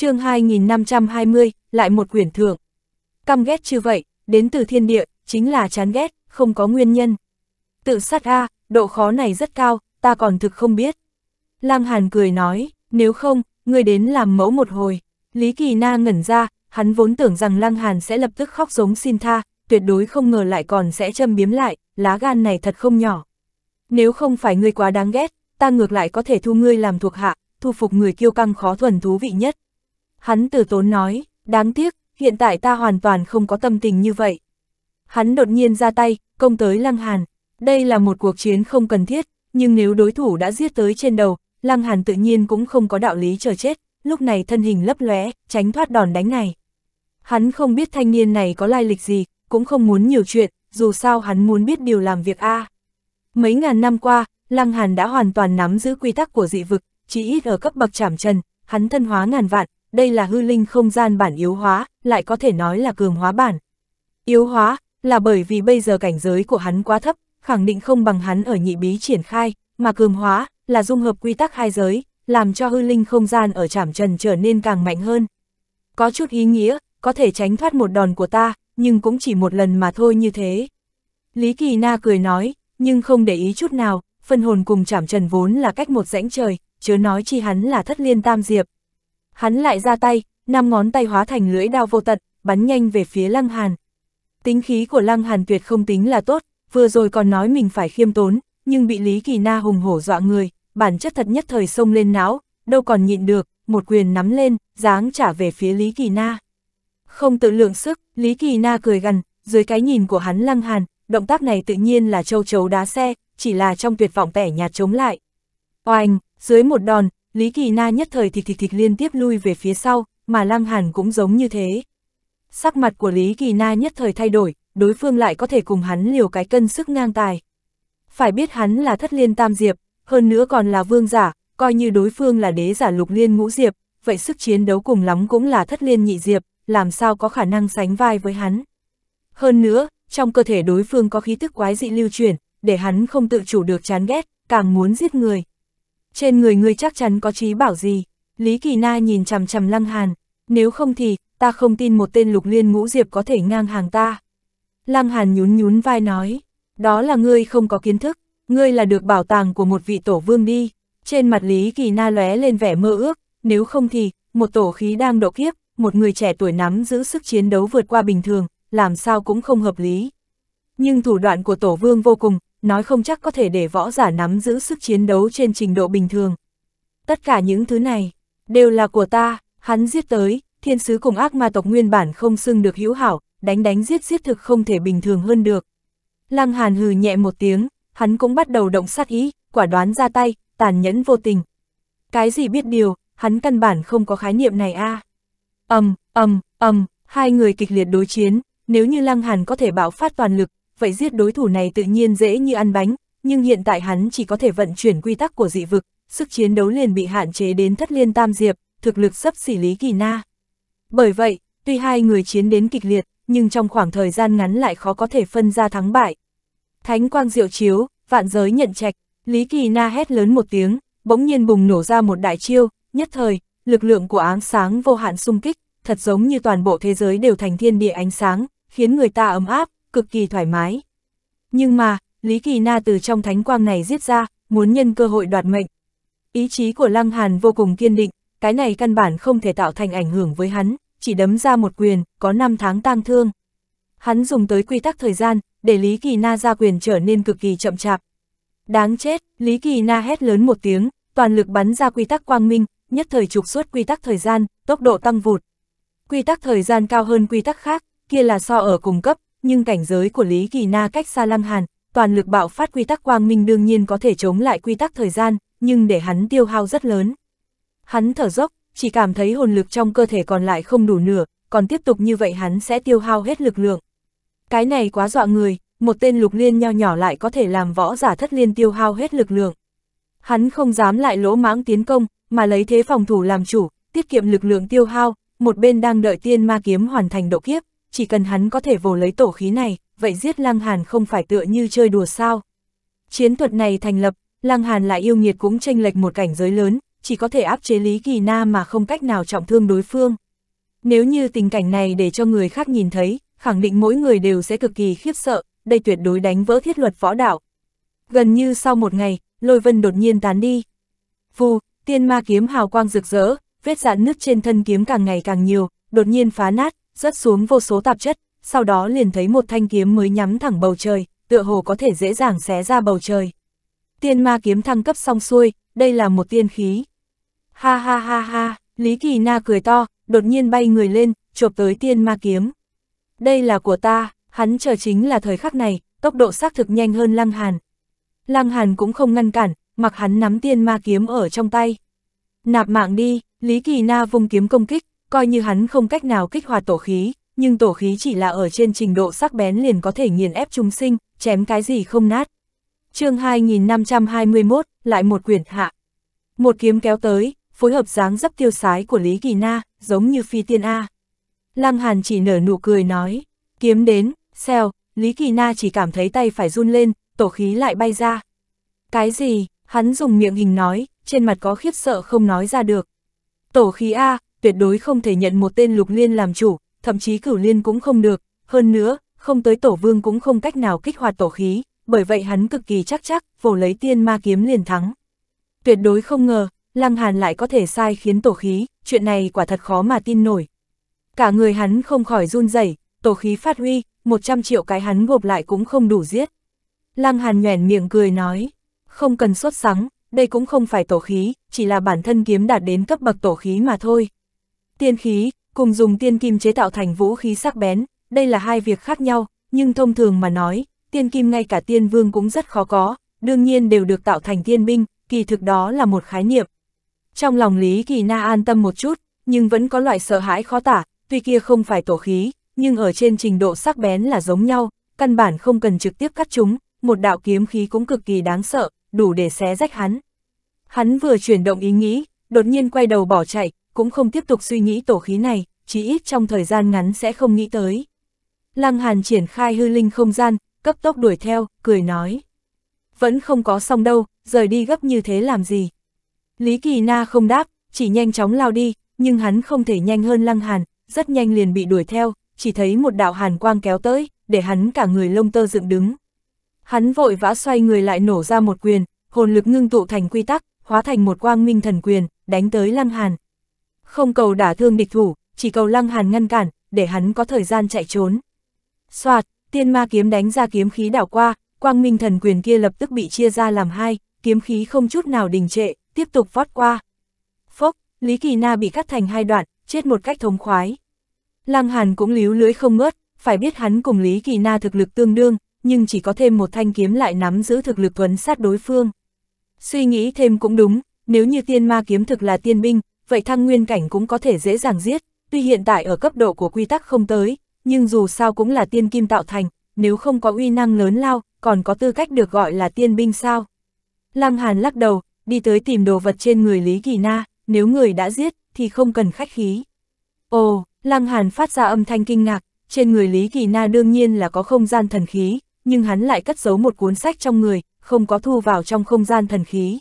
chương 2520, lại một quyển thưởng. Căm ghét như vậy, đến từ thiên địa, chính là chán ghét, không có nguyên nhân. Tự sát A, độ khó này rất cao, ta còn thực không biết. Lang Hàn cười nói, nếu không, ngươi đến làm mẫu một hồi. Lý Kỳ Na ngẩn ra, hắn vốn tưởng rằng Lang Hàn sẽ lập tức khóc giống xin tha, tuyệt đối không ngờ lại còn sẽ châm biếm lại, lá gan này thật không nhỏ. Nếu không phải ngươi quá đáng ghét, ta ngược lại có thể thu ngươi làm thuộc hạ, thu phục người kiêu căng khó thuần thú vị nhất. Hắn từ tốn nói, đáng tiếc, hiện tại ta hoàn toàn không có tâm tình như vậy. Hắn đột nhiên ra tay, công tới Lăng Hàn. Đây là một cuộc chiến không cần thiết, nhưng nếu đối thủ đã giết tới trên đầu, Lăng Hàn tự nhiên cũng không có đạo lý chờ chết, lúc này thân hình lấp lóe, tránh thoát đòn đánh này. Hắn không biết thanh niên này có lai lịch gì, cũng không muốn nhiều chuyện, dù sao hắn muốn biết điều làm việc a. Mấy ngàn năm qua, Lăng Hàn đã hoàn toàn nắm giữ quy tắc của dị vực, chỉ ít ở cấp bậc trảm trần, hắn thân hóa ngàn vạn, đây là hư linh không gian bản yếu hóa, lại có thể nói là cường hóa bản. Yếu hóa, là bởi vì bây giờ cảnh giới của hắn quá thấp, khẳng định không bằng hắn ở nhị bí triển khai, mà cường hóa, là dung hợp quy tắc hai giới, làm cho hư linh không gian ở trảm trần trở nên càng mạnh hơn. Có chút ý nghĩa, có thể tránh thoát một đòn của ta, nhưng cũng chỉ một lần mà thôi như thế. Lý Kỳ Na cười nói, nhưng không để ý chút nào, phân hồn cùng chảm trần vốn là cách một rãnh trời, chớ nói chi hắn là thất liên tam diệp, Hắn lại ra tay, năm ngón tay hóa thành lưỡi đao vô tận, bắn nhanh về phía Lăng Hàn. Tính khí của Lăng Hàn tuyệt không tính là tốt, vừa rồi còn nói mình phải khiêm tốn, nhưng bị Lý Kỳ Na hùng hổ dọa người, bản chất thật nhất thời sông lên não, đâu còn nhịn được, một quyền nắm lên, giáng trả về phía Lý Kỳ Na. Không tự lượng sức, Lý Kỳ Na cười gần, dưới cái nhìn của hắn Lăng Hàn, động tác này tự nhiên là châu chấu đá xe, chỉ là trong tuyệt vọng tẻ nhạt chống lại. Oanh, dưới một đòn, Lý Kỳ Na nhất thời thịt thịt thịt liên tiếp lui về phía sau, mà Lăng Hàn cũng giống như thế. Sắc mặt của Lý Kỳ Na nhất thời thay đổi, đối phương lại có thể cùng hắn liều cái cân sức ngang tài. Phải biết hắn là thất liên tam diệp, hơn nữa còn là vương giả, coi như đối phương là đế giả lục liên ngũ diệp, vậy sức chiến đấu cùng lắm cũng là thất liên nhị diệp, làm sao có khả năng sánh vai với hắn. Hơn nữa, trong cơ thể đối phương có khí tức quái dị lưu chuyển, để hắn không tự chủ được chán ghét, càng muốn giết người trên người ngươi chắc chắn có trí bảo gì. Lý Kỳ Na nhìn chằm chằm Lăng Hàn, nếu không thì, ta không tin một tên lục liên ngũ diệp có thể ngang hàng ta. Lăng Hàn nhún nhún vai nói, đó là ngươi không có kiến thức, ngươi là được bảo tàng của một vị tổ vương đi. Trên mặt Lý Kỳ Na lóe lên vẻ mơ ước, nếu không thì, một tổ khí đang độ kiếp, một người trẻ tuổi nắm giữ sức chiến đấu vượt qua bình thường, làm sao cũng không hợp lý. Nhưng thủ đoạn của tổ vương vô cùng, nói không chắc có thể để võ giả nắm giữ sức chiến đấu trên trình độ bình thường. Tất cả những thứ này, đều là của ta, hắn giết tới, thiên sứ cùng ác ma tộc nguyên bản không xưng được hữu hảo, đánh đánh giết giết thực không thể bình thường hơn được. Lăng Hàn hừ nhẹ một tiếng, hắn cũng bắt đầu động sát ý, quả đoán ra tay, tàn nhẫn vô tình. Cái gì biết điều, hắn căn bản không có khái niệm này a. Ầm, ầm, ầm, hai người kịch liệt đối chiến, nếu như Lăng Hàn có thể bạo phát toàn lực, vậy giết đối thủ này tự nhiên dễ như ăn bánh, nhưng hiện tại hắn chỉ có thể vận chuyển quy tắc của dị vực, sức chiến đấu liền bị hạn chế đến thất liên tam diệp, thực lực sắp xử lý kỳ na. Bởi vậy, tuy hai người chiến đến kịch liệt, nhưng trong khoảng thời gian ngắn lại khó có thể phân ra thắng bại. Thánh quang diệu chiếu, vạn giới nhận trạch, Lý Kỳ Na hét lớn một tiếng, bỗng nhiên bùng nổ ra một đại chiêu, nhất thời, lực lượng của áng sáng vô hạn xung kích, thật giống như toàn bộ thế giới đều thành thiên địa ánh sáng, khiến người ta ấm áp, cực kỳ thoải mái. Nhưng mà, Lý Kỳ Na từ trong thánh quang này giết ra, muốn nhân cơ hội đoạt mệnh. Ý chí của Lăng Hàn vô cùng kiên định, cái này căn bản không thể tạo thành ảnh hưởng với hắn, chỉ đấm ra một quyền, có 5 tháng tang thương. Hắn dùng tới quy tắc thời gian, để Lý Kỳ Na ra quyền trở nên cực kỳ chậm chạp. Đáng chết, Lý Kỳ Na hét lớn một tiếng, toàn lực bắn ra quy tắc quang minh, nhất thời trục xuất quy tắc thời gian, tốc độ tăng vụt. Quy tắc thời gian cao hơn quy tắc khác, kia là so ở cùng cấp, nhưng cảnh giới của Lý Kỳ Na cách xa Lăng Hàn, toàn lực bạo phát quy tắc quang minh đương nhiên có thể chống lại quy tắc thời gian, nhưng để hắn tiêu hao rất lớn. Hắn thở dốc, chỉ cảm thấy hồn lực trong cơ thể còn lại không đủ nửa, còn tiếp tục như vậy hắn sẽ tiêu hao hết lực lượng. Cái này quá dọa người, một tên lục liên nho nhỏ lại có thể làm võ giả thất liên tiêu hao hết lực lượng. Hắn không dám lại lỗ mãng tiến công, mà lấy thế phòng thủ làm chủ, tiết kiệm lực lượng tiêu hao, một bên đang đợi tiên ma kiếm hoàn thành độ kiếp chỉ cần hắn có thể vồ lấy tổ khí này, vậy giết Lăng Hàn không phải tựa như chơi đùa sao. Chiến thuật này thành lập, Lăng Hàn lại yêu nghiệt cũng tranh lệch một cảnh giới lớn, chỉ có thể áp chế Lý Kỳ Na mà không cách nào trọng thương đối phương. Nếu như tình cảnh này để cho người khác nhìn thấy, khẳng định mỗi người đều sẽ cực kỳ khiếp sợ, đây tuyệt đối đánh vỡ thiết luật võ đạo. Gần như sau một ngày, lôi vân đột nhiên tán đi. Vù, tiên ma kiếm hào quang rực rỡ, vết dạn nứt trên thân kiếm càng ngày càng nhiều, đột nhiên phá nát, rớt xuống vô số tạp chất, sau đó liền thấy một thanh kiếm mới nhắm thẳng bầu trời, tựa hồ có thể dễ dàng xé ra bầu trời. Tiên ma kiếm thăng cấp xong xuôi, đây là một tiên khí. Ha ha ha ha, Lý Kỳ Na cười to, đột nhiên bay người lên, chộp tới tiên ma kiếm. Đây là của ta, hắn chờ chính là thời khắc này, tốc độ xác thực nhanh hơn Lăng Hàn. Lăng Hàn cũng không ngăn cản, mặc hắn nắm tiên ma kiếm ở trong tay. Nạp mạng đi, Lý Kỳ Na vùng kiếm công kích, coi như hắn không cách nào kích hoạt tổ khí, nhưng tổ khí chỉ là ở trên trình độ sắc bén liền có thể nghiền ép chúng sinh, chém cái gì không nát. chương 2521, lại một quyển hạ. Một kiếm kéo tới, phối hợp dáng dấp tiêu sái của Lý Kỳ Na, giống như phi tiên A. Lăng Hàn chỉ nở nụ cười nói, kiếm đến, xeo. Lý Kỳ Na chỉ cảm thấy tay phải run lên, tổ khí lại bay ra. Cái gì, hắn dùng miệng hình nói, trên mặt có khiếp sợ không nói ra được. Tổ khí A, tuyệt đối không thể nhận một tên lục liên làm chủ, thậm chí cửu liên cũng không được, hơn nữa, không tới tổ vương cũng không cách nào kích hoạt tổ khí, bởi vậy hắn cực kỳ chắc chắc, vồ lấy tiên ma kiếm liền thắng. Tuyệt đối không ngờ, Lăng Hàn lại có thể sai khiến tổ khí, chuyện này quả thật khó mà tin nổi. Cả người hắn không khỏi run rẩy, tổ khí phát huy, 100 triệu cái hắn gộp lại cũng không đủ giết. Lăng Hàn nhoẻn miệng cười nói, không cần xuất sắng, đây cũng không phải tổ khí, chỉ là bản thân kiếm đạt đến cấp bậc tổ khí mà thôi tiên khí, cùng dùng tiên kim chế tạo thành vũ khí sắc bén, đây là hai việc khác nhau, nhưng thông thường mà nói, tiên kim ngay cả tiên vương cũng rất khó có, đương nhiên đều được tạo thành tiên binh, kỳ thực đó là một khái niệm. Trong lòng Lý Kỳ Na an tâm một chút, nhưng vẫn có loại sợ hãi khó tả, tuy kia không phải tổ khí, nhưng ở trên trình độ sắc bén là giống nhau, căn bản không cần trực tiếp cắt chúng, một đạo kiếm khí cũng cực kỳ đáng sợ, đủ để xé rách hắn. Hắn vừa chuyển động ý nghĩ, đột nhiên quay đầu bỏ chạy, cũng không tiếp tục suy nghĩ tổ khí này, chí ít trong thời gian ngắn sẽ không nghĩ tới. Lăng Hàn triển khai hư linh không gian, cấp tốc đuổi theo, cười nói. Vẫn không có xong đâu, rời đi gấp như thế làm gì. Lý Kỳ Na không đáp, chỉ nhanh chóng lao đi, nhưng hắn không thể nhanh hơn Lăng Hàn, rất nhanh liền bị đuổi theo, chỉ thấy một đạo hàn quang kéo tới, để hắn cả người lông tơ dựng đứng. Hắn vội vã xoay người lại nổ ra một quyền, hồn lực ngưng tụ thành quy tắc, hóa thành một quang minh thần quyền, đánh tới Lăng Hàn, không cầu đả thương địch thủ, chỉ cầu lăng hàn ngăn cản, để hắn có thời gian chạy trốn. Soạt, tiên ma kiếm đánh ra kiếm khí đảo qua, quang minh thần quyền kia lập tức bị chia ra làm hai, kiếm khí không chút nào đình trệ, tiếp tục vót qua. Phốc, Lý Kỳ Na bị cắt thành hai đoạn, chết một cách thống khoái. Lăng Hàn cũng líu lưới không ngớt, phải biết hắn cùng Lý Kỳ Na thực lực tương đương, nhưng chỉ có thêm một thanh kiếm lại nắm giữ thực lực thuấn sát đối phương. Suy nghĩ thêm cũng đúng, nếu như tiên ma kiếm thực là tiên binh, vậy thăng nguyên cảnh cũng có thể dễ dàng giết, tuy hiện tại ở cấp độ của quy tắc không tới, nhưng dù sao cũng là tiên kim tạo thành, nếu không có uy năng lớn lao, còn có tư cách được gọi là tiên binh sao. Lăng Hàn lắc đầu, đi tới tìm đồ vật trên người Lý Kỳ Na, nếu người đã giết, thì không cần khách khí. Ồ, Lăng Hàn phát ra âm thanh kinh ngạc, trên người Lý Kỳ Na đương nhiên là có không gian thần khí, nhưng hắn lại cất giấu một cuốn sách trong người, không có thu vào trong không gian thần khí.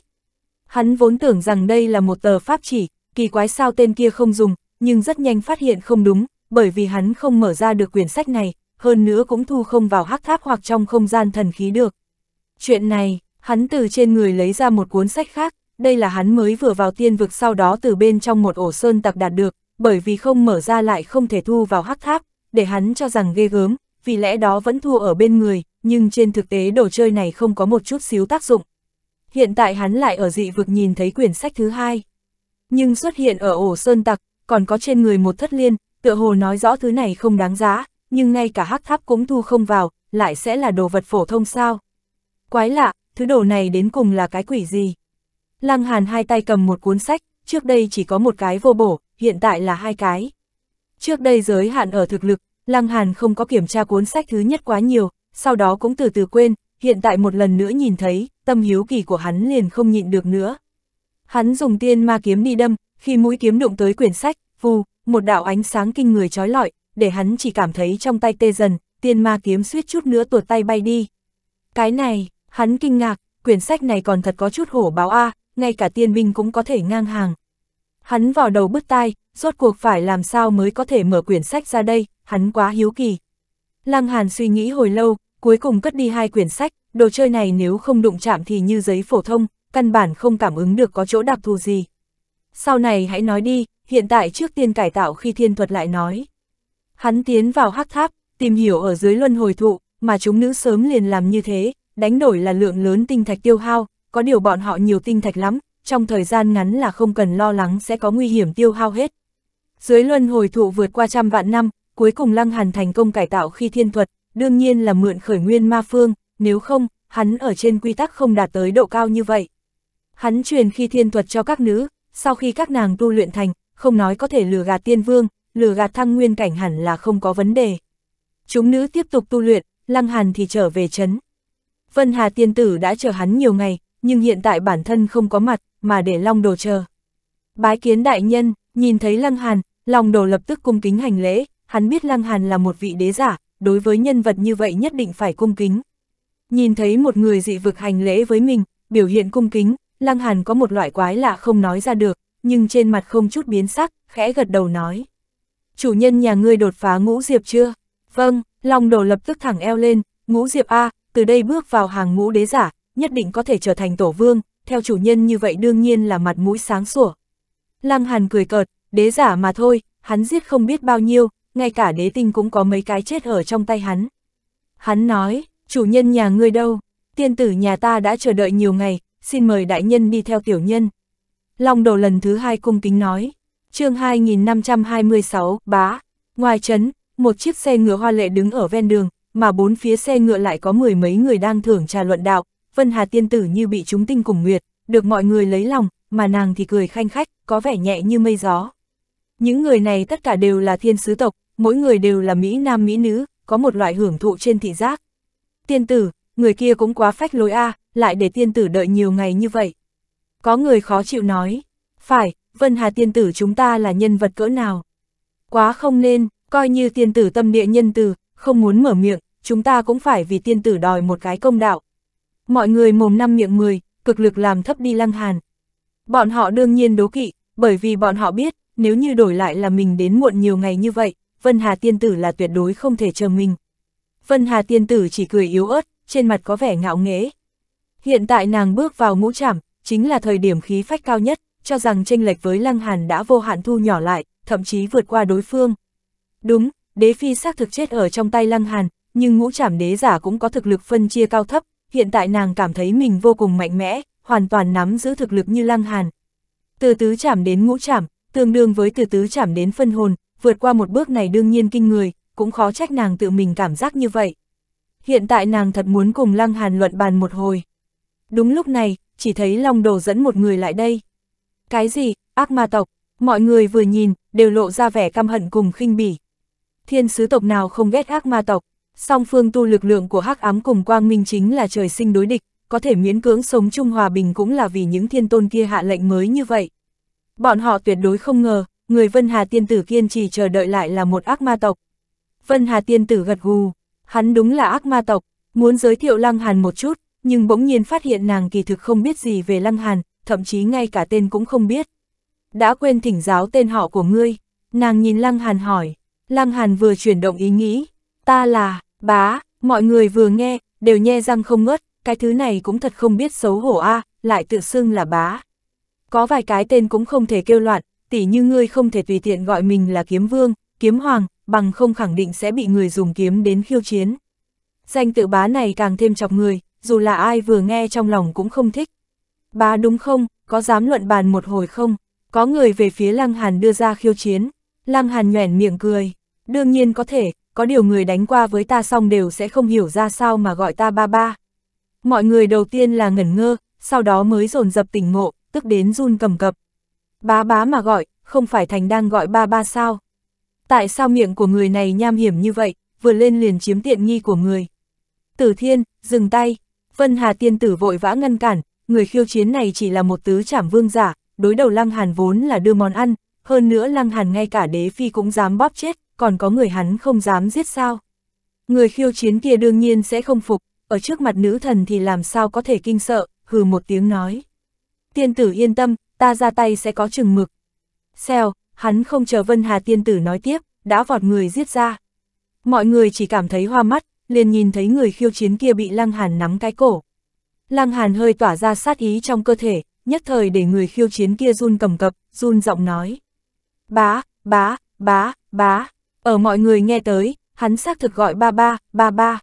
Hắn vốn tưởng rằng đây là một tờ pháp chỉ, kỳ quái sao tên kia không dùng, nhưng rất nhanh phát hiện không đúng, bởi vì hắn không mở ra được quyển sách này, hơn nữa cũng thu không vào hắc tháp hoặc trong không gian thần khí được. Chuyện này, hắn từ trên người lấy ra một cuốn sách khác, đây là hắn mới vừa vào tiên vực sau đó từ bên trong một ổ sơn tặc đạt được, bởi vì không mở ra lại không thể thu vào hắc tháp, để hắn cho rằng ghê gớm, vì lẽ đó vẫn thu ở bên người, nhưng trên thực tế đồ chơi này không có một chút xíu tác dụng. Hiện tại hắn lại ở dị vực nhìn thấy quyển sách thứ hai nhưng xuất hiện ở ổ sơn tặc, còn có trên người một thất liên, tựa hồ nói rõ thứ này không đáng giá, nhưng ngay cả hắc tháp cũng thu không vào, lại sẽ là đồ vật phổ thông sao. Quái lạ, thứ đồ này đến cùng là cái quỷ gì? Lăng Hàn hai tay cầm một cuốn sách, trước đây chỉ có một cái vô bổ, hiện tại là hai cái. Trước đây giới hạn ở thực lực, Lăng Hàn không có kiểm tra cuốn sách thứ nhất quá nhiều, sau đó cũng từ từ quên, hiện tại một lần nữa nhìn thấy, tâm hiếu kỳ của hắn liền không nhịn được nữa. Hắn dùng tiên ma kiếm đi đâm, khi mũi kiếm đụng tới quyển sách, vù, một đạo ánh sáng kinh người trói lọi, để hắn chỉ cảm thấy trong tay tê dần, tiên ma kiếm suýt chút nữa tuột tay bay đi. Cái này, hắn kinh ngạc, quyển sách này còn thật có chút hổ báo a, ngay cả tiên binh cũng có thể ngang hàng. Hắn vào đầu bứt tai, rốt cuộc phải làm sao mới có thể mở quyển sách ra đây, hắn quá hiếu kỳ. Lăng Hàn suy nghĩ hồi lâu, cuối cùng cất đi hai quyển sách, đồ chơi này nếu không đụng chạm thì như giấy phổ thông, căn bản không cảm ứng được có chỗ đặc thù gì. Sau này hãy nói đi, hiện tại trước tiên cải tạo khi thiên thuật lại nói. Hắn tiến vào hắc tháp, tìm hiểu ở dưới luân hồi thụ, mà chúng nữ sớm liền làm như thế, đánh đổi là lượng lớn tinh thạch tiêu hao, có điều bọn họ nhiều tinh thạch lắm, trong thời gian ngắn là không cần lo lắng sẽ có nguy hiểm tiêu hao hết. Dưới luân hồi thụ vượt qua trăm vạn năm, cuối cùng Lăng Hàn thành công cải tạo khi thiên thuật, đương nhiên là mượn khởi nguyên ma phương, nếu không, hắn ở trên quy tắc không đạt tới độ cao như vậy. Hắn truyền khi thiên thuật cho các nữ, sau khi các nàng tu luyện thành, không nói có thể lừa gạt tiên vương, lừa gạt thăng nguyên cảnh hẳn là không có vấn đề. Chúng nữ tiếp tục tu luyện, Lăng Hàn thì trở về chấn. Vân Hà tiên tử đã chờ hắn nhiều ngày, nhưng hiện tại bản thân không có mặt, mà để Long Đồ chờ. Bái kiến đại nhân, nhìn thấy Lăng Hàn, Long Đồ lập tức cung kính hành lễ, hắn biết Lăng Hàn là một vị đế giả, đối với nhân vật như vậy nhất định phải cung kính. Nhìn thấy một người dị vực hành lễ với mình, biểu hiện cung kính, Lăng Hàn có một loại quái lạ không nói ra được, nhưng trên mặt không chút biến sắc, khẽ gật đầu nói. Chủ nhân nhà ngươi đột phá ngũ diệp chưa? Vâng, Long Đồ lập tức thẳng eo lên, ngũ diệp A, từ đây bước vào hàng ngũ đế giả, nhất định có thể trở thành tổ vương, theo chủ nhân như vậy đương nhiên là mặt mũi sáng sủa. Lăng Hàn cười cợt, đế giả mà thôi, hắn giết không biết bao nhiêu, ngay cả đế tinh cũng có mấy cái chết ở trong tay hắn. Hắn nói, chủ nhân nhà ngươi đâu, tiên tử nhà ta đã chờ đợi nhiều ngày, xin mời đại nhân đi theo tiểu nhân. Long đầu lần thứ hai cung kính nói, chương 2526, bá, ngoài trấn, một chiếc xe ngựa hoa lệ đứng ở ven đường, mà bốn phía xe ngựa lại có mười mấy người đang thưởng trà luận đạo, Vân Hà tiên tử như bị chúng tinh cùng nguyệt, được mọi người lấy lòng, mà nàng thì cười khanh khách, có vẻ nhẹ như mây gió. Những người này tất cả đều là thiên sứ tộc, mỗi người đều là mỹ nam mỹ nữ, có một loại hưởng thụ trên thị giác. Tiên tử, người kia cũng quá phách lối a, à, lại để tiên tử đợi nhiều ngày như vậy. Có người khó chịu nói, phải, Vân Hà tiên tử chúng ta là nhân vật cỡ nào? Quá không nên, coi như tiên tử tâm địa nhân từ, không muốn mở miệng, chúng ta cũng phải vì tiên tử đòi một cái công đạo. Mọi người mồm năm miệng mười, cực lực làm thấp đi lăng hàn. Bọn họ đương nhiên đố kỵ, bởi vì bọn họ biết, nếu như đổi lại là mình đến muộn nhiều ngày như vậy, Vân Hà tiên tử là tuyệt đối không thể chờ mình. Vân Hà tiên tử chỉ cười yếu ớt, trên mặt có vẻ ngạo nghễ. Hiện tại nàng bước vào ngũ trảm, chính là thời điểm khí phách cao nhất, cho rằng tranh lệch với Lăng Hàn đã vô hạn thu nhỏ lại, thậm chí vượt qua đối phương. Đúng, đế phi xác thực chết ở trong tay Lăng Hàn, nhưng ngũ trảm đế giả cũng có thực lực phân chia cao thấp, hiện tại nàng cảm thấy mình vô cùng mạnh mẽ, hoàn toàn nắm giữ thực lực như Lăng Hàn. Từ tứ trảm đến ngũ trảm, tương đương với từ tứ trảm đến phân hồn, vượt qua một bước này đương nhiên kinh người, cũng khó trách nàng tự mình cảm giác như vậy. Hiện tại nàng thật muốn cùng Lăng Hàn luận bàn một hồi. Đúng lúc này, chỉ thấy Long Đồ dẫn một người lại đây. Cái gì, ác ma tộc, mọi người vừa nhìn, đều lộ ra vẻ căm hận cùng khinh bỉ. Thiên sứ tộc nào không ghét ác ma tộc, song phương tu lực lượng của hắc ám cùng quang minh chính là trời sinh đối địch, có thể miễn cưỡng sống chung hòa bình cũng là vì những thiên tôn kia hạ lệnh mới như vậy. Bọn họ tuyệt đối không ngờ, người Vân Hà Tiên Tử kiên trì chờ đợi lại là một ác ma tộc. Vân Hà Tiên Tử gật gù, hắn đúng là ác ma tộc, muốn giới thiệu Lăng Hàn một chút, nhưng bỗng nhiên phát hiện nàng kỳ thực không biết gì về Lăng Hàn, thậm chí ngay cả tên cũng không biết. Đã quên thỉnh giáo tên họ của ngươi, nàng nhìn Lăng Hàn hỏi, Lăng Hàn vừa chuyển động ý nghĩ, ta là, bá, mọi người vừa nghe, đều nhe răng không ngớt, cái thứ này cũng thật không biết xấu hổ a à, lại tự xưng là bá. Có vài cái tên cũng không thể kêu loạn, tỉ như ngươi không thể tùy tiện gọi mình là kiếm vương, kiếm hoàng, bằng không khẳng định sẽ bị người dùng kiếm đến khiêu chiến. Danh tự bá này càng thêm chọc người, dù là ai vừa nghe trong lòng cũng không thích. Bà đúng không, có dám luận bàn một hồi không? Có người về phía Lăng Hàn đưa ra khiêu chiến. Lăng Hàn nhoẻn miệng cười. Đương nhiên có thể, có điều người đánh qua với ta xong đều sẽ không hiểu ra sao mà gọi ta ba ba. Mọi người đầu tiên là ngẩn ngơ, sau đó mới dồn dập tỉnh ngộ, tức đến run cầm cập. Bá bá mà gọi, không phải thành đang gọi ba ba sao? Tại sao miệng của người này nham hiểm như vậy, vừa lên liền chiếm tiện nghi của người? Tử thiên, dừng tay, Vân Hà tiên tử vội vã ngăn cản, người khiêu chiến này chỉ là một tứ trảm vương giả, đối đầu Lăng Hàn vốn là đưa món ăn, hơn nữa Lăng Hàn ngay cả đế phi cũng dám bóp chết, còn có người hắn không dám giết sao. Người khiêu chiến kia đương nhiên sẽ không phục, ở trước mặt nữ thần thì làm sao có thể kinh sợ, hừ một tiếng nói. Tiên tử yên tâm, ta ra tay sẽ có chừng mực. Xeo hắn không chờ Vân Hà tiên tử nói tiếp, đã vọt người giết ra. Mọi người chỉ cảm thấy hoa mắt, liền nhìn thấy người khiêu chiến kia bị Lăng Hàn nắm cái cổ. Lăng Hàn hơi tỏa ra sát ý trong cơ thể, nhất thời để người khiêu chiến kia run cầm cập, run giọng nói. Bá, bá, bá, bá, ở mọi người nghe tới, hắn xác thực gọi ba ba, ba ba.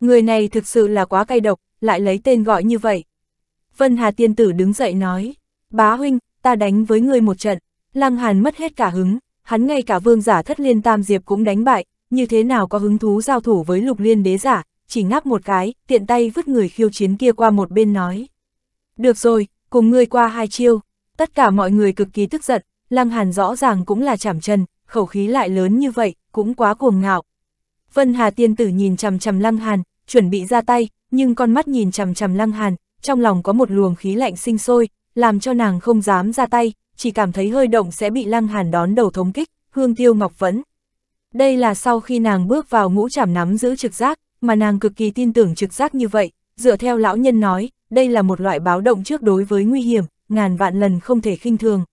Người này thực sự là quá cay độc, lại lấy tên gọi như vậy. Vân Hà Tiên Tử đứng dậy nói, bá huynh, ta đánh với người một trận. Lăng Hàn mất hết cả hứng, hắn ngay cả vương giả thất liên tam diệp cũng đánh bại, như thế nào có hứng thú giao thủ với lục liên đế giả, chỉ ngáp một cái, tiện tay vứt người khiêu chiến kia qua một bên nói. Được rồi, cùng ngươi qua hai chiêu, tất cả mọi người cực kỳ tức giận, lăng hàn rõ ràng cũng là chảm chân, khẩu khí lại lớn như vậy, cũng quá cuồng ngạo. Vân Hà tiên tử nhìn chằm chằm lăng hàn, chuẩn bị ra tay, nhưng con mắt nhìn chằm chằm lăng hàn, trong lòng có một luồng khí lạnh sinh sôi, làm cho nàng không dám ra tay, chỉ cảm thấy hơi động sẽ bị lăng hàn đón đầu thống kích, hương tiêu ngọc vẫn, đây là sau khi nàng bước vào ngũ trảm nắm giữ trực giác, mà nàng cực kỳ tin tưởng trực giác như vậy, dựa theo lão nhân nói, đây là một loại báo động trước đối với nguy hiểm, ngàn vạn lần không thể khinh thường.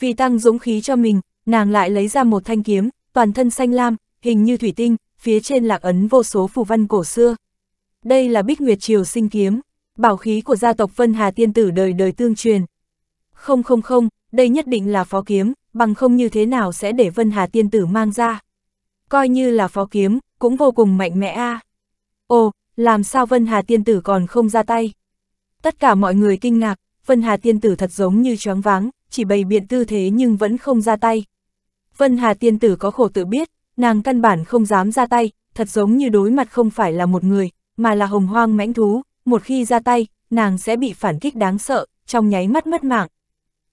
Vì tăng dũng khí cho mình, nàng lại lấy ra một thanh kiếm, toàn thân xanh lam, hình như thủy tinh, phía trên lạc ấn vô số phù văn cổ xưa. Đây là Bích Nguyệt Triều sinh kiếm, bảo khí của gia tộc Vân Hà Tiên Tử đời đời tương truyền. Không không không, đây nhất định là phó kiếm, bằng không như thế nào sẽ để Vân Hà Tiên Tử mang ra coi như là phó kiếm, cũng vô cùng mạnh mẽ a. À. Ồ, làm sao Vân Hà Tiên Tử còn không ra tay? Tất cả mọi người kinh ngạc, Vân Hà Tiên Tử thật giống như choáng váng, chỉ bày biện tư thế nhưng vẫn không ra tay. Vân Hà Tiên Tử có khổ tự biết, nàng căn bản không dám ra tay, thật giống như đối mặt không phải là một người, mà là hồng hoang mãnh thú, một khi ra tay, nàng sẽ bị phản kích đáng sợ, trong nháy mắt mất mạng.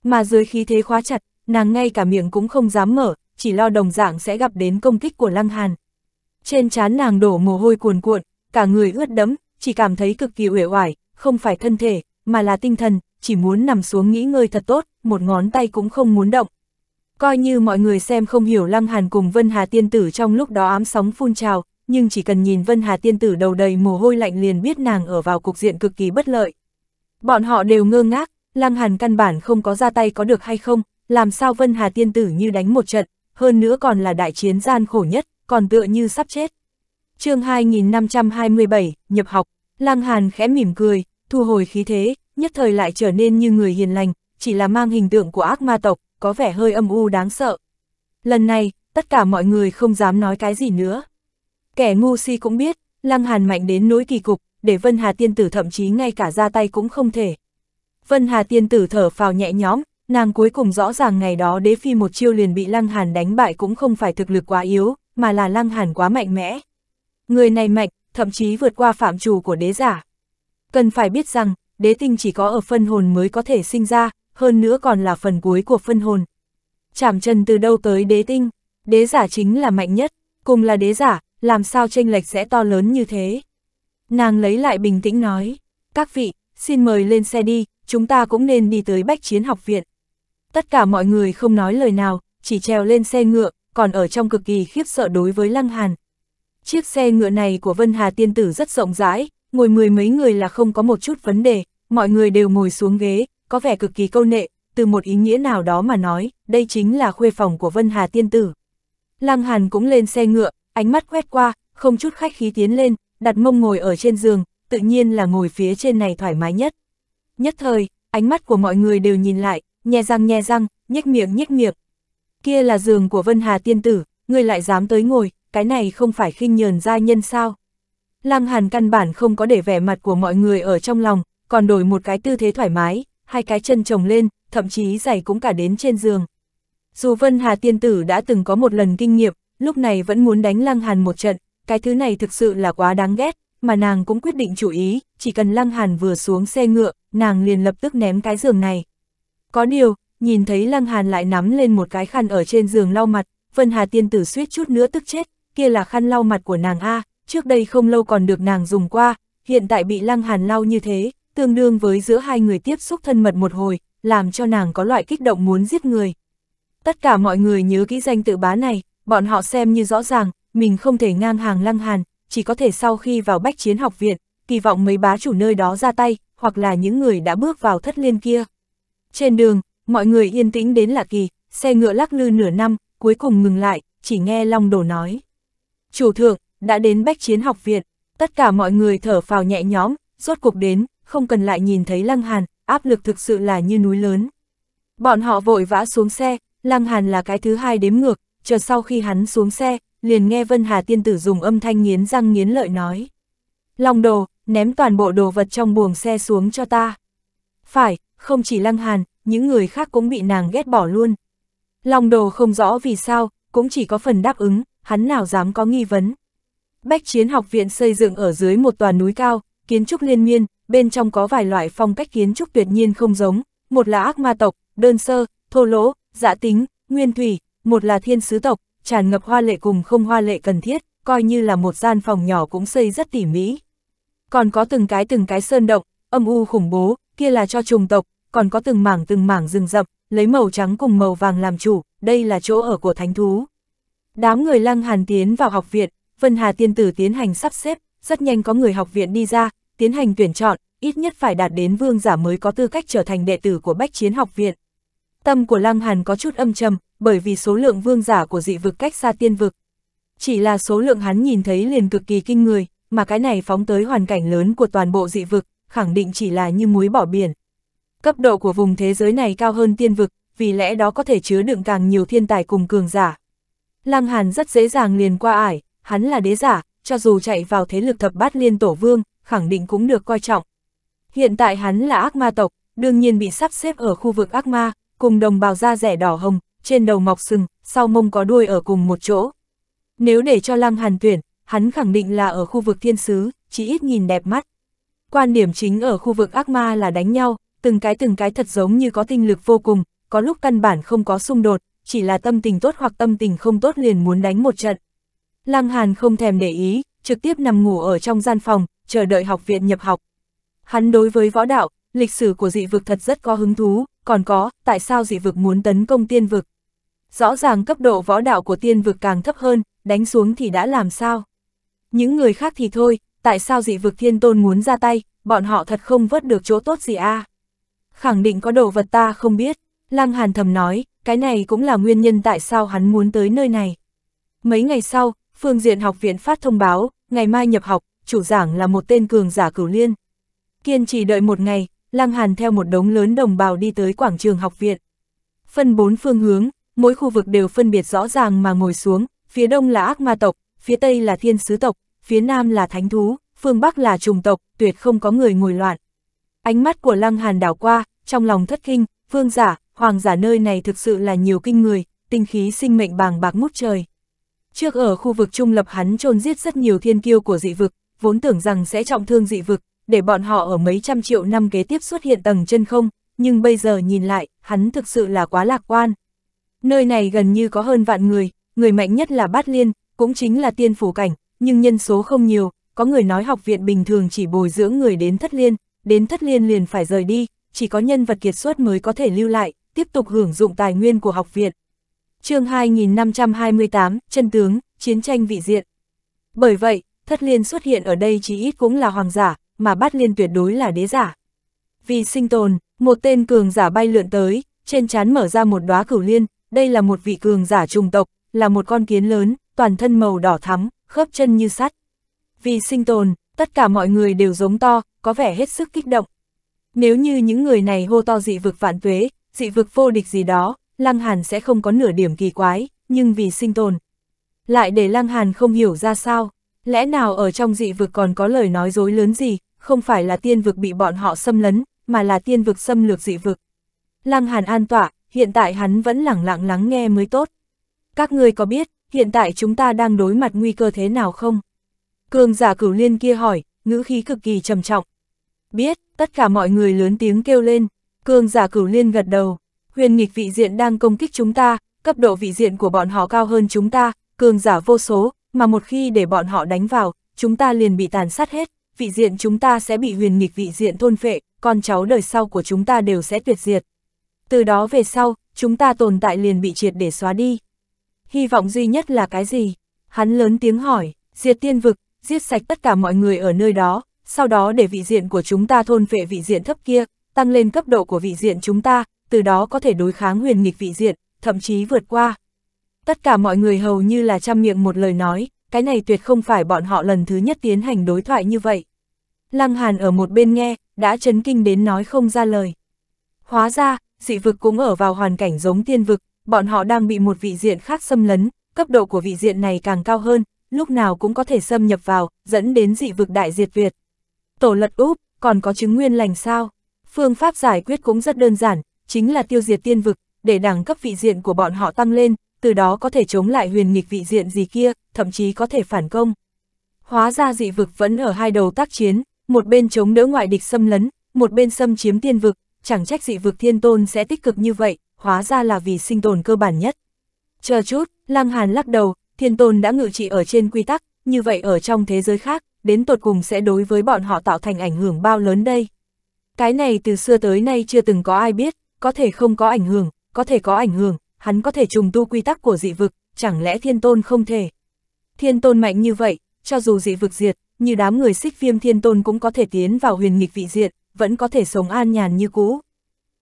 Mà dưới khí thế khóa chặt, nàng ngay cả miệng cũng không dám mở, chỉ lo đồng dạng sẽ gặp đến công kích của Lăng Hàn. Trên trán nàng đổ mồ hôi cuồn cuộn, cả người ướt đẫm, chỉ cảm thấy cực kỳ uể oải, không phải thân thể, mà là tinh thần, chỉ muốn nằm xuống nghỉ ngơi thật tốt, một ngón tay cũng không muốn động. Coi như mọi người xem không hiểu Lăng Hàn cùng Vân Hà Tiên Tử trong lúc đó ám sóng phun trào, nhưng chỉ cần nhìn Vân Hà Tiên Tử đầu đầy mồ hôi lạnh liền biết nàng ở vào cục diện cực kỳ bất lợi. Bọn họ đều ngơ ngác, Lăng Hàn căn bản không có ra tay có được hay không, làm sao Vân Hà Tiên Tử như đánh một trận, hơn nữa còn là đại chiến gian khổ nhất, còn tựa như sắp chết. chương 2527, nhập học, lăng Hàn khẽ mỉm cười, thu hồi khí thế, nhất thời lại trở nên như người hiền lành, chỉ là mang hình tượng của ác ma tộc, có vẻ hơi âm u đáng sợ. Lần này, tất cả mọi người không dám nói cái gì nữa. Kẻ ngu si cũng biết, Lăng Hàn mạnh đến nỗi kỳ cục, để Vân Hà Tiên Tử thậm chí ngay cả ra tay cũng không thể. Vân Hà Tiên Tử thở phào nhẹ nhõm, Nàng cuối cùng rõ ràng ngày đó đế phi một chiêu liền bị Lăng Hàn đánh bại cũng không phải thực lực quá yếu, mà là Lăng Hàn quá mạnh mẽ. Người này mạnh, thậm chí vượt qua phạm trù của đế giả. Cần phải biết rằng, đế tinh chỉ có ở phân hồn mới có thể sinh ra, hơn nữa còn là phần cuối của phân hồn. Chảm chân từ đâu tới đế tinh, đế giả chính là mạnh nhất, cùng là đế giả, làm sao tranh lệch sẽ to lớn như thế. Nàng lấy lại bình tĩnh nói, các vị, xin mời lên xe đi, chúng ta cũng nên đi tới bách chiến học viện. Tất cả mọi người không nói lời nào, chỉ trèo lên xe ngựa, còn ở trong cực kỳ khiếp sợ đối với Lăng Hàn. Chiếc xe ngựa này của Vân Hà Tiên Tử rất rộng rãi, ngồi mười mấy người là không có một chút vấn đề, mọi người đều ngồi xuống ghế, có vẻ cực kỳ câu nệ, từ một ý nghĩa nào đó mà nói, đây chính là khuê phòng của Vân Hà Tiên Tử. Lăng Hàn cũng lên xe ngựa, ánh mắt quét qua, không chút khách khí tiến lên, đặt mông ngồi ở trên giường, tự nhiên là ngồi phía trên này thoải mái nhất. Nhất thời, ánh mắt của mọi người đều nhìn lại, nhe răng nhe răng, nhếch miệng nhếch miệng. Kia là giường của Vân Hà tiên tử, ngươi lại dám tới ngồi, cái này không phải khinh nhờn gia nhân sao? Lăng Hàn căn bản không có để vẻ mặt của mọi người ở trong lòng, còn đổi một cái tư thế thoải mái, hai cái chân chồng lên, thậm chí giày cũng cả đến trên giường. Dù Vân Hà tiên tử đã từng có một lần kinh nghiệm, lúc này vẫn muốn đánh Lăng Hàn một trận, cái thứ này thực sự là quá đáng ghét, mà nàng cũng quyết định chú ý, chỉ cần Lăng Hàn vừa xuống xe ngựa, nàng liền lập tức ném cái giường này. Có điều, nhìn thấy Lăng Hàn lại nắm lên một cái khăn ở trên giường lau mặt, Vân Hà tiên tử suýt chút nữa tức chết, kia là khăn lau mặt của nàng A, trước đây không lâu còn được nàng dùng qua, hiện tại bị Lăng Hàn lau như thế, tương đương với giữa hai người tiếp xúc thân mật một hồi, làm cho nàng có loại kích động muốn giết người. Tất cả mọi người nhớ kỹ danh tự bá này, bọn họ xem như rõ ràng, mình không thể ngang hàng Lăng Hàn, chỉ có thể sau khi vào bách chiến học viện, kỳ vọng mấy bá chủ nơi đó ra tay, hoặc là những người đã bước vào thất liên kia. Trên đường, mọi người yên tĩnh đến lạ kỳ, xe ngựa lắc lư nửa năm, cuối cùng ngừng lại, chỉ nghe Long đồ nói. Chủ thượng, đã đến bách chiến học viện, tất cả mọi người thở phào nhẹ nhõm, rốt cuộc đến, không cần lại nhìn thấy Lăng Hàn, áp lực thực sự là như núi lớn. Bọn họ vội vã xuống xe, Lăng Hàn là cái thứ hai đếm ngược, chờ sau khi hắn xuống xe, liền nghe Vân Hà Tiên Tử dùng âm thanh nghiến răng nghiến lợi nói. Long đồ, ném toàn bộ đồ vật trong buồng xe xuống cho ta. Phải, không chỉ Lăng Hàn, những người khác cũng bị nàng ghét bỏ luôn. Long đồ không rõ vì sao, cũng chỉ có phần đáp ứng, hắn nào dám có nghi vấn. Bách chiến học viện xây dựng ở dưới một tòa núi cao, kiến trúc liên miên, bên trong có vài loại phong cách kiến trúc tuyệt nhiên không giống, một là ác ma tộc, đơn sơ, thô lỗ, dạ tính, nguyên thủy, một là thiên sứ tộc, tràn ngập hoa lệ cùng không hoa lệ cần thiết, coi như là một gian phòng nhỏ cũng xây rất tỉ mỉ. Còn có từng cái từng cái sơn động, âm u khủng bố, kia là cho trùng tộc, còn có từng mảng từng mảng rừng rậm, lấy màu trắng cùng màu vàng làm chủ, đây là chỗ ở của thánh thú. Đám người lăng hàn tiến vào học viện, Vân Hà tiên tử tiến hành sắp xếp, rất nhanh có người học viện đi ra, tiến hành tuyển chọn, ít nhất phải đạt đến vương giả mới có tư cách trở thành đệ tử của Bách Chiến học viện. Tâm của Lăng Hàn có chút âm trầm, bởi vì số lượng vương giả của dị vực cách xa tiên vực. Chỉ là số lượng hắn nhìn thấy liền cực kỳ kinh người, mà cái này phóng tới hoàn cảnh lớn của toàn bộ dị vực, khẳng định chỉ là như muối bỏ biển. Cấp độ của vùng thế giới này cao hơn tiên vực, vì lẽ đó có thể chứa đựng càng nhiều thiên tài cùng cường giả. Lăng Hàn rất dễ dàng liền qua ải, hắn là đế giả, cho dù chạy vào thế lực thập bát liên tổ vương, khẳng định cũng được coi trọng. Hiện tại hắn là ác ma tộc, đương nhiên bị sắp xếp ở khu vực ác ma, cùng đồng bào da rẻ đỏ hồng, trên đầu mọc sừng, sau mông có đuôi ở cùng một chỗ. Nếu để cho Lăng Hàn tuyển, hắn khẳng định là ở khu vực thiên sứ, chỉ ít nhìn đẹp mắt. Quan điểm chính ở khu vực ác ma là đánh nhau, từng cái từng cái thật giống như có tinh lực vô cùng, có lúc căn bản không có xung đột, chỉ là tâm tình tốt hoặc tâm tình không tốt liền muốn đánh một trận. Lăng Hàn không thèm để ý, trực tiếp nằm ngủ ở trong gian phòng, chờ đợi học viện nhập học. Hắn đối với võ đạo, lịch sử của dị vực thật rất có hứng thú, còn có, tại sao dị vực muốn tấn công tiên vực. Rõ ràng cấp độ võ đạo của tiên vực càng thấp hơn, đánh xuống thì đã làm sao. Những người khác thì thôi, tại sao dị vực thiên tôn muốn ra tay, bọn họ thật không vớt được chỗ tốt gì a à? khẳng định có đồ vật ta không biết. Lăng Hàn thầm nói, cái này cũng là nguyên nhân tại sao hắn muốn tới nơi này. Mấy ngày sau, Phương diện học viện phát thông báo, ngày mai nhập học, chủ giảng là một tên cường giả cửu liên. Kiên trì đợi một ngày, Lăng Hàn theo một đống lớn đồng bào đi tới quảng trường học viện. Phân bốn phương hướng, mỗi khu vực đều phân biệt rõ ràng mà ngồi xuống, phía đông là ác ma tộc, phía tây là thiên sứ tộc, phía nam là thánh thú, phương bắc là trùng tộc, tuyệt không có người ngồi loạn. Ánh mắt của Lăng Hàn đảo qua, trong lòng thất kinh, vương giả, hoàng giả nơi này thực sự là nhiều kinh người, tinh khí sinh mệnh bàng bạc ngút trời. Trước ở khu vực trung lập hắn trôn giết rất nhiều thiên kiêu của dị vực, vốn tưởng rằng sẽ trọng thương dị vực, để bọn họ ở mấy trăm triệu năm kế tiếp xuất hiện tầng chân không, nhưng bây giờ nhìn lại, hắn thực sự là quá lạc quan. Nơi này gần như có hơn vạn người, người mạnh nhất là Bát Liên, cũng chính là tiên phủ cảnh, nhưng nhân số không nhiều, có người nói học viện bình thường chỉ bồi dưỡng người đến thất liên, đến thất liên liền phải rời đi, chỉ có nhân vật kiệt xuất mới có thể lưu lại, tiếp tục hưởng dụng tài nguyên của học viện. chương 2528, chân tướng, chiến tranh vị diện. Bởi vậy, thất liên xuất hiện ở đây chỉ ít cũng là hoàng giả, mà bát liên tuyệt đối là đế giả. Vì sinh tồn, một tên cường giả bay lượn tới, trên trán mở ra một đóa cửu liên, đây là một vị cường giả trùng tộc, là một con kiến lớn, toàn thân màu đỏ thắm, khớp chân như sắt. Vì sinh tồn, tất cả mọi người đều giống to, có vẻ hết sức kích động. Nếu như những người này hô to dị vực vạn tuế, dị vực vô địch gì đó, Lăng Hàn sẽ không có nửa điểm kỳ quái, nhưng vì sinh tồn. Lại để Lăng Hàn không hiểu ra sao, lẽ nào ở trong dị vực còn có lời nói dối lớn gì, không phải là tiên vực bị bọn họ xâm lấn, mà là tiên vực xâm lược dị vực. Lăng Hàn an tọa, hiện tại hắn vẫn lẳng lặng lắng nghe mới tốt. Các người có biết, hiện tại chúng ta đang đối mặt nguy cơ thế nào không? Cường giả cửu liên kia hỏi, ngữ khí cực kỳ trầm trọng biết, tất cả mọi người lớn tiếng kêu lên, cường giả cửu liên gật đầu, huyền nghịch vị diện đang công kích chúng ta, cấp độ vị diện của bọn họ cao hơn chúng ta, cường giả vô số, mà một khi để bọn họ đánh vào, chúng ta liền bị tàn sát hết, vị diện chúng ta sẽ bị huyền nghịch vị diện thôn phệ, con cháu đời sau của chúng ta đều sẽ tuyệt diệt. Từ đó về sau, chúng ta tồn tại liền bị triệt để xóa đi. Hy vọng duy nhất là cái gì? Hắn lớn tiếng hỏi, diệt tiên vực, giết sạch tất cả mọi người ở nơi đó, sau đó để vị diện của chúng ta thôn vệ vị diện thấp kia, tăng lên cấp độ của vị diện chúng ta, từ đó có thể đối kháng huyền nghịch vị diện, thậm chí vượt qua. Tất cả mọi người hầu như là chăm miệng một lời nói, cái này tuyệt không phải bọn họ lần thứ nhất tiến hành đối thoại như vậy. Lăng Hàn ở một bên nghe, đã chấn kinh đến nói không ra lời. Hóa ra, dị vực cũng ở vào hoàn cảnh giống tiên vực, bọn họ đang bị một vị diện khác xâm lấn, cấp độ của vị diện này càng cao hơn, lúc nào cũng có thể xâm nhập vào, dẫn đến dị vực đại diệt Việt. Tổ lật úp, còn có chứng nguyên lành sao? Phương pháp giải quyết cũng rất đơn giản, chính là tiêu diệt tiên vực, để đẳng cấp vị diện của bọn họ tăng lên, từ đó có thể chống lại huyền nghịch vị diện gì kia, thậm chí có thể phản công. Hóa ra dị vực vẫn ở hai đầu tác chiến, một bên chống đỡ ngoại địch xâm lấn, một bên xâm chiếm tiên vực, chẳng trách dị vực thiên tôn sẽ tích cực như vậy, hóa ra là vì sinh tồn cơ bản nhất. Chờ chút, Lăng Hàn lắc đầu, thiên tôn đã ngự trị ở trên quy tắc, như vậy ở trong thế giới khác, đến tột cùng sẽ đối với bọn họ tạo thành ảnh hưởng bao lớn đây. Cái này từ xưa tới nay chưa từng có ai biết, có thể không có ảnh hưởng, có thể có ảnh hưởng, hắn có thể trùng tu quy tắc của dị vực, chẳng lẽ thiên tôn không thể. Thiên tôn mạnh như vậy, cho dù dị vực diệt, như đám người xích viêm thiên tôn cũng có thể tiến vào huyền nghịch vị diện, vẫn có thể sống an nhàn như cũ.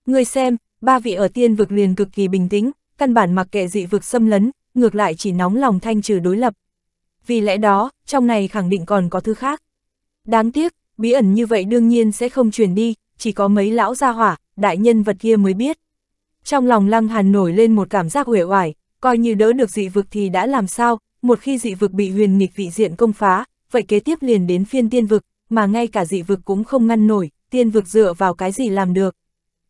Người xem, ba vị ở tiên vực liền cực kỳ bình tĩnh, căn bản mặc kệ dị vực xâm lấn, ngược lại chỉ nóng lòng thanh trừ đối lập vì lẽ đó, trong này khẳng định còn có thứ khác. Đáng tiếc, bí ẩn như vậy đương nhiên sẽ không truyền đi, chỉ có mấy lão gia hỏa, đại nhân vật kia mới biết. Trong lòng Lăng Hàn nổi lên một cảm giác uể oải, coi như đỡ được dị vực thì đã làm sao, một khi dị vực bị huyền nghịch vị diện công phá, vậy kế tiếp liền đến phiên tiên vực, mà ngay cả dị vực cũng không ngăn nổi, tiên vực dựa vào cái gì làm được.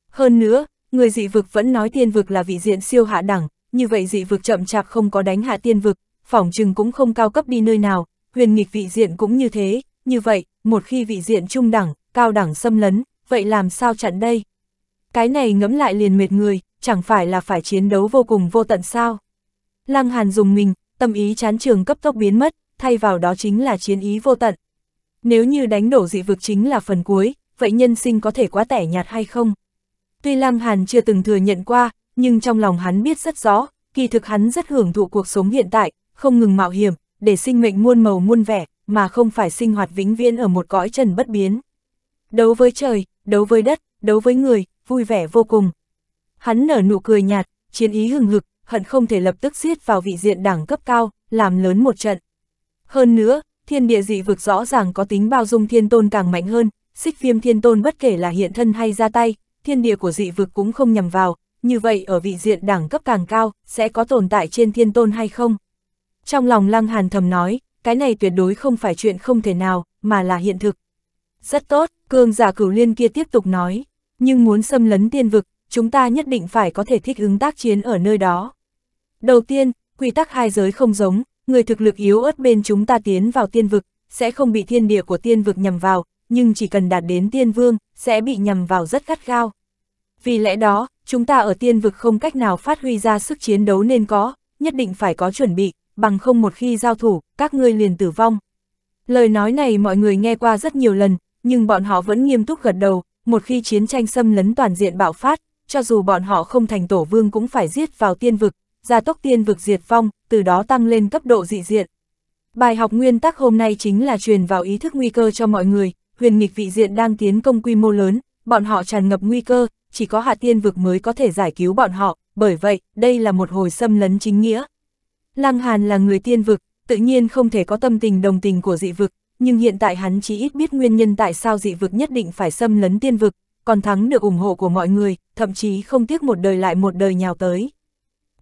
Hơn nữa, người dị vực vẫn nói tiên vực là vị diện siêu hạ đẳng, như vậy dị vực chậm chạp không có đánh hạ tiên vực, phỏng chừng cũng không cao cấp đi nơi nào, huyền nghịch vị diện cũng như thế, như vậy, một khi vị diện trung đẳng, cao đẳng xâm lấn, vậy làm sao chặn đây? Cái này ngẫm lại liền mệt người, chẳng phải là phải chiến đấu vô cùng vô tận sao? Lăng Hàn dùng mình, tâm ý chán trường cấp tốc biến mất, thay vào đó chính là chiến ý vô tận. Nếu như đánh đổ dị vực chính là phần cuối, vậy nhân sinh có thể quá tẻ nhạt hay không? Tuy Lăng Hàn chưa từng thừa nhận qua, nhưng trong lòng hắn biết rất rõ, kỳ thực hắn rất hưởng thụ cuộc sống hiện tại, không ngừng mạo hiểm, để sinh mệnh muôn màu muôn vẻ, mà không phải sinh hoạt vĩnh viễn ở một cõi trần bất biến. Đấu với trời, đấu với đất, đấu với người, vui vẻ vô cùng. Hắn nở nụ cười nhạt, chiến ý hừng hực, hận không thể lập tức xiết vào vị diện đẳng cấp cao, làm lớn một trận. Hơn nữa, thiên địa dị vực rõ ràng có tính bao dung thiên tôn càng mạnh hơn, xích viêm thiên tôn bất kể là hiện thân hay ra tay, thiên địa của dị vực cũng không nhằm vào, như vậy ở vị diện đẳng cấp càng cao, sẽ có tồn tại trên thiên tôn hay không? Trong lòng Lăng Hàn thầm nói, cái này tuyệt đối không phải chuyện không thể nào, mà là hiện thực. Rất tốt, cương giả cửu liên kia tiếp tục nói, nhưng muốn xâm lấn tiên vực, chúng ta nhất định phải có thể thích ứng tác chiến ở nơi đó. Đầu tiên, quy tắc hai giới không giống, người thực lực yếu ớt bên chúng ta tiến vào tiên vực, sẽ không bị thiên địa của tiên vực nhầm vào, nhưng chỉ cần đạt đến tiên vương, sẽ bị nhầm vào rất gắt gao. Vì lẽ đó, chúng ta ở tiên vực không cách nào phát huy ra sức chiến đấu nên có, nhất định phải có chuẩn bị, bằng không một khi giao thủ, các ngươi liền tử vong. Lời nói này mọi người nghe qua rất nhiều lần, nhưng bọn họ vẫn nghiêm túc gật đầu, một khi chiến tranh xâm lấn toàn diện bạo phát, cho dù bọn họ không thành tổ vương cũng phải giết vào tiên vực, gia tốc tiên vực diệt vong, từ đó tăng lên cấp độ dị diện. Bài học nguyên tắc hôm nay chính là truyền vào ý thức nguy cơ cho mọi người, huyền nghịch vị diện đang tiến công quy mô lớn, bọn họ tràn ngập nguy cơ, chỉ có hạ tiên vực mới có thể giải cứu bọn họ, bởi vậy, đây là một hồi xâm lấn chính nghĩa. Lăng Hàn là người tiên vực, tự nhiên không thể có tâm tình đồng tình của dị vực, nhưng hiện tại hắn chỉ ít biết nguyên nhân tại sao dị vực nhất định phải xâm lấn tiên vực, còn thắng được ủng hộ của mọi người, thậm chí không tiếc một đời lại một đời nhào tới.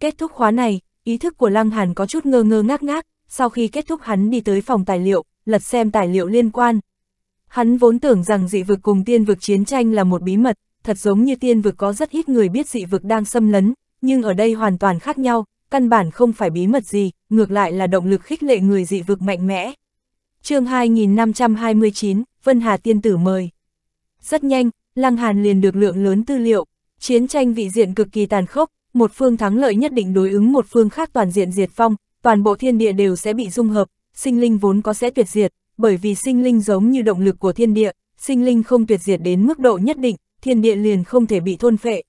Kết thúc khóa này, ý thức của Lăng Hàn có chút ngơ ngơ ngác ngác, sau khi kết thúc hắn đi tới phòng tài liệu, lật xem tài liệu liên quan. Hắn vốn tưởng rằng dị vực cùng tiên vực chiến tranh là một bí mật, thật giống như tiên vực có rất ít người biết dị vực đang xâm lấn, nhưng ở đây hoàn toàn khác nhau, căn bản không phải bí mật gì, ngược lại là động lực khích lệ người dị vực mạnh mẽ. chương 2529, Vân Hà Tiên Tử mời. Rất nhanh, Lăng Hàn liền được lượng lớn tư liệu, chiến tranh vị diện cực kỳ tàn khốc, một phương thắng lợi nhất định đối ứng một phương khác toàn diện diệt phong toàn bộ thiên địa đều sẽ bị dung hợp, sinh linh vốn có sẽ tuyệt diệt, bởi vì sinh linh giống như động lực của thiên địa, sinh linh không tuyệt diệt đến mức độ nhất định, thiên địa liền không thể bị thôn phệ.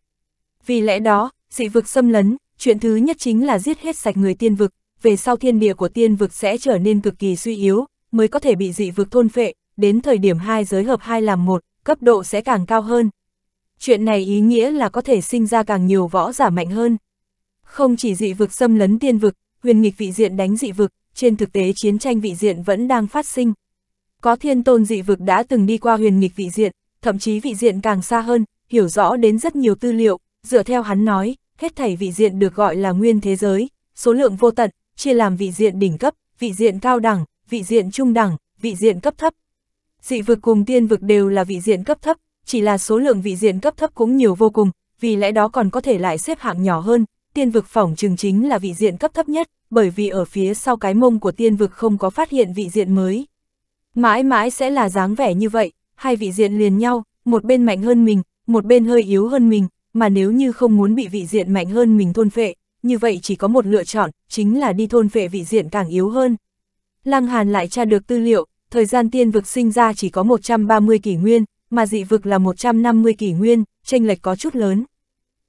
Vì lẽ đó, dị vực xâm lấn, chuyện thứ nhất chính là giết hết sạch người tiên vực, về sau thiên địa của tiên vực sẽ trở nên cực kỳ suy yếu, mới có thể bị dị vực thôn phệ, đến thời điểm hai giới hợp hai làm một, cấp độ sẽ càng cao hơn. Chuyện này ý nghĩa là có thể sinh ra càng nhiều võ giả mạnh hơn. Không chỉ dị vực xâm lấn tiên vực, huyền nghịch vị diện đánh dị vực, trên thực tế chiến tranh vị diện vẫn đang phát sinh. Có thiên tôn dị vực đã từng đi qua huyền nghịch vị diện, thậm chí vị diện càng xa hơn, hiểu rõ đến rất nhiều tư liệu, dựa theo hắn nói, hết thảy vị diện được gọi là nguyên thế giới, số lượng vô tận, chia làm vị diện đỉnh cấp, vị diện cao đẳng, vị diện trung đẳng, vị diện cấp thấp. Dị vực cùng tiên vực đều là vị diện cấp thấp, chỉ là số lượng vị diện cấp thấp cũng nhiều vô cùng, vì lẽ đó còn có thể lại xếp hạng nhỏ hơn, tiên vực phỏng trường chính là vị diện cấp thấp nhất, bởi vì ở phía sau cái mông của tiên vực không có phát hiện vị diện mới. Mãi mãi sẽ là dáng vẻ như vậy, hai vị diện liền nhau, một bên mạnh hơn mình, một bên hơi yếu hơn mình, mà nếu như không muốn bị vị diện mạnh hơn mình thôn phệ, như vậy chỉ có một lựa chọn, chính là đi thôn phệ vị diện càng yếu hơn. Lăng Hàn lại tra được tư liệu, thời gian tiên vực sinh ra chỉ có 130 kỷ nguyên, mà dị vực là 150 kỷ nguyên, tranh lệch có chút lớn.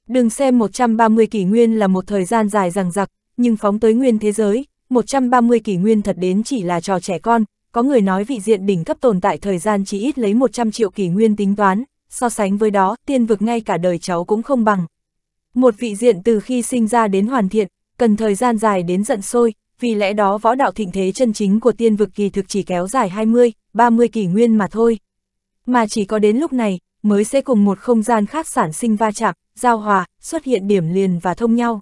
Đừng xem 130 kỷ nguyên là một thời gian dài rằng giặc nhưng phóng tới nguyên thế giới, 130 kỷ nguyên thật đến chỉ là trò trẻ con, có người nói vị diện đỉnh cấp tồn tại thời gian chỉ ít lấy 100 triệu kỷ nguyên tính toán, so sánh với đó, tiên vực ngay cả đời cháu cũng không bằng. Một vị diện từ khi sinh ra đến hoàn thiện, cần thời gian dài đến giận sôi, vì lẽ đó võ đạo thịnh thế chân chính của tiên vực kỳ thực chỉ kéo dài 20, 30 kỷ nguyên mà thôi. Mà chỉ có đến lúc này, mới sẽ cùng một không gian khác sản sinh va chạm, giao hòa, xuất hiện điểm liền và thông nhau.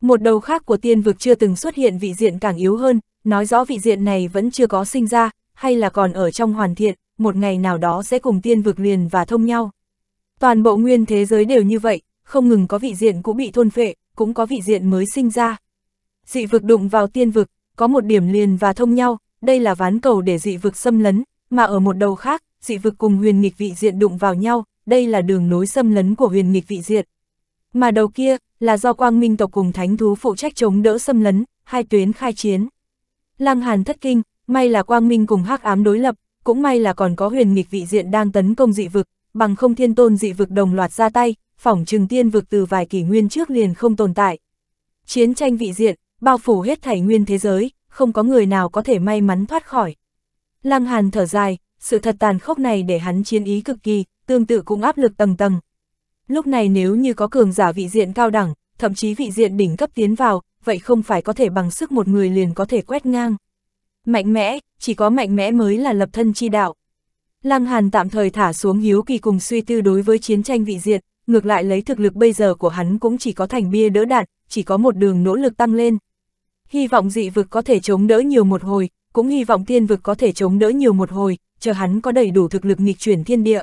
Một đầu khác của tiên vực chưa từng xuất hiện vị diện càng yếu hơn, nói rõ vị diện này vẫn chưa có sinh ra, hay là còn ở trong hoàn thiện, một ngày nào đó sẽ cùng tiên vực liền và thông nhau. Toàn bộ nguyên thế giới đều như vậy, không ngừng có vị diện cũng bị thôn phệ, cũng có vị diện mới sinh ra. Dị vực đụng vào tiên vực, có một điểm liền và thông nhau, đây là ván cầu để dị vực xâm lấn, mà ở một đầu khác, dị vực cùng huyền nghịch vị diện đụng vào nhau, đây là đường nối xâm lấn của huyền nghịch vị diện. Mà đầu kia, là do quang minh tộc cùng thánh thú phụ trách chống đỡ xâm lấn, hai tuyến khai chiến. Lăng Hàn thất kinh, may là quang minh cùng hắc ám đối lập, cũng may là còn có huyền nghịch vị diện đang tấn công dị vực, bằng không thiên tôn dị vực đồng loạt ra tay, phỏng trừng tiên vực từ vài kỷ nguyên trước liền không tồn tại. Chiến tranh vị diện, bao phủ hết thảy nguyên thế giới, không có người nào có thể may mắn thoát khỏi. Lăng Hàn thở dài, sự thật tàn khốc này để hắn chiến ý cực kỳ, tương tự cũng áp lực tầng tầng. Lúc này nếu như có cường giả vị diện cao đẳng, thậm chí vị diện đỉnh cấp tiến vào, vậy không phải có thể bằng sức một người liền có thể quét ngang. Mạnh mẽ, chỉ có mạnh mẽ mới là lập thân chi đạo. Lăng Hàn tạm thời thả xuống hiếu kỳ cùng suy tư đối với chiến tranh vị diệt, ngược lại lấy thực lực bây giờ của hắn cũng chỉ có thành bia đỡ đạn, chỉ có một đường nỗ lực tăng lên. Hy vọng dị vực có thể chống đỡ nhiều một hồi, cũng hy vọng tiên vực có thể chống đỡ nhiều một hồi, chờ hắn có đầy đủ thực lực nghịch chuyển thiên địa.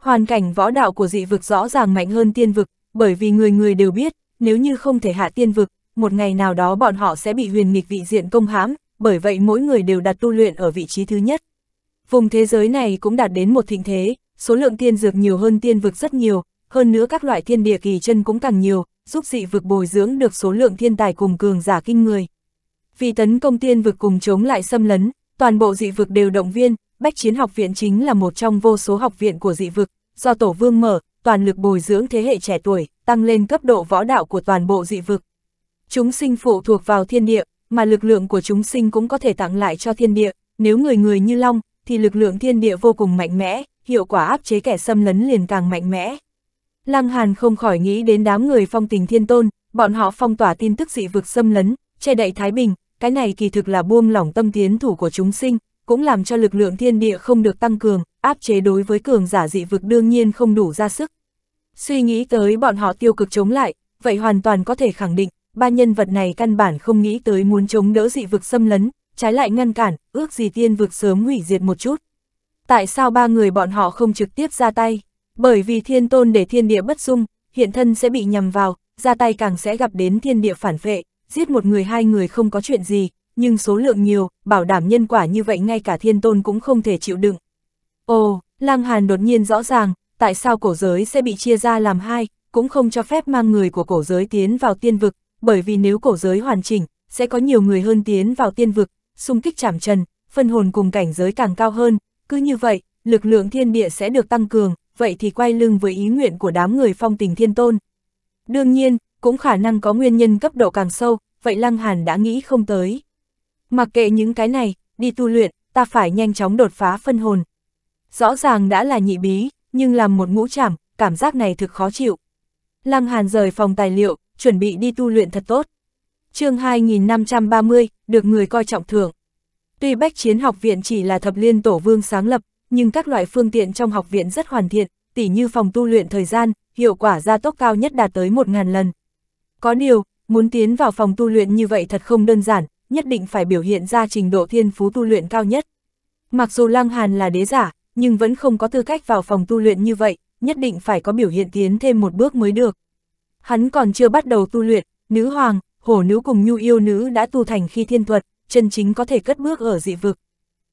Hoàn cảnh võ đạo của dị vực rõ ràng mạnh hơn tiên vực, bởi vì người người đều biết, nếu như không thể hạ tiên vực, một ngày nào đó bọn họ sẽ bị huyền nghịch vị diện công hãm, bởi vậy mỗi người đều đặt tu luyện ở vị trí thứ nhất. Vùng thế giới này cũng đạt đến một thịnh thế, số lượng tiên dược nhiều hơn tiên vực rất nhiều, hơn nữa các loại thiên địa kỳ chân cũng càng nhiều, giúp dị vực bồi dưỡng được số lượng thiên tài cùng cường giả kinh người. Vì tấn công tiên vực cùng chống lại xâm lấn, toàn bộ dị vực đều động viên, Bách Chiến Học Viện chính là một trong vô số học viện của dị vực, do Tổ Vương mở, toàn lực bồi dưỡng thế hệ trẻ tuổi, tăng lên cấp độ võ đạo của toàn bộ dị vực. Chúng sinh phụ thuộc vào thiên địa, mà lực lượng của chúng sinh cũng có thể tặng lại cho thiên địa, nếu người người như long, thì lực lượng thiên địa vô cùng mạnh mẽ, hiệu quả áp chế kẻ xâm lấn liền càng mạnh mẽ. Lăng Hàn không khỏi nghĩ đến đám người phong tình thiên tôn, bọn họ phong tỏa tin tức dị vực xâm lấn, che đậy Thái Bình, cái này kỳ thực là buông lỏng tâm tiến thủ của chúng sinh, cũng làm cho lực lượng thiên địa không được tăng cường, áp chế đối với cường giả dị vực đương nhiên không đủ ra sức. Suy nghĩ tới bọn họ tiêu cực chống lại, vậy hoàn toàn có thể khẳng định, ba nhân vật này căn bản không nghĩ tới muốn chống đỡ dị vực xâm lấn, trái lại ngăn cản, ước gì tiên vực sớm hủy diệt một chút. Tại sao ba người bọn họ không trực tiếp ra tay? Bởi vì thiên tôn để thiên địa bất dung, hiện thân sẽ bị nhầm vào, ra tay càng sẽ gặp đến thiên địa phản vệ, giết một người hai người không có chuyện gì, nhưng số lượng nhiều, bảo đảm nhân quả như vậy ngay cả thiên tôn cũng không thể chịu đựng. Ồ, Lang Hàn đột nhiên rõ ràng, tại sao cổ giới sẽ bị chia ra làm hai, cũng không cho phép mang người của cổ giới tiến vào tiên vực, bởi vì nếu cổ giới hoàn chỉnh, sẽ có nhiều người hơn tiến vào tiên vực, xung kích chạm trần, phân hồn cùng cảnh giới càng cao hơn, cứ như vậy, lực lượng thiên địa sẽ được tăng cường, vậy thì quay lưng với ý nguyện của đám người phong tình thiên tôn. Đương nhiên, cũng khả năng có nguyên nhân cấp độ càng sâu, vậy Lăng Hàn đã nghĩ không tới. Mặc kệ những cái này, đi tu luyện, ta phải nhanh chóng đột phá phân hồn. Rõ ràng đã là nhị bí, nhưng làm một ngũ trảm, cảm giác này thực khó chịu. Lăng Hàn rời phòng tài liệu, chuẩn bị đi tu luyện thật tốt. chương 2530, được người coi trọng thưởng. Tuy Bách Chiến Học Viện chỉ là thập liên tổ vương sáng lập, nhưng các loại phương tiện trong học viện rất hoàn thiện, tỉ như phòng tu luyện thời gian, hiệu quả gia tốc cao nhất đạt tới 1.000 lần. Có điều, muốn tiến vào phòng tu luyện như vậy thật không đơn giản, nhất định phải biểu hiện ra trình độ thiên phú tu luyện cao nhất. Mặc dù Lăng Hàn là đế giả, nhưng vẫn không có tư cách vào phòng tu luyện như vậy, nhất định phải có biểu hiện tiến thêm một bước mới được. Hắn còn chưa bắt đầu tu luyện, nữ hoàng, hổ nữ cùng nhu yêu nữ đã tu thành khi thiên thuật, chân chính có thể cất bước ở dị vực.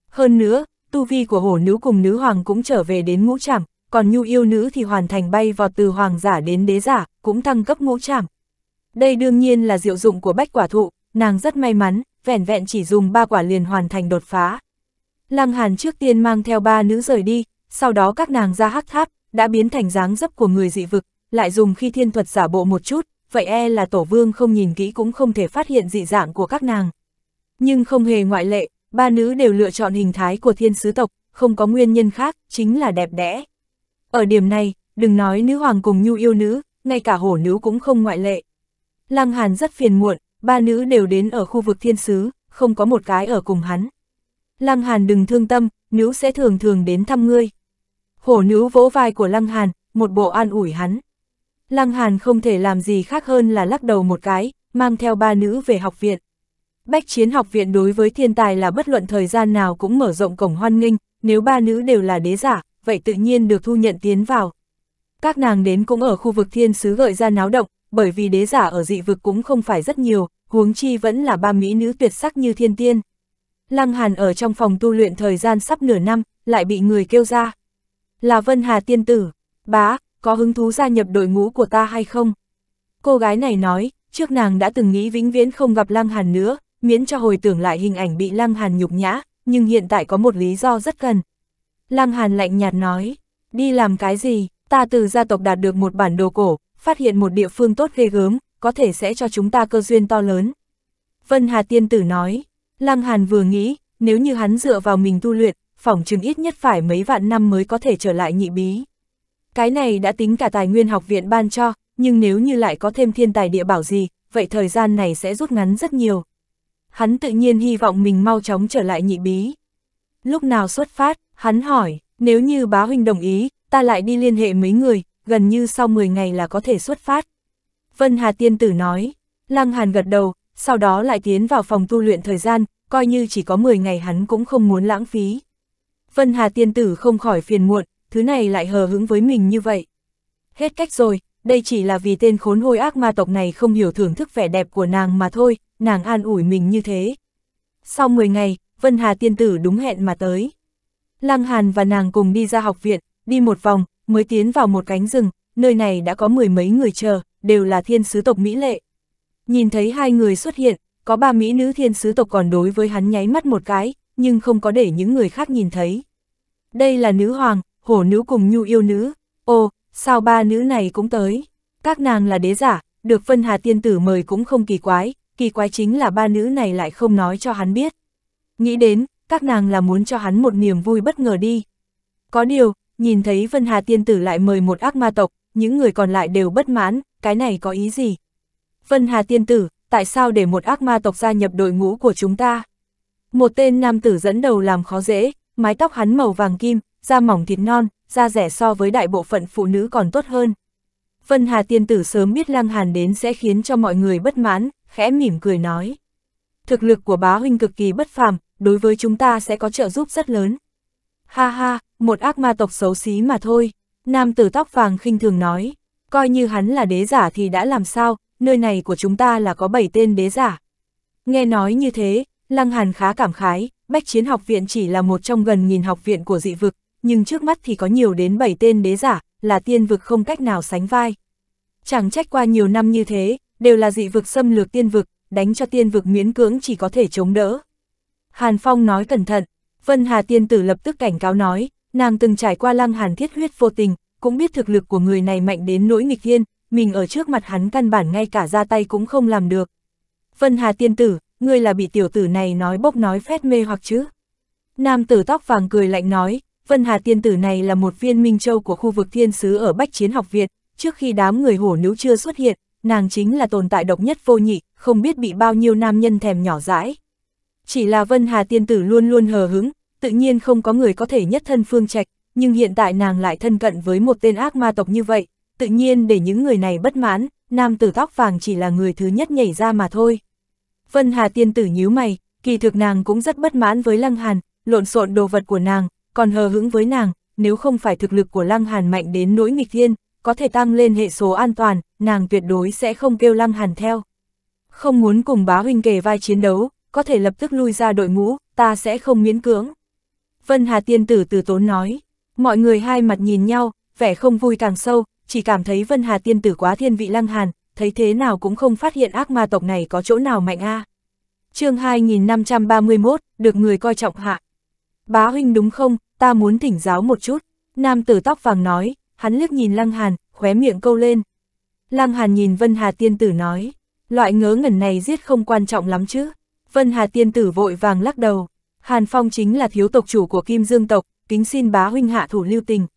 Hơn nữa, tu vi của hổ nữ cùng nữ hoàng cũng trở về đến ngũ trảm, còn nhu yêu nữ thì hoàn thành bay vọt từ hoàng giả đến đế giả, cũng thăng cấp ngũ trảm. Đây đương nhiên là diệu dụng của bách quả thụ, nàng rất may mắn, vẻn vẹn chỉ dùng ba quả liền hoàn thành đột phá. Lăng Hàn trước tiên mang theo ba nữ rời đi, sau đó các nàng ra hắc tháp, đã biến thành dáng dấp của người dị vực, lại dùng khi thiên thuật giả bộ một chút, vậy e là tổ vương không nhìn kỹ cũng không thể phát hiện dị dạng của các nàng. Nhưng không hề ngoại lệ, ba nữ đều lựa chọn hình thái của thiên sứ tộc, không có nguyên nhân khác, chính là đẹp đẽ. Ở điểm này, đừng nói nữ hoàng cùng nhu yêu nữ, ngay cả hổ nữ cũng không ngoại lệ. Lăng Hàn rất phiền muộn, ba nữ đều đến ở khu vực thiên sứ, không có một cái ở cùng hắn. Lăng Hàn đừng thương tâm, nữ sẽ thường thường đến thăm ngươi. Hổ nữ vỗ vai của Lăng Hàn, một bộ an ủi hắn. Lăng Hàn không thể làm gì khác hơn là lắc đầu một cái, mang theo ba nữ về học viện. Bách chiến học viện đối với thiên tài là bất luận thời gian nào cũng mở rộng cổng hoan nghênh, nếu ba nữ đều là đế giả, vậy tự nhiên được thu nhận tiến vào. Các nàng đến cũng ở khu vực thiên sứ gợi ra náo động, bởi vì đế giả ở dị vực cũng không phải rất nhiều, huống chi vẫn là ba mỹ nữ tuyệt sắc như thiên tiên. Lăng Hàn ở trong phòng tu luyện thời gian sắp nửa năm, lại bị người kêu ra. Là Vân Hà Tiên Tử, bá, có hứng thú gia nhập đội ngũ của ta hay không? Cô gái này nói, trước nàng đã từng nghĩ vĩnh viễn không gặp Lăng Hàn nữa, miễn cho hồi tưởng lại hình ảnh bị Lăng Hàn nhục nhã, nhưng hiện tại có một lý do rất cần. Lăng Hàn lạnh nhạt nói, đi làm cái gì, ta từ gia tộc đạt được một bản đồ cổ, phát hiện một địa phương tốt ghê gớm, có thể sẽ cho chúng ta cơ duyên to lớn. Vân Hà Tiên Tử nói, Lăng Hàn vừa nghĩ, nếu như hắn dựa vào mình tu luyện, phỏng chừng ít nhất phải mấy vạn năm mới có thể trở lại nhị bí. Cái này đã tính cả tài nguyên học viện ban cho, nhưng nếu như lại có thêm thiên tài địa bảo gì, vậy thời gian này sẽ rút ngắn rất nhiều. Hắn tự nhiên hy vọng mình mau chóng trở lại nhị bí. Lúc nào xuất phát, hắn hỏi, nếu như bá huynh đồng ý, ta lại đi liên hệ mấy người, gần như sau 10 ngày là có thể xuất phát. Vân Hà Tiên Tử nói, Lăng Hàn gật đầu, sau đó lại tiến vào phòng tu luyện thời gian, coi như chỉ có 10 ngày hắn cũng không muốn lãng phí. Vân Hà Tiên Tử không khỏi phiền muộn, thứ này lại hờ hững với mình như vậy. Hết cách rồi, đây chỉ là vì tên khốn hôi ác ma tộc này không hiểu thưởng thức vẻ đẹp của nàng mà thôi, nàng an ủi mình như thế. Sau 10 ngày, Vân Hà tiên tử đúng hẹn mà tới. Lăng Hàn và nàng cùng đi ra học viện, đi một vòng, mới tiến vào một cánh rừng, nơi này đã có mười mấy người chờ, đều là thiên sứ tộc Mỹ lệ. Nhìn thấy hai người xuất hiện, có ba Mỹ nữ thiên sứ tộc còn đối với hắn nháy mắt một cái, nhưng không có để những người khác nhìn thấy. Đây là nữ hoàng, hổ nữ cùng nhu yêu nữ, ô, sao ba nữ này cũng tới. Các nàng là đế giả, được vân hà tiên tử mời cũng không kỳ quái, kỳ quái chính là ba nữ này lại không nói cho hắn biết. Nghĩ đến, các nàng là muốn cho hắn một niềm vui bất ngờ đi. Có điều, nhìn thấy Vân Hà Tiên Tử lại mời một ác ma tộc, những người còn lại đều bất mãn, cái này có ý gì? Vân Hà Tiên Tử, tại sao để một ác ma tộc gia nhập đội ngũ của chúng ta? Một tên nam tử dẫn đầu làm khó dễ, mái tóc hắn màu vàng kim, da mỏng thịt non, da rẻ so với đại bộ phận phụ nữ còn tốt hơn. Vân Hà tiên tử sớm biết Lăng Hàn đến sẽ khiến cho mọi người bất mãn, khẽ mỉm cười nói. Thực lực của bá huynh cực kỳ bất phàm, đối với chúng ta sẽ có trợ giúp rất lớn. Ha ha, một ác ma tộc xấu xí mà thôi, nam tử tóc vàng khinh thường nói. Coi như hắn là đế giả thì đã làm sao, nơi này của chúng ta là có bảy tên đế giả. Nghe nói như thế, Lăng Hàn khá cảm khái, Bách Chiến Học Viện chỉ là một trong gần nghìn học viện của dị vực, nhưng trước mắt thì có nhiều đến 7 tên đế giả, là tiên vực không cách nào sánh vai. Chẳng trách qua nhiều năm như thế, đều là dị vực xâm lược tiên vực, đánh cho tiên vực miễn cưỡng chỉ có thể chống đỡ. Hàn Phong nói cẩn thận, Vân Hà tiên tử lập tức cảnh cáo nói, nàng từng trải qua lăng hàn thiết huyết vô tình, cũng biết thực lực của người này mạnh đến nỗi nghịch thiên, mình ở trước mặt hắn căn bản ngay cả ra tay cũng không làm được. Vân Hà tiên tử, ngươi là bị tiểu tử này nói bốc nói phét mê hoặc chứ? Nam tử tóc vàng cười lạnh nói, Vân Hà tiên tử này là một viên minh châu của khu vực thiên sứ ở Bách Chiến học Việt, trước khi đám người hổ nữ chưa xuất hiện, nàng chính là tồn tại độc nhất vô nhị, không biết bị bao nhiêu nam nhân thèm nhỏ dãi. Chỉ là Vân Hà tiên tử luôn luôn hờ hứng, tự nhiên không có người có thể nhất thân phương trạch, nhưng hiện tại nàng lại thân cận với một tên ác ma tộc như vậy, tự nhiên để những người này bất mãn, nam tử tóc vàng chỉ là người thứ nhất nhảy ra mà thôi. Vân Hà tiên tử nhíu mày, kỳ thực nàng cũng rất bất mãn với Lăng Hàn, lộn xộn đồ vật của nàng, còn hờ hững với nàng, nếu không phải thực lực của Lăng Hàn mạnh đến nỗi nghịch thiên, có thể tăng lên hệ số an toàn, nàng tuyệt đối sẽ không kêu Lăng Hàn theo. Không muốn cùng bá huynh kề vai chiến đấu, có thể lập tức lui ra đội ngũ, ta sẽ không miễn cưỡng. Vân Hà Tiên Tử từ tốn nói, mọi người hai mặt nhìn nhau, vẻ không vui càng sâu, chỉ cảm thấy Vân Hà Tiên Tử quá thiên vị Lăng Hàn, thấy thế nào cũng không phát hiện ác ma tộc này có chỗ nào mạnh a. À. chương 2531, được người coi trọng hạ. Bá huynh đúng không, ta muốn thỉnh giáo một chút. Nam tử tóc vàng nói, hắn liếc nhìn Lăng Hàn, khóe miệng câu lên. Lăng Hàn nhìn Vân Hà Tiên Tử nói, loại ngớ ngẩn này giết không quan trọng lắm chứ. Vân Hà Tiên Tử vội vàng lắc đầu, Hàn Phong chính là thiếu tộc chủ của Kim Dương tộc, kính xin bá huynh hạ thủ lưu tình.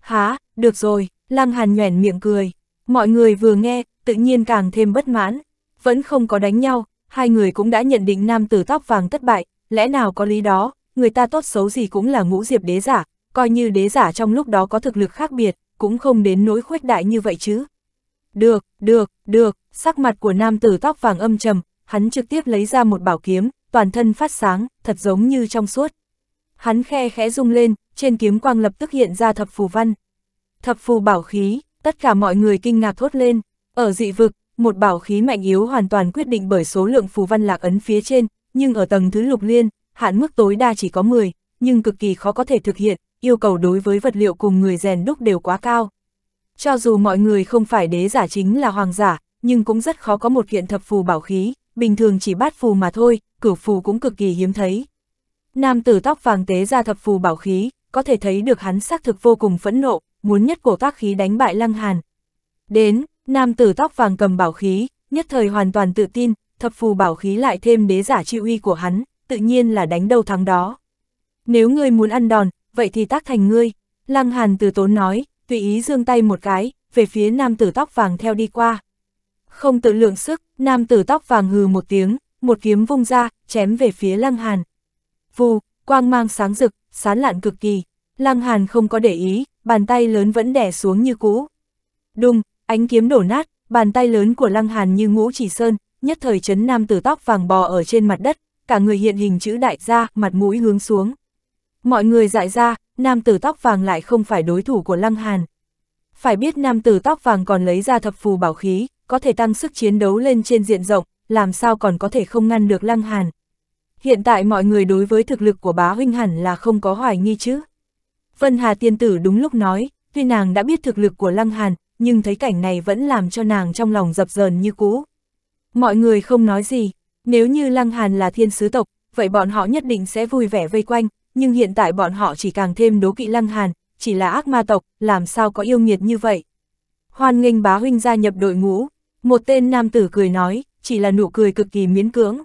Há, được rồi, Lăng Hàn nhoẻn miệng cười, mọi người vừa nghe, tự nhiên càng thêm bất mãn, vẫn không có đánh nhau, hai người cũng đã nhận định nam tử tóc vàng thất bại, lẽ nào có lý đó, người ta tốt xấu gì cũng là ngũ diệp đế giả, coi như đế giả trong lúc đó có thực lực khác biệt, cũng không đến nỗi khuếch đại như vậy chứ. Được, được, được, sắc mặt của nam tử tóc vàng âm trầm, hắn trực tiếp lấy ra một bảo kiếm, toàn thân phát sáng, thật giống như trong suốt. Hắn khe khẽ rung lên, trên kiếm quang lập tức hiện ra thập phù văn. Thập phù bảo khí, tất cả mọi người kinh ngạc thốt lên. Ở dị vực, một bảo khí mạnh yếu hoàn toàn quyết định bởi số lượng phù văn lạc ấn phía trên, nhưng ở tầng thứ lục liên, hạn mức tối đa chỉ có 10, nhưng cực kỳ khó có thể thực hiện, yêu cầu đối với vật liệu cùng người rèn đúc đều quá cao. Cho dù mọi người không phải đế giả chính là hoàng giả, nhưng cũng rất khó có một kiện thập phù bảo khí, bình thường chỉ bát phù mà thôi, cửu phù cũng cực kỳ hiếm thấy. Nam tử tóc vàng tế ra thập phù bảo khí, có thể thấy được hắn xác thực vô cùng phẫn nộ, muốn nhất cổ tác khí đánh bại Lăng Hàn. Đến, nam tử tóc vàng cầm bảo khí, nhất thời hoàn toàn tự tin, thập phù bảo khí lại thêm đế giả chịu uy của hắn, tự nhiên là đánh đầu thắng đó. Nếu ngươi muốn ăn đòn, vậy thì tác thành ngươi. Lăng Hàn từ tốn nói, tùy ý dương tay một cái, về phía nam tử tóc vàng theo đi qua. Không tự lượng sức, nam tử tóc vàng hừ một tiếng, một kiếm vung ra, chém về phía Lăng Hàn. Vù, quang mang sáng rực, sán lạn cực kỳ. Lăng Hàn không có để ý, bàn tay lớn vẫn đè xuống như cũ. Đùng, ánh kiếm đổ nát, bàn tay lớn của Lăng Hàn như ngũ chỉ sơn, nhất thời chấn nam tử tóc vàng bò ở trên mặt đất, cả người hiện hình chữ đại gia, mặt mũi hướng xuống. Mọi người dại ra, nam tử tóc vàng lại không phải đối thủ của Lăng Hàn. Phải biết nam tử tóc vàng còn lấy ra thập phù bảo khí, có thể tăng sức chiến đấu lên trên diện rộng, làm sao còn có thể không ngăn được Lăng Hàn. Hiện tại mọi người đối với thực lực của bá huynh hẳn là không có hoài nghi chứ. Vân Hà tiên tử đúng lúc nói, tuy nàng đã biết thực lực của Lăng Hàn, nhưng thấy cảnh này vẫn làm cho nàng trong lòng dập dờn như cũ. Mọi người không nói gì, nếu như Lăng Hàn là thiên sứ tộc, vậy bọn họ nhất định sẽ vui vẻ vây quanh, nhưng hiện tại bọn họ chỉ càng thêm đố kỵ Lăng Hàn, chỉ là ác ma tộc, làm sao có yêu nghiệt như vậy. Hoan nghênh bá huynh gia nhập đội ngũ, một tên nam tử cười nói, chỉ là nụ cười cực kỳ miễn cưỡng.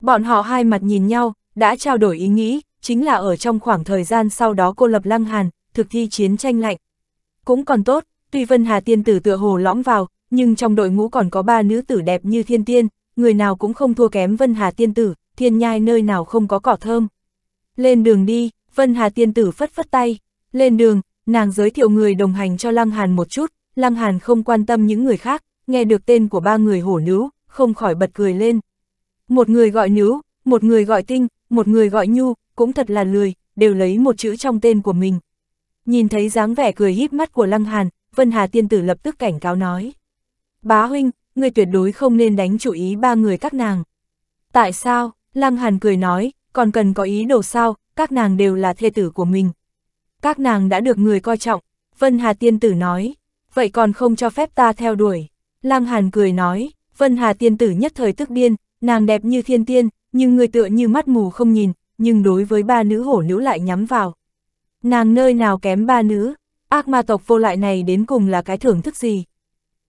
Bọn họ hai mặt nhìn nhau, đã trao đổi ý nghĩ, chính là ở trong khoảng thời gian sau đó cô lập Lăng Hàn, thực thi chiến tranh lạnh. Cũng còn tốt, tuy Vân Hà tiên tử tựa hồ lõm vào, nhưng trong đội ngũ còn có ba nữ tử đẹp như thiên tiên, người nào cũng không thua kém Vân Hà Tiên Tử, thiên nhai nơi nào không có cỏ thơm. Lên đường đi, Vân Hà Tiên Tử phất phất tay, lên đường, nàng giới thiệu người đồng hành cho Lăng Hàn một chút, Lăng Hàn không quan tâm những người khác, nghe được tên của ba người hổ nữ, không khỏi bật cười lên. Một người gọi nữ, một người gọi tinh, một người gọi nhu, cũng thật là lười, đều lấy một chữ trong tên của mình. Nhìn thấy dáng vẻ cười híp mắt của Lăng Hàn, Vân Hà Tiên Tử lập tức cảnh cáo nói. Bá huynh, ngươi tuyệt đối không nên đánh chủ ý ba người các nàng. Tại sao? Lăng Hàn cười nói, còn cần có ý đồ sao, các nàng đều là thê tử của mình. Các nàng đã được người coi trọng, Vân Hà Tiên Tử nói, vậy còn không cho phép ta theo đuổi. Lăng Hàn cười nói, Vân Hà Tiên Tử nhất thời tức điên, nàng đẹp như thiên tiên, nhưng người tựa như mắt mù không nhìn, nhưng đối với ba nữ hổ nữ lại nhắm vào. Nàng nơi nào kém ba nữ, ác ma tộc vô lại này đến cùng là cái thưởng thức gì?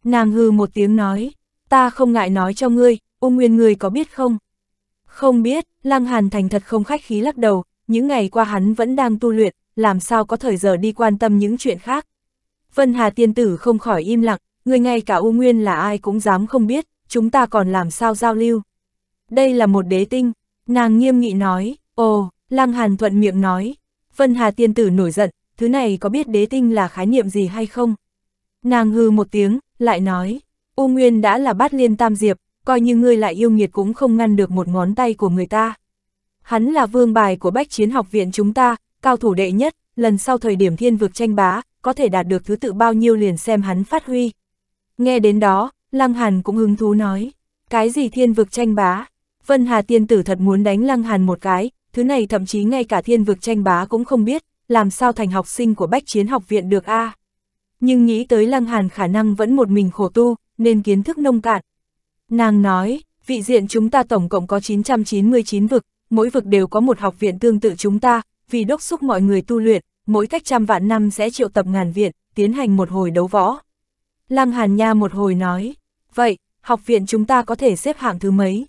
Nàng hư một tiếng nói, ta không ngại nói cho ngươi, U Nguyên ngươi có biết không? Không biết, Lăng Hàn Thành thật không khách khí lắc đầu, những ngày qua hắn vẫn đang tu luyện, làm sao có thời giờ đi quan tâm những chuyện khác. Vân Hà Tiên Tử không khỏi im lặng, người ngay cả U Nguyên là ai cũng dám không biết, chúng ta còn làm sao giao lưu. Đây là một đế tinh, nàng nghiêm nghị nói, ồ, Lăng Hàn thuận miệng nói. Vân Hà Tiên Tử nổi giận, thứ này có biết đế tinh là khái niệm gì hay không? Nàng hư một tiếng, lại nói, U Nguyên đã là bát liên tam diệp, coi như ngươi lại yêu nghiệt cũng không ngăn được một ngón tay của người ta. Hắn là vương bài của bách chiến học viện chúng ta, cao thủ đệ nhất, lần sau thời điểm thiên vực tranh bá, có thể đạt được thứ tự bao nhiêu liền xem hắn phát huy. Nghe đến đó, Lăng Hàn cũng hứng thú nói, cái gì thiên vực tranh bá? Vân Hà tiên tử thật muốn đánh Lăng Hàn một cái, thứ này thậm chí ngay cả thiên vực tranh bá cũng không biết, làm sao thành học sinh của bách chiến học viện được a à? Nhưng nghĩ tới Lăng Hàn khả năng vẫn một mình khổ tu, nên kiến thức nông cạn. Nàng nói, vị diện chúng ta tổng cộng có 999 vực, mỗi vực đều có một học viện tương tự chúng ta, vì đốc xúc mọi người tu luyện, mỗi cách trăm vạn năm sẽ triệu tập ngàn viện, tiến hành một hồi đấu võ. Lăng Hàn Nha một hồi nói, vậy, học viện chúng ta có thể xếp hạng thứ mấy?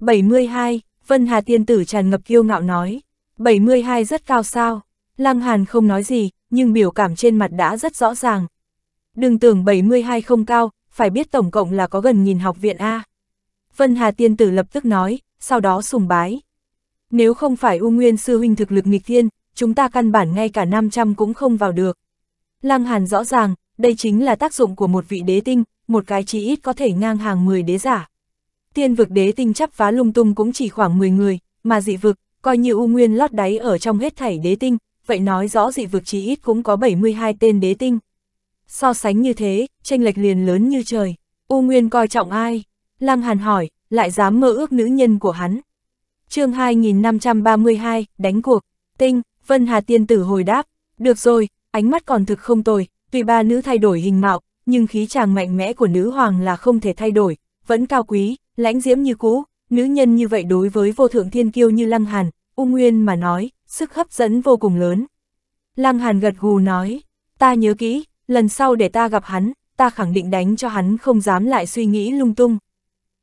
72, Vân Hà Tiên Tử tràn ngập kiêu ngạo nói, 72 rất cao sao? Lăng Hàn không nói gì, nhưng biểu cảm trên mặt đã rất rõ ràng. Đừng tưởng 72 không cao, phải biết tổng cộng là có gần nghìn học viện A. Vân Hà Tiên Tử lập tức nói, sau đó sùng bái. Nếu không phải U Nguyên Sư Huynh thực lực nghịch thiên, chúng ta căn bản ngay cả 500 cũng không vào được. Lăng Hàn rõ ràng, đây chính là tác dụng của một vị đế tinh, một cái chỉ ít có thể ngang hàng 10 đế giả. Tiên vực đế tinh chắp phá lung tung cũng chỉ khoảng 10 người, mà dị vực, coi như U Nguyên lót đáy ở trong hết thảy đế tinh, vậy nói rõ dị vực chỉ ít cũng có 72 tên đế tinh. So sánh như thế, tranh lệch liền lớn như trời. U Nguyên coi trọng ai? Lăng Hàn hỏi, lại dám mơ ước nữ nhân của hắn. chương 2532, đánh cuộc. Tinh, Vân Hà Tiên Tử hồi đáp. Được rồi, ánh mắt còn thực không tồi, tuy ba nữ thay đổi hình mạo, nhưng khí chàng mạnh mẽ của nữ hoàng là không thể thay đổi, vẫn cao quý, lãnh diễm như cũ, nữ nhân như vậy đối với vô thượng thiên kiêu như Lăng Hàn, U Nguyên mà nói, sức hấp dẫn vô cùng lớn. Lăng Hàn gật gù nói, ta nhớ kỹ, lần sau để ta gặp hắn, ta khẳng định đánh cho hắn không dám lại suy nghĩ lung tung.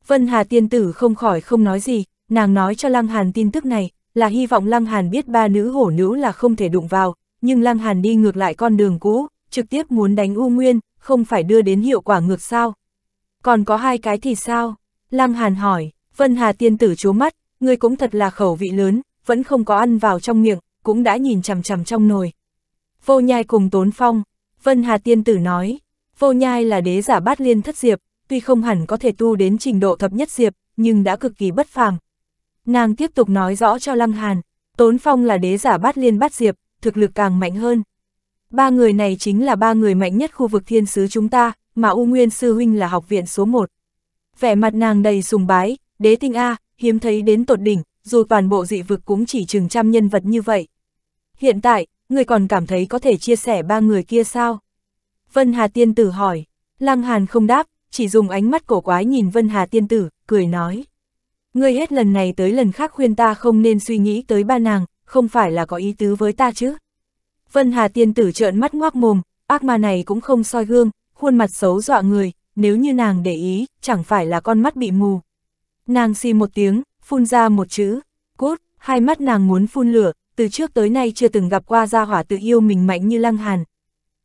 Vân Hà tiên tử không khỏi không nói gì, nàng nói cho Lăng Hàn tin tức này, là hy vọng Lăng Hàn biết ba nữ hổ nữ là không thể đụng vào, nhưng Lăng Hàn đi ngược lại con đường cũ, trực tiếp muốn đánh U Nguyên, không phải đưa đến hiệu quả ngược sao. Còn có hai cái thì sao? Lăng Hàn hỏi, Vân Hà tiên tử chố mắt, người cũng thật là khẩu vị lớn, vẫn không có ăn vào trong miệng, cũng đã nhìn chằm chằm trong nồi. Vô nhai cùng Tốn Phong, Vân Hà Tiên Tử nói, vô nhai là đế giả bát liên thất diệp, tuy không hẳn có thể tu đến trình độ thập nhất diệp, nhưng đã cực kỳ bất phàm. Nàng tiếp tục nói rõ cho Lăng Hàn, Tốn Phong là đế giả bát liên bát diệp, thực lực càng mạnh hơn. Ba người này chính là ba người mạnh nhất khu vực thiên sứ chúng ta, mà U Nguyên Sư Huynh là học viện số một. Vẻ mặt nàng đầy sùng bái, đế tinh A, hiếm thấy đến tột đỉnh, dù toàn bộ dị vực cũng chỉ chừng trăm nhân vật như vậy. Hiện tại, người còn cảm thấy có thể chia sẻ ba người kia sao? Vân Hà Tiên Tử hỏi, Lăng Hàn không đáp, chỉ dùng ánh mắt cổ quái nhìn Vân Hà Tiên Tử, cười nói. Ngươi hết lần này tới lần khác khuyên ta không nên suy nghĩ tới ba nàng, không phải là có ý tứ với ta chứ? Vân Hà Tiên Tử trợn mắt ngoác mồm, ác ma này cũng không soi gương, khuôn mặt xấu dọa người, nếu như nàng để ý, chẳng phải là con mắt bị mù. Nàng xì một tiếng, phun ra một chữ, cốt, hai mắt nàng muốn phun lửa, từ trước tới nay chưa từng gặp qua gia hỏa tự yêu mình mạnh như Lăng Hàn.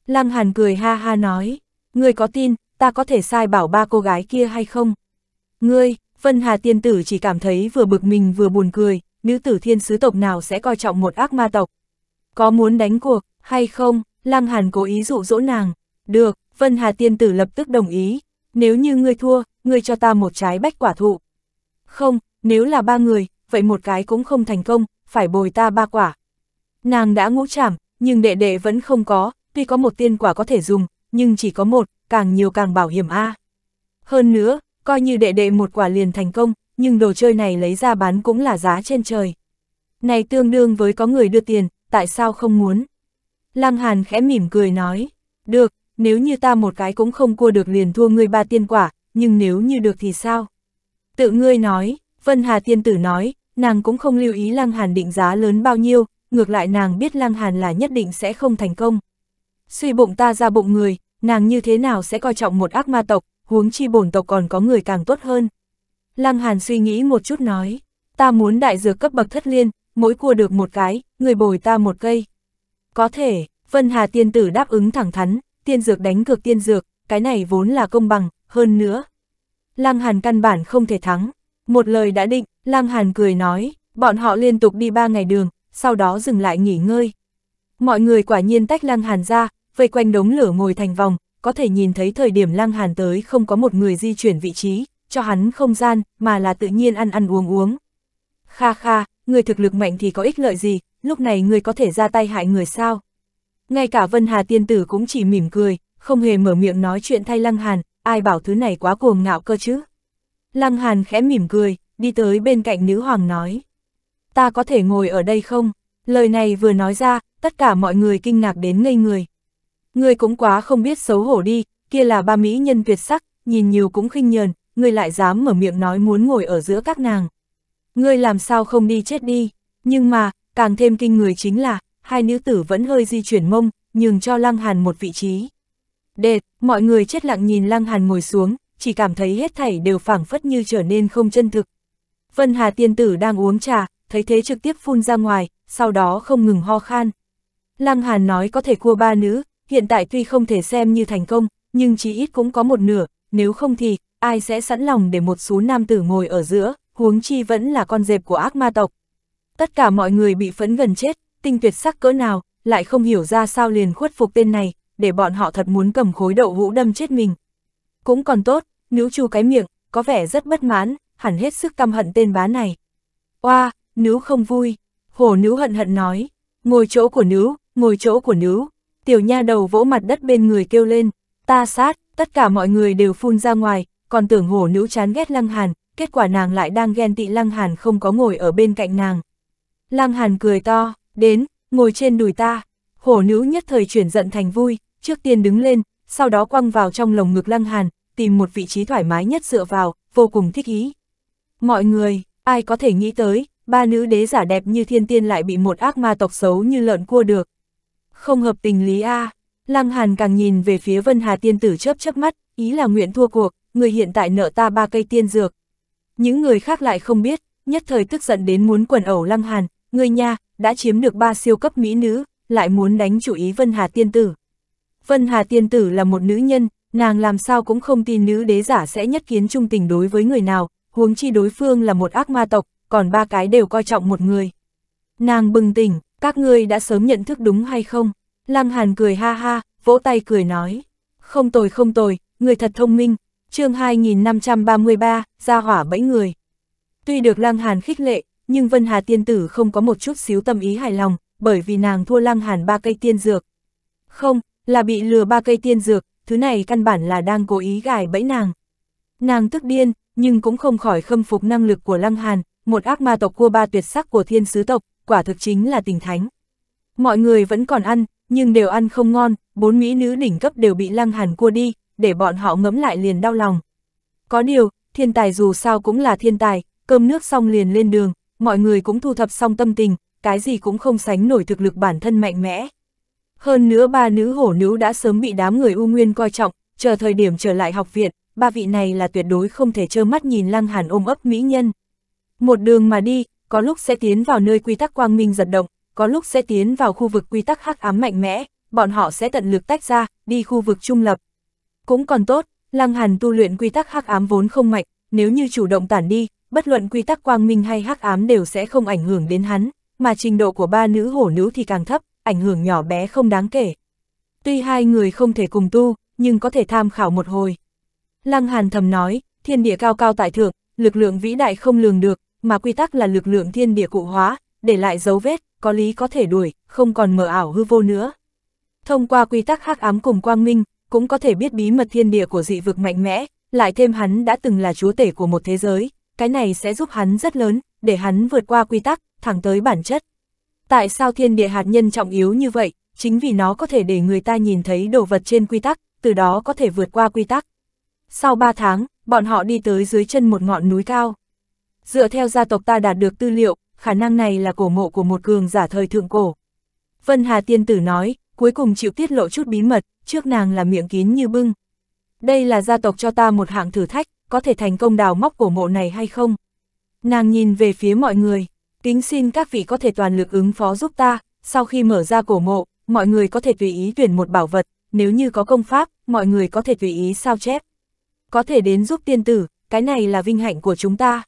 Lăng Hàn cười ha ha nói, ngươi có tin, ta có thể sai bảo ba cô gái kia hay không? Ngươi, Vân Hà tiên tử chỉ cảm thấy vừa bực mình vừa buồn cười, nữ tử thiên sứ tộc nào sẽ coi trọng một ác ma tộc? Có muốn đánh cuộc, hay không? Lăng Hàn cố ý dụ dỗ nàng. Được, Vân Hà tiên tử lập tức đồng ý. Nếu như ngươi thua, ngươi cho ta một trái bách quả thụ. Không, nếu là ba người, vậy một cái cũng không thành công, phải bồi ta ba quả. Nàng đã ngũ chảm, nhưng đệ đệ vẫn không có, tuy có một tiên quả có thể dùng, nhưng chỉ có một, càng nhiều càng bảo hiểm a. Hơn nữa, coi như đệ đệ một quả liền thành công, nhưng đồ chơi này lấy ra bán cũng là giá trên trời. Này tương đương với có người đưa tiền, tại sao không muốn? Lăng Hàn khẽ mỉm cười nói, được, nếu như ta một cái cũng không cua được liền thua ngươi ba tiên quả, nhưng nếu như được thì sao? Tự ngươi nói, Vân Hà tiên tử nói, nàng cũng không lưu ý Lăng Hàn định giá lớn bao nhiêu, ngược lại nàng biết Lăng Hàn là nhất định sẽ không thành công. Suy bụng ta ra bụng người, nàng như thế nào sẽ coi trọng một ác ma tộc, huống chi bổn tộc còn có người càng tốt hơn. Lăng Hàn suy nghĩ một chút nói, ta muốn đại dược cấp bậc thất liên, mỗi cua được một cái, người bồi ta một cây. Có thể, Vân Hà tiên tử đáp ứng thẳng thắn, tiên dược đánh cược tiên dược, cái này vốn là công bằng, hơn nữa. Lăng Hàn căn bản không thể thắng, một lời đã định, Lăng Hàn cười nói, bọn họ liên tục đi ba ngày đường, sau đó dừng lại nghỉ ngơi. Mọi người quả nhiên tách Lăng Hàn ra, vây quanh đống lửa ngồi thành vòng, có thể nhìn thấy thời điểm Lăng Hàn tới không có một người di chuyển vị trí, cho hắn không gian, mà là tự nhiên ăn ăn uống uống. Kha kha, người thực lực mạnh thì có ích lợi gì, lúc này người có thể ra tay hại người sao? Ngay cả Vân Hà Tiên Tử cũng chỉ mỉm cười, không hề mở miệng nói chuyện thay Lăng Hàn, ai bảo thứ này quá cuồng ngạo cơ chứ? Lăng Hàn khẽ mỉm cười, đi tới bên cạnh nữ hoàng nói. Ta có thể ngồi ở đây không? Lời này vừa nói ra, tất cả mọi người kinh ngạc đến ngây người. Ngươi cũng quá không biết xấu hổ đi, kia là ba mỹ nhân tuyệt sắc, nhìn nhiều cũng khinh nhờn, ngươi lại dám mở miệng nói muốn ngồi ở giữa các nàng. Ngươi làm sao không đi chết đi, nhưng mà, càng thêm kinh người chính là, hai nữ tử vẫn hơi di chuyển mông, nhường cho Lăng Hàn một vị trí. Đệt, mọi người chết lặng nhìn Lăng Hàn ngồi xuống, chỉ cảm thấy hết thảy đều phảng phất như trở nên không chân thực. Vân Hà tiên tử đang uống trà, thấy thế trực tiếp phun ra ngoài, sau đó không ngừng ho khan. Lăng Hàn nói có thể cua ba nữ, hiện tại tuy không thể xem như thành công, nhưng chí ít cũng có một nửa, nếu không thì, ai sẽ sẵn lòng để một số nam tử ngồi ở giữa, huống chi vẫn là con dẹp của ác ma tộc. Tất cả mọi người bị phẫn gần chết, tinh tuyệt sắc cỡ nào, lại không hiểu ra sao liền khuất phục tên này, để bọn họ thật muốn cầm khối đậu hũ đâm chết mình. Cũng còn tốt, nữ chu cái miệng, có vẻ rất bất mãn, hẳn hết sức căm hận tên bá này. Oa, nữ không vui, hổ nữ hận hận nói, ngồi chỗ của nữ, ngồi chỗ của nữ, tiểu nha đầu vỗ mặt đất bên người kêu lên, ta sát, tất cả mọi người đều phun ra ngoài, còn tưởng hổ nữ chán ghét lăng hàn, kết quả nàng lại đang ghen tị lăng hàn không có ngồi ở bên cạnh nàng. Lăng hàn cười to, đến, ngồi trên đùi ta, hổ nữ nhất thời chuyển giận thành vui, trước tiên đứng lên, sau đó quăng vào trong lồng ngực Lăng Hàn, tìm một vị trí thoải mái nhất dựa vào, vô cùng thích ý. Mọi người, ai có thể nghĩ tới, ba nữ đế giả đẹp như thiên tiên lại bị một ác ma tộc xấu như lợn cua được. Không hợp tình lý a à. Lăng Hàn càng nhìn về phía Vân Hà tiên tử chớp chớp mắt, ý là nguyện thua cuộc, người hiện tại nợ ta ba cây tiên dược. Những người khác lại không biết, nhất thời tức giận đến muốn quần ẩu Lăng Hàn, người nha, đã chiếm được ba siêu cấp mỹ nữ, lại muốn đánh chủ ý Vân Hà tiên tử. Vân Hà Tiên Tử là một nữ nhân, nàng làm sao cũng không tin nữ đế giả sẽ nhất kiến trung tình đối với người nào, huống chi đối phương là một ác ma tộc, còn ba cái đều coi trọng một người. Nàng bừng tỉnh, các ngươi đã sớm nhận thức đúng hay không? Lăng Hàn cười ha ha, vỗ tay cười nói. Không tồi không tồi, người thật thông minh, chương 2533, ra hỏa bẫy người. Tuy được Lăng Hàn khích lệ, nhưng Vân Hà Tiên Tử không có một chút xíu tâm ý hài lòng, bởi vì nàng thua Lăng Hàn ba cây tiên dược. Không, là bị lừa ba cây tiên dược, thứ này căn bản là đang cố ý gài bẫy nàng. Nàng tức điên, nhưng cũng không khỏi khâm phục năng lực của Lăng Hàn, một ác ma tộc cua ba tuyệt sắc của thiên sứ tộc, quả thực chính là tình thánh. Mọi người vẫn còn ăn, nhưng đều ăn không ngon, bốn mỹ nữ đỉnh cấp đều bị Lăng Hàn cua đi, để bọn họ ngấm lại liền đau lòng. Có điều, thiên tài dù sao cũng là thiên tài, cơm nước xong liền lên đường, mọi người cũng thu thập xong tâm tình, cái gì cũng không sánh nổi thực lực bản thân mạnh mẽ. Hơn nữa ba nữ hổ nữ đã sớm bị đám người U Nguyên coi trọng, chờ thời điểm trở lại học viện, ba vị này là tuyệt đối không thể trơ mắt nhìn Lăng Hàn ôm ấp mỹ nhân. Một đường mà đi, có lúc sẽ tiến vào nơi quy tắc quang minh giật động, có lúc sẽ tiến vào khu vực quy tắc hắc ám mạnh mẽ, bọn họ sẽ tận lực tách ra, đi khu vực trung lập. Cũng còn tốt, Lăng Hàn tu luyện quy tắc hắc ám vốn không mạnh, nếu như chủ động tản đi, bất luận quy tắc quang minh hay hắc ám đều sẽ không ảnh hưởng đến hắn, mà trình độ của ba nữ hổ nữ thì càng thấp, ảnh hưởng nhỏ bé không đáng kể. Tuy hai người không thể cùng tu, nhưng có thể tham khảo một hồi. Lăng Hàn thầm nói, thiên địa cao cao tại thượng, lực lượng vĩ đại không lường được, mà quy tắc là lực lượng thiên địa cụ hóa, để lại dấu vết, có lý có thể đuổi, không còn mở ảo hư vô nữa. Thông qua quy tắc hắc ám cùng quang minh, cũng có thể biết bí mật thiên địa của dị vực mạnh mẽ, lại thêm hắn đã từng là chúa tể của một thế giới, cái này sẽ giúp hắn rất lớn, để hắn vượt qua quy tắc, thẳng tới bản chất. Tại sao thiên địa hạt nhân trọng yếu như vậy? Chính vì nó có thể để người ta nhìn thấy đồ vật trên quy tắc, từ đó có thể vượt qua quy tắc. Sau 3 tháng, bọn họ đi tới dưới chân một ngọn núi cao. Dựa theo gia tộc ta đạt được tư liệu, khả năng này là cổ mộ của một cường giả thời thượng cổ. Vân Hà Tiên Tử nói, cuối cùng chịu tiết lộ chút bí mật, trước nàng là miệng kín như bưng. Đây là gia tộc cho ta một hạng thử thách, có thể thành công đào móc cổ mộ này hay không? Nàng nhìn về phía mọi người kính xin các vị có thể toàn lực ứng phó giúp ta, sau khi mở ra cổ mộ, mọi người có thể tùy ý tuyển một bảo vật, nếu như có công pháp, mọi người có thể tùy ý sao chép. Có thể đến giúp tiên tử, cái này là vinh hạnh của chúng ta.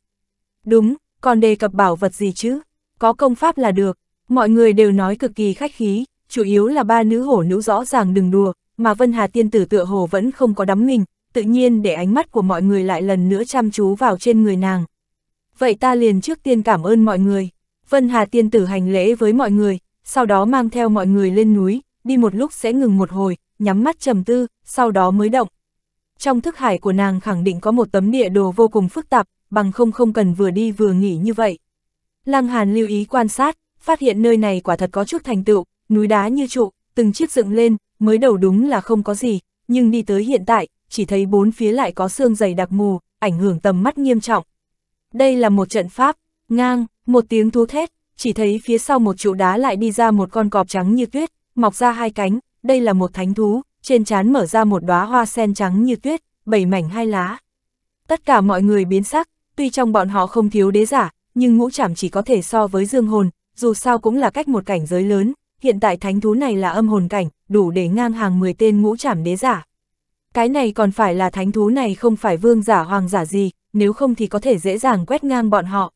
Đúng, còn đề cập bảo vật gì chứ, có công pháp là được, mọi người đều nói cực kỳ khách khí, chủ yếu là ba nữ hổ nữ rõ ràng đừng đùa, mà Vân Hà tiên tử tựa hồ vẫn không có đắm mình, tự nhiên để ánh mắt của mọi người lại lần nữa chăm chú vào trên người nàng vậy ta liền trước tiên cảm ơn mọi người. Vân Hà tiên tử hành lễ với mọi người, sau đó mang theo mọi người lên núi, đi một lúc sẽ ngừng một hồi, nhắm mắt trầm tư, sau đó mới động. Trong thức hải của nàng khẳng định có một tấm địa đồ vô cùng phức tạp, bằng không không cần vừa đi vừa nghỉ như vậy. Lăng Hàn lưu ý quan sát, phát hiện nơi này quả thật có chút thành tựu, núi đá như trụ, từng chiếc dựng lên, mới đầu đúng là không có gì, nhưng đi tới hiện tại, chỉ thấy bốn phía lại có xương dày đặc mù, ảnh hưởng tầm mắt nghiêm trọng, đây là một trận pháp, ngang, một tiếng thú thét, chỉ thấy phía sau một trụ đá lại đi ra một con cọp trắng như tuyết, mọc ra hai cánh, đây là một thánh thú, trên trán mở ra một đóa hoa sen trắng như tuyết, bảy mảnh hai lá. Tất cả mọi người biến sắc, tuy trong bọn họ không thiếu đế giả, nhưng ngũ trảm chỉ có thể so với dương hồn, dù sao cũng là cách một cảnh giới lớn, hiện tại thánh thú này là âm hồn cảnh, đủ để ngang hàng 10 tên ngũ trảm đế giả. Cái này còn phải là thánh thú này không phải vương giả hoàng giả gì, nếu không thì có thể dễ dàng quét ngang bọn họ.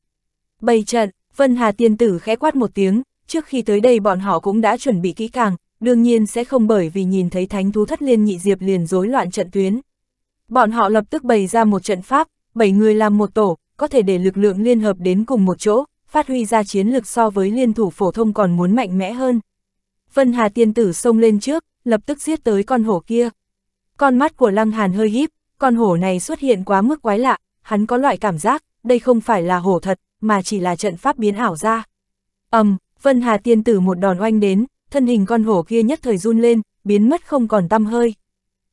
Bày trận, Vân Hà tiên tử khẽ quát một tiếng, trước khi tới đây bọn họ cũng đã chuẩn bị kỹ càng, đương nhiên sẽ không bởi vì nhìn thấy thánh thú thất liên nhị diệp liền rối loạn trận tuyến. Bọn họ lập tức bày ra một trận pháp, bảy người làm một tổ, có thể để lực lượng liên hợp đến cùng một chỗ, phát huy ra chiến lực so với liên thủ phổ thông còn muốn mạnh mẽ hơn. Vân Hà tiên tử xông lên trước, lập tức giết tới con hổ kia. Con mắt của Lăng Hàn hơi híp, con hổ này xuất hiện quá mức quái lạ, hắn có loại cảm giác, đây không phải là hổ thật, mà chỉ là trận pháp biến ảo ra. ầm, um, Vân Hà tiên tử một đòn oanh đến, thân hình con hổ kia nhất thời run lên, biến mất không còn tăm hơi.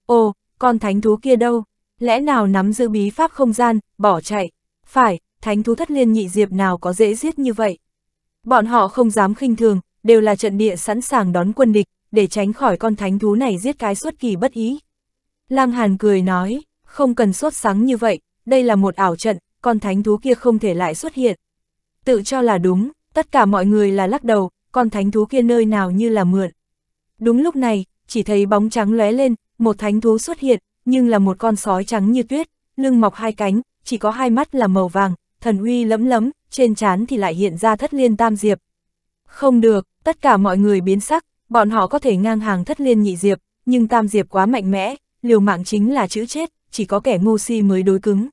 Ồ, con thánh thú kia đâu? Lẽ nào nắm giữ bí pháp không gian, bỏ chạy? Phải, thánh thú thất liên nhị diệp nào có dễ giết như vậy? Bọn họ không dám khinh thường, đều là trận địa sẵn sàng đón quân địch, để tránh khỏi con thánh thú này giết cái xuất kỳ bất ý. Lang Hàn cười nói, không cần sốt sáng như vậy, đây là một ảo trận, con thánh thú kia không thể lại xuất hiện. Tự cho là đúng, tất cả mọi người là lắc đầu, con thánh thú kia nơi nào như là mượn. Đúng lúc này, chỉ thấy bóng trắng lóe lên, một thánh thú xuất hiện, nhưng là một con sói trắng như tuyết, lưng mọc hai cánh, chỉ có hai mắt là màu vàng, thần uy lấm lấm, trên trán thì lại hiện ra thất liên tam diệp. Không được, tất cả mọi người biến sắc, bọn họ có thể ngang hàng thất liên nhị diệp, nhưng tam diệp quá mạnh mẽ, liều mạng chính là chữ chết, chỉ có kẻ ngu si mới đối cứng.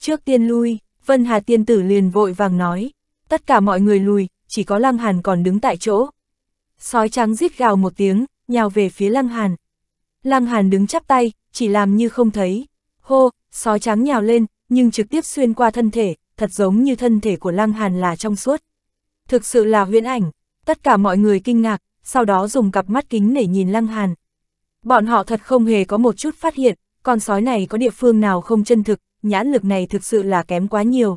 Trước tiên lui, Vân Hà tiên tử liền vội vàng nói, tất cả mọi người lùi, chỉ có Lăng Hàn còn đứng tại chỗ. Sói trắng rít gào một tiếng, nhào về phía Lăng Hàn. Lăng Hàn đứng chắp tay, chỉ làm như không thấy. Hô, sói trắng nhào lên, nhưng trực tiếp xuyên qua thân thể, thật giống như thân thể của Lăng Hàn là trong suốt. Thực sự là huyễn ảnh, tất cả mọi người kinh ngạc, sau đó dùng cặp mắt kính để nhìn Lăng Hàn. Bọn họ thật không hề có một chút phát hiện, con sói này có địa phương nào không chân thực, nhãn lực này thực sự là kém quá nhiều.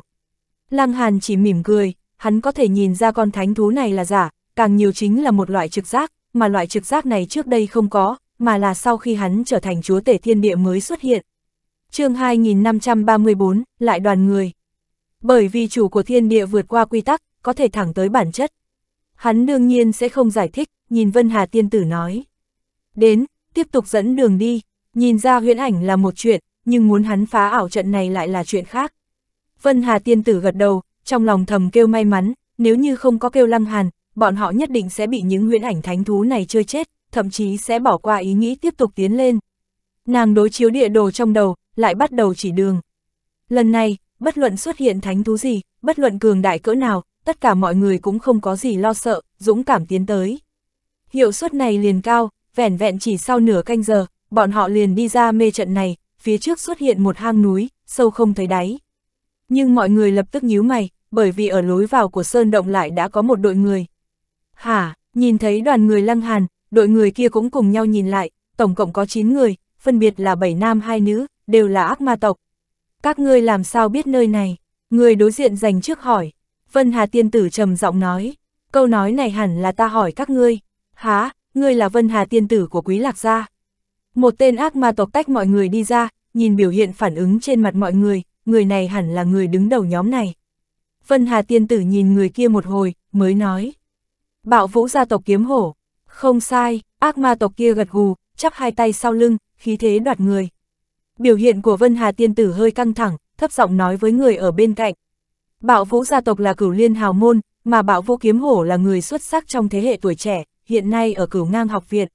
Lăng Hàn chỉ mỉm cười, hắn có thể nhìn ra con thánh thú này là giả, càng nhiều chính là một loại trực giác, mà loại trực giác này trước đây không có, mà là sau khi hắn trở thành chúa tể thiên địa mới xuất hiện. chương 2534, lại đoàn người. Bởi vì chủ của thiên địa vượt qua quy tắc, có thể thẳng tới bản chất. Hắn đương nhiên sẽ không giải thích, nhìn Vân Hà Tiên Tử nói. Đến, tiếp tục dẫn đường đi, nhìn ra huyễn ảnh là một chuyện, nhưng muốn hắn phá ảo trận này lại là chuyện khác. Vân Hà tiên tử gật đầu, trong lòng thầm kêu may mắn, nếu như không có kêu lăng hàn, bọn họ nhất định sẽ bị những huyễn ảnh thánh thú này chơi chết, thậm chí sẽ bỏ qua ý nghĩ tiếp tục tiến lên. Nàng đối chiếu địa đồ trong đầu, lại bắt đầu chỉ đường. Lần này, bất luận xuất hiện thánh thú gì, bất luận cường đại cỡ nào, tất cả mọi người cũng không có gì lo sợ, dũng cảm tiến tới. Hiệu suất này liền cao, vẻn vẹn chỉ sau nửa canh giờ, bọn họ liền đi ra mê trận này, phía trước xuất hiện một hang núi, sâu không thấy đáy. Nhưng mọi người lập tức nhíu mày, bởi vì ở lối vào của sơn động lại đã có một đội người. Hả, nhìn thấy đoàn người lăng hàn, đội người kia cũng cùng nhau nhìn lại, tổng cộng có 9 người, phân biệt là 7 nam 2 nữ, đều là ác ma tộc. Các ngươi làm sao biết nơi này? Người đối diện dành trước hỏi. Vân Hà Tiên Tử trầm giọng nói. Câu nói này hẳn là ta hỏi các ngươi. Há, ngươi là Vân Hà Tiên Tử của Quý Lạc Gia. Một tên ác ma tộc tách mọi người đi ra, nhìn biểu hiện phản ứng trên mặt mọi người, người này hẳn là người đứng đầu nhóm này. Vân Hà tiên tử nhìn người kia một hồi, mới nói. Bạo vũ gia tộc kiếm hổ. Không sai, ác ma tộc kia gật gù, chắp hai tay sau lưng, khí thế đoạt người. Biểu hiện của Vân Hà tiên tử hơi căng thẳng, thấp giọng nói với người ở bên cạnh. Bạo vũ gia tộc là cửu liên hào môn, mà bạo vũ kiếm hổ là người xuất sắc trong thế hệ tuổi trẻ, hiện nay ở cửu ngang học viện.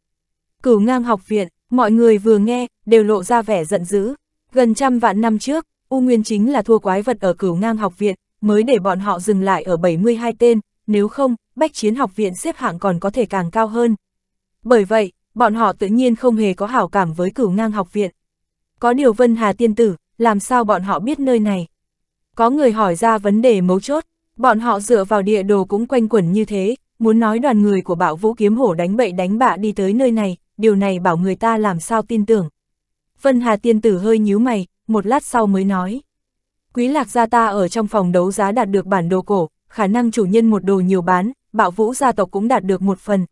Cửu ngang học viện, Mọi người vừa nghe, đều lộ ra vẻ giận dữ. Gần trăm vạn năm trước, U Nguyên chính là thua quái vật ở cửu ngang học viện, mới để bọn họ dừng lại ở 72 tên, nếu không, bách chiến học viện xếp hạng còn có thể càng cao hơn. Bởi vậy, bọn họ tự nhiên không hề có hảo cảm với cửu ngang học viện. Có điều Vân Hà Tiên Tử, làm sao bọn họ biết nơi này? Có người hỏi ra vấn đề mấu chốt, bọn họ dựa vào địa đồ cũng quanh quẩn như thế, muốn nói đoàn người của Bảo vũ kiếm hổ đánh bậy đánh bạ đi tới nơi này, điều này bảo người ta làm sao tin tưởng. Vân Hà tiên tử hơi nhíu mày, một lát sau mới nói. Quý lạc gia ta ở trong phòng đấu giá đạt được bản đồ cổ, khả năng chủ nhân một đồ nhiều bán, bạo vũ gia tộc cũng đạt được một phần.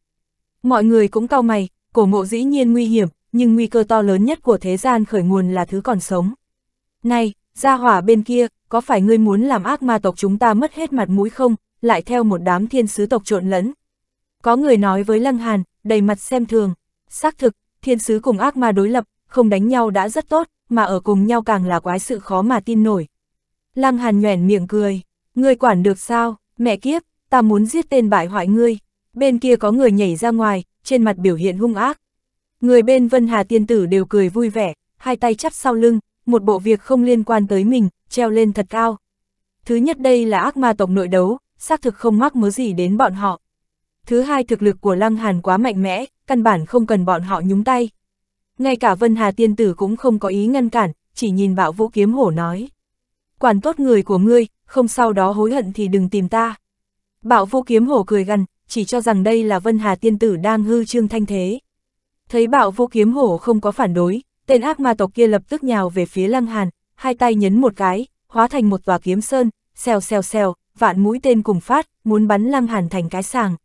Mọi người cũng cau mày, cổ mộ dĩ nhiên nguy hiểm, nhưng nguy cơ to lớn nhất của thế gian khởi nguồn là thứ còn sống. Này, gia hỏa bên kia, có phải ngươi muốn làm ác ma tộc chúng ta mất hết mặt mũi không, lại theo một đám thiên sứ tộc trộn lẫn? Có người nói với Lăng Hàn, đầy mặt xem thường. Xác thực, thiên sứ cùng ác ma đối lập, không đánh nhau đã rất tốt, mà ở cùng nhau càng là quái sự khó mà tin nổi. Lăng Hàn nhoẻn miệng cười, ngươi quản được sao, mẹ kiếp, ta muốn giết tên bại hoại ngươi. Bên kia có người nhảy ra ngoài, trên mặt biểu hiện hung ác. Người bên Vân Hà Tiên Tử đều cười vui vẻ, hai tay chắp sau lưng, một bộ việc không liên quan tới mình, treo lên thật cao. Thứ nhất đây là ác ma tộc nội đấu, xác thực không mắc mớ gì đến bọn họ. Thứ hai thực lực của Lăng Hàn quá mạnh mẽ, căn bản không cần bọn họ nhúng tay. Ngay cả Vân Hà Tiên Tử cũng không có ý ngăn cản, chỉ nhìn bạo vũ kiếm hổ nói. Quản tốt người của ngươi, không sau đó hối hận thì đừng tìm ta. Bạo vũ kiếm hổ cười gần, chỉ cho rằng đây là Vân Hà Tiên Tử đang hư trương thanh thế. Thấy bạo vũ kiếm hổ không có phản đối, tên ác ma tộc kia lập tức nhào về phía lăng hàn, hai tay nhấn một cái, hóa thành một tòa kiếm sơn, xèo xèo xèo, vạn mũi tên cùng phát, muốn bắn lăng hàn thành cái sàng.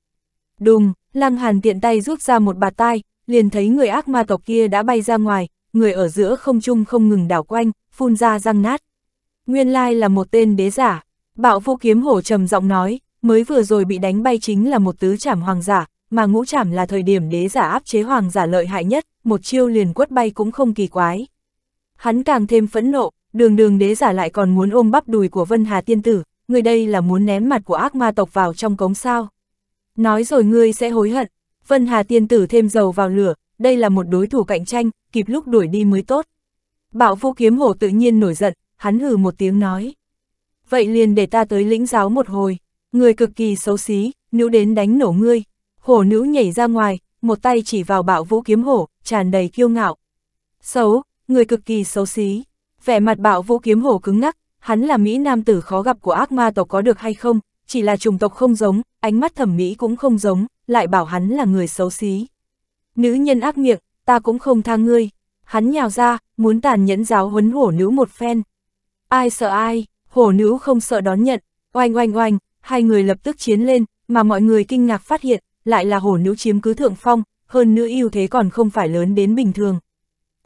Đùng, Lăng Hàn tiện tay rút ra một bạt tai, liền thấy người ác ma tộc kia đã bay ra ngoài, người ở giữa không trung không ngừng đảo quanh, phun ra răng nát. Nguyên lai là một tên đế giả, bạo vô kiếm hổ trầm giọng nói, mới vừa rồi bị đánh bay chính là một tứ trảm hoàng giả, mà ngũ trảm là thời điểm đế giả áp chế hoàng giả lợi hại nhất, một chiêu liền quất bay cũng không kỳ quái. Hắn càng thêm phẫn nộ, đường đường đế giả lại còn muốn ôm bắp đùi của Vân Hà Tiên Tử, người đây là muốn ném mặt của ác ma tộc vào trong cống sao. Nói rồi ngươi sẽ hối hận. Vân Hà tiên tử thêm dầu vào lửa, đây là một đối thủ cạnh tranh, kịp lúc đuổi đi mới tốt. Bảo vô kiếm hổ tự nhiên nổi giận, hắn hừ một tiếng nói. Vậy liền để ta tới lĩnh giáo một hồi, người cực kỳ xấu xí, nữ đến đánh nổ ngươi. Hổ nữ nhảy ra ngoài, một tay chỉ vào bảo vũ kiếm hổ, tràn đầy kiêu ngạo. Xấu, người cực kỳ xấu xí. Vẻ mặt bảo vũ kiếm hổ cứng ngắc, hắn là Mỹ nam tử khó gặp của ác ma tộc có được hay không, chỉ là chủng tộc không giống, ánh mắt thẩm mỹ cũng không giống, lại bảo hắn là người xấu xí. Nữ nhân ác miệng, ta cũng không tha ngươi. Hắn nhào ra, muốn tàn nhẫn giáo huấn hổ nữ một phen. Ai sợ ai, hổ nữ không sợ đón nhận, oanh oanh oanh, hai người lập tức chiến lên, mà mọi người kinh ngạc phát hiện, lại là hổ nữ chiếm cứ thượng phong, hơn nữ ưu thế còn không phải lớn đến bình thường.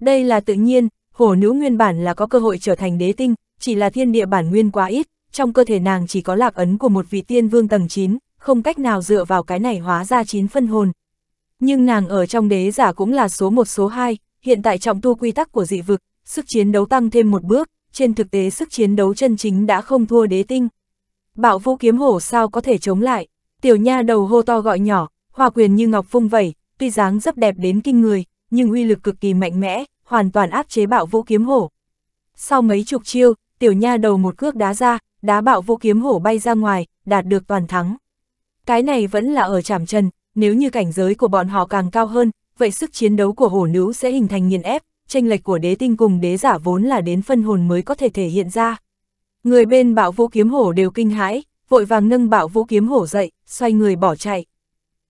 Đây là tự nhiên, hổ nữ nguyên bản là có cơ hội trở thành đế tinh, chỉ là thiên địa bản nguyên quá ít, trong cơ thể nàng chỉ có lạc ấn của một vị tiên vương tầng 9, không cách nào dựa vào cái này hóa ra 9 phân hồn. Nhưng nàng ở trong đế giả cũng là số 1 số 2, hiện tại trọng tu quy tắc của dị vực, sức chiến đấu tăng thêm một bước, trên thực tế sức chiến đấu chân chính đã không thua đế tinh. Bạo vũ kiếm hổ sao có thể chống lại, tiểu nha đầu hô to gọi nhỏ, hòa quyền như ngọc phung vẩy, tuy dáng rất đẹp đến kinh người, nhưng uy lực cực kỳ mạnh mẽ, hoàn toàn áp chế bạo vũ kiếm hổ. Sau mấy chục chiêu, tiểu nha đầu một cước đá ra, đá bạo vô kiếm hổ bay ra ngoài, đạt được toàn thắng. Cái này vẫn là ở trảm trần, nếu như cảnh giới của bọn họ càng cao hơn, vậy sức chiến đấu của hổ nữ sẽ hình thành nghiền ép, tranh lệch của đế tinh cùng đế giả vốn là đến phân hồn mới có thể thể hiện ra. Người bên bạo vũ kiếm hổ đều kinh hãi, vội vàng nâng bạo vũ kiếm hổ dậy, xoay người bỏ chạy.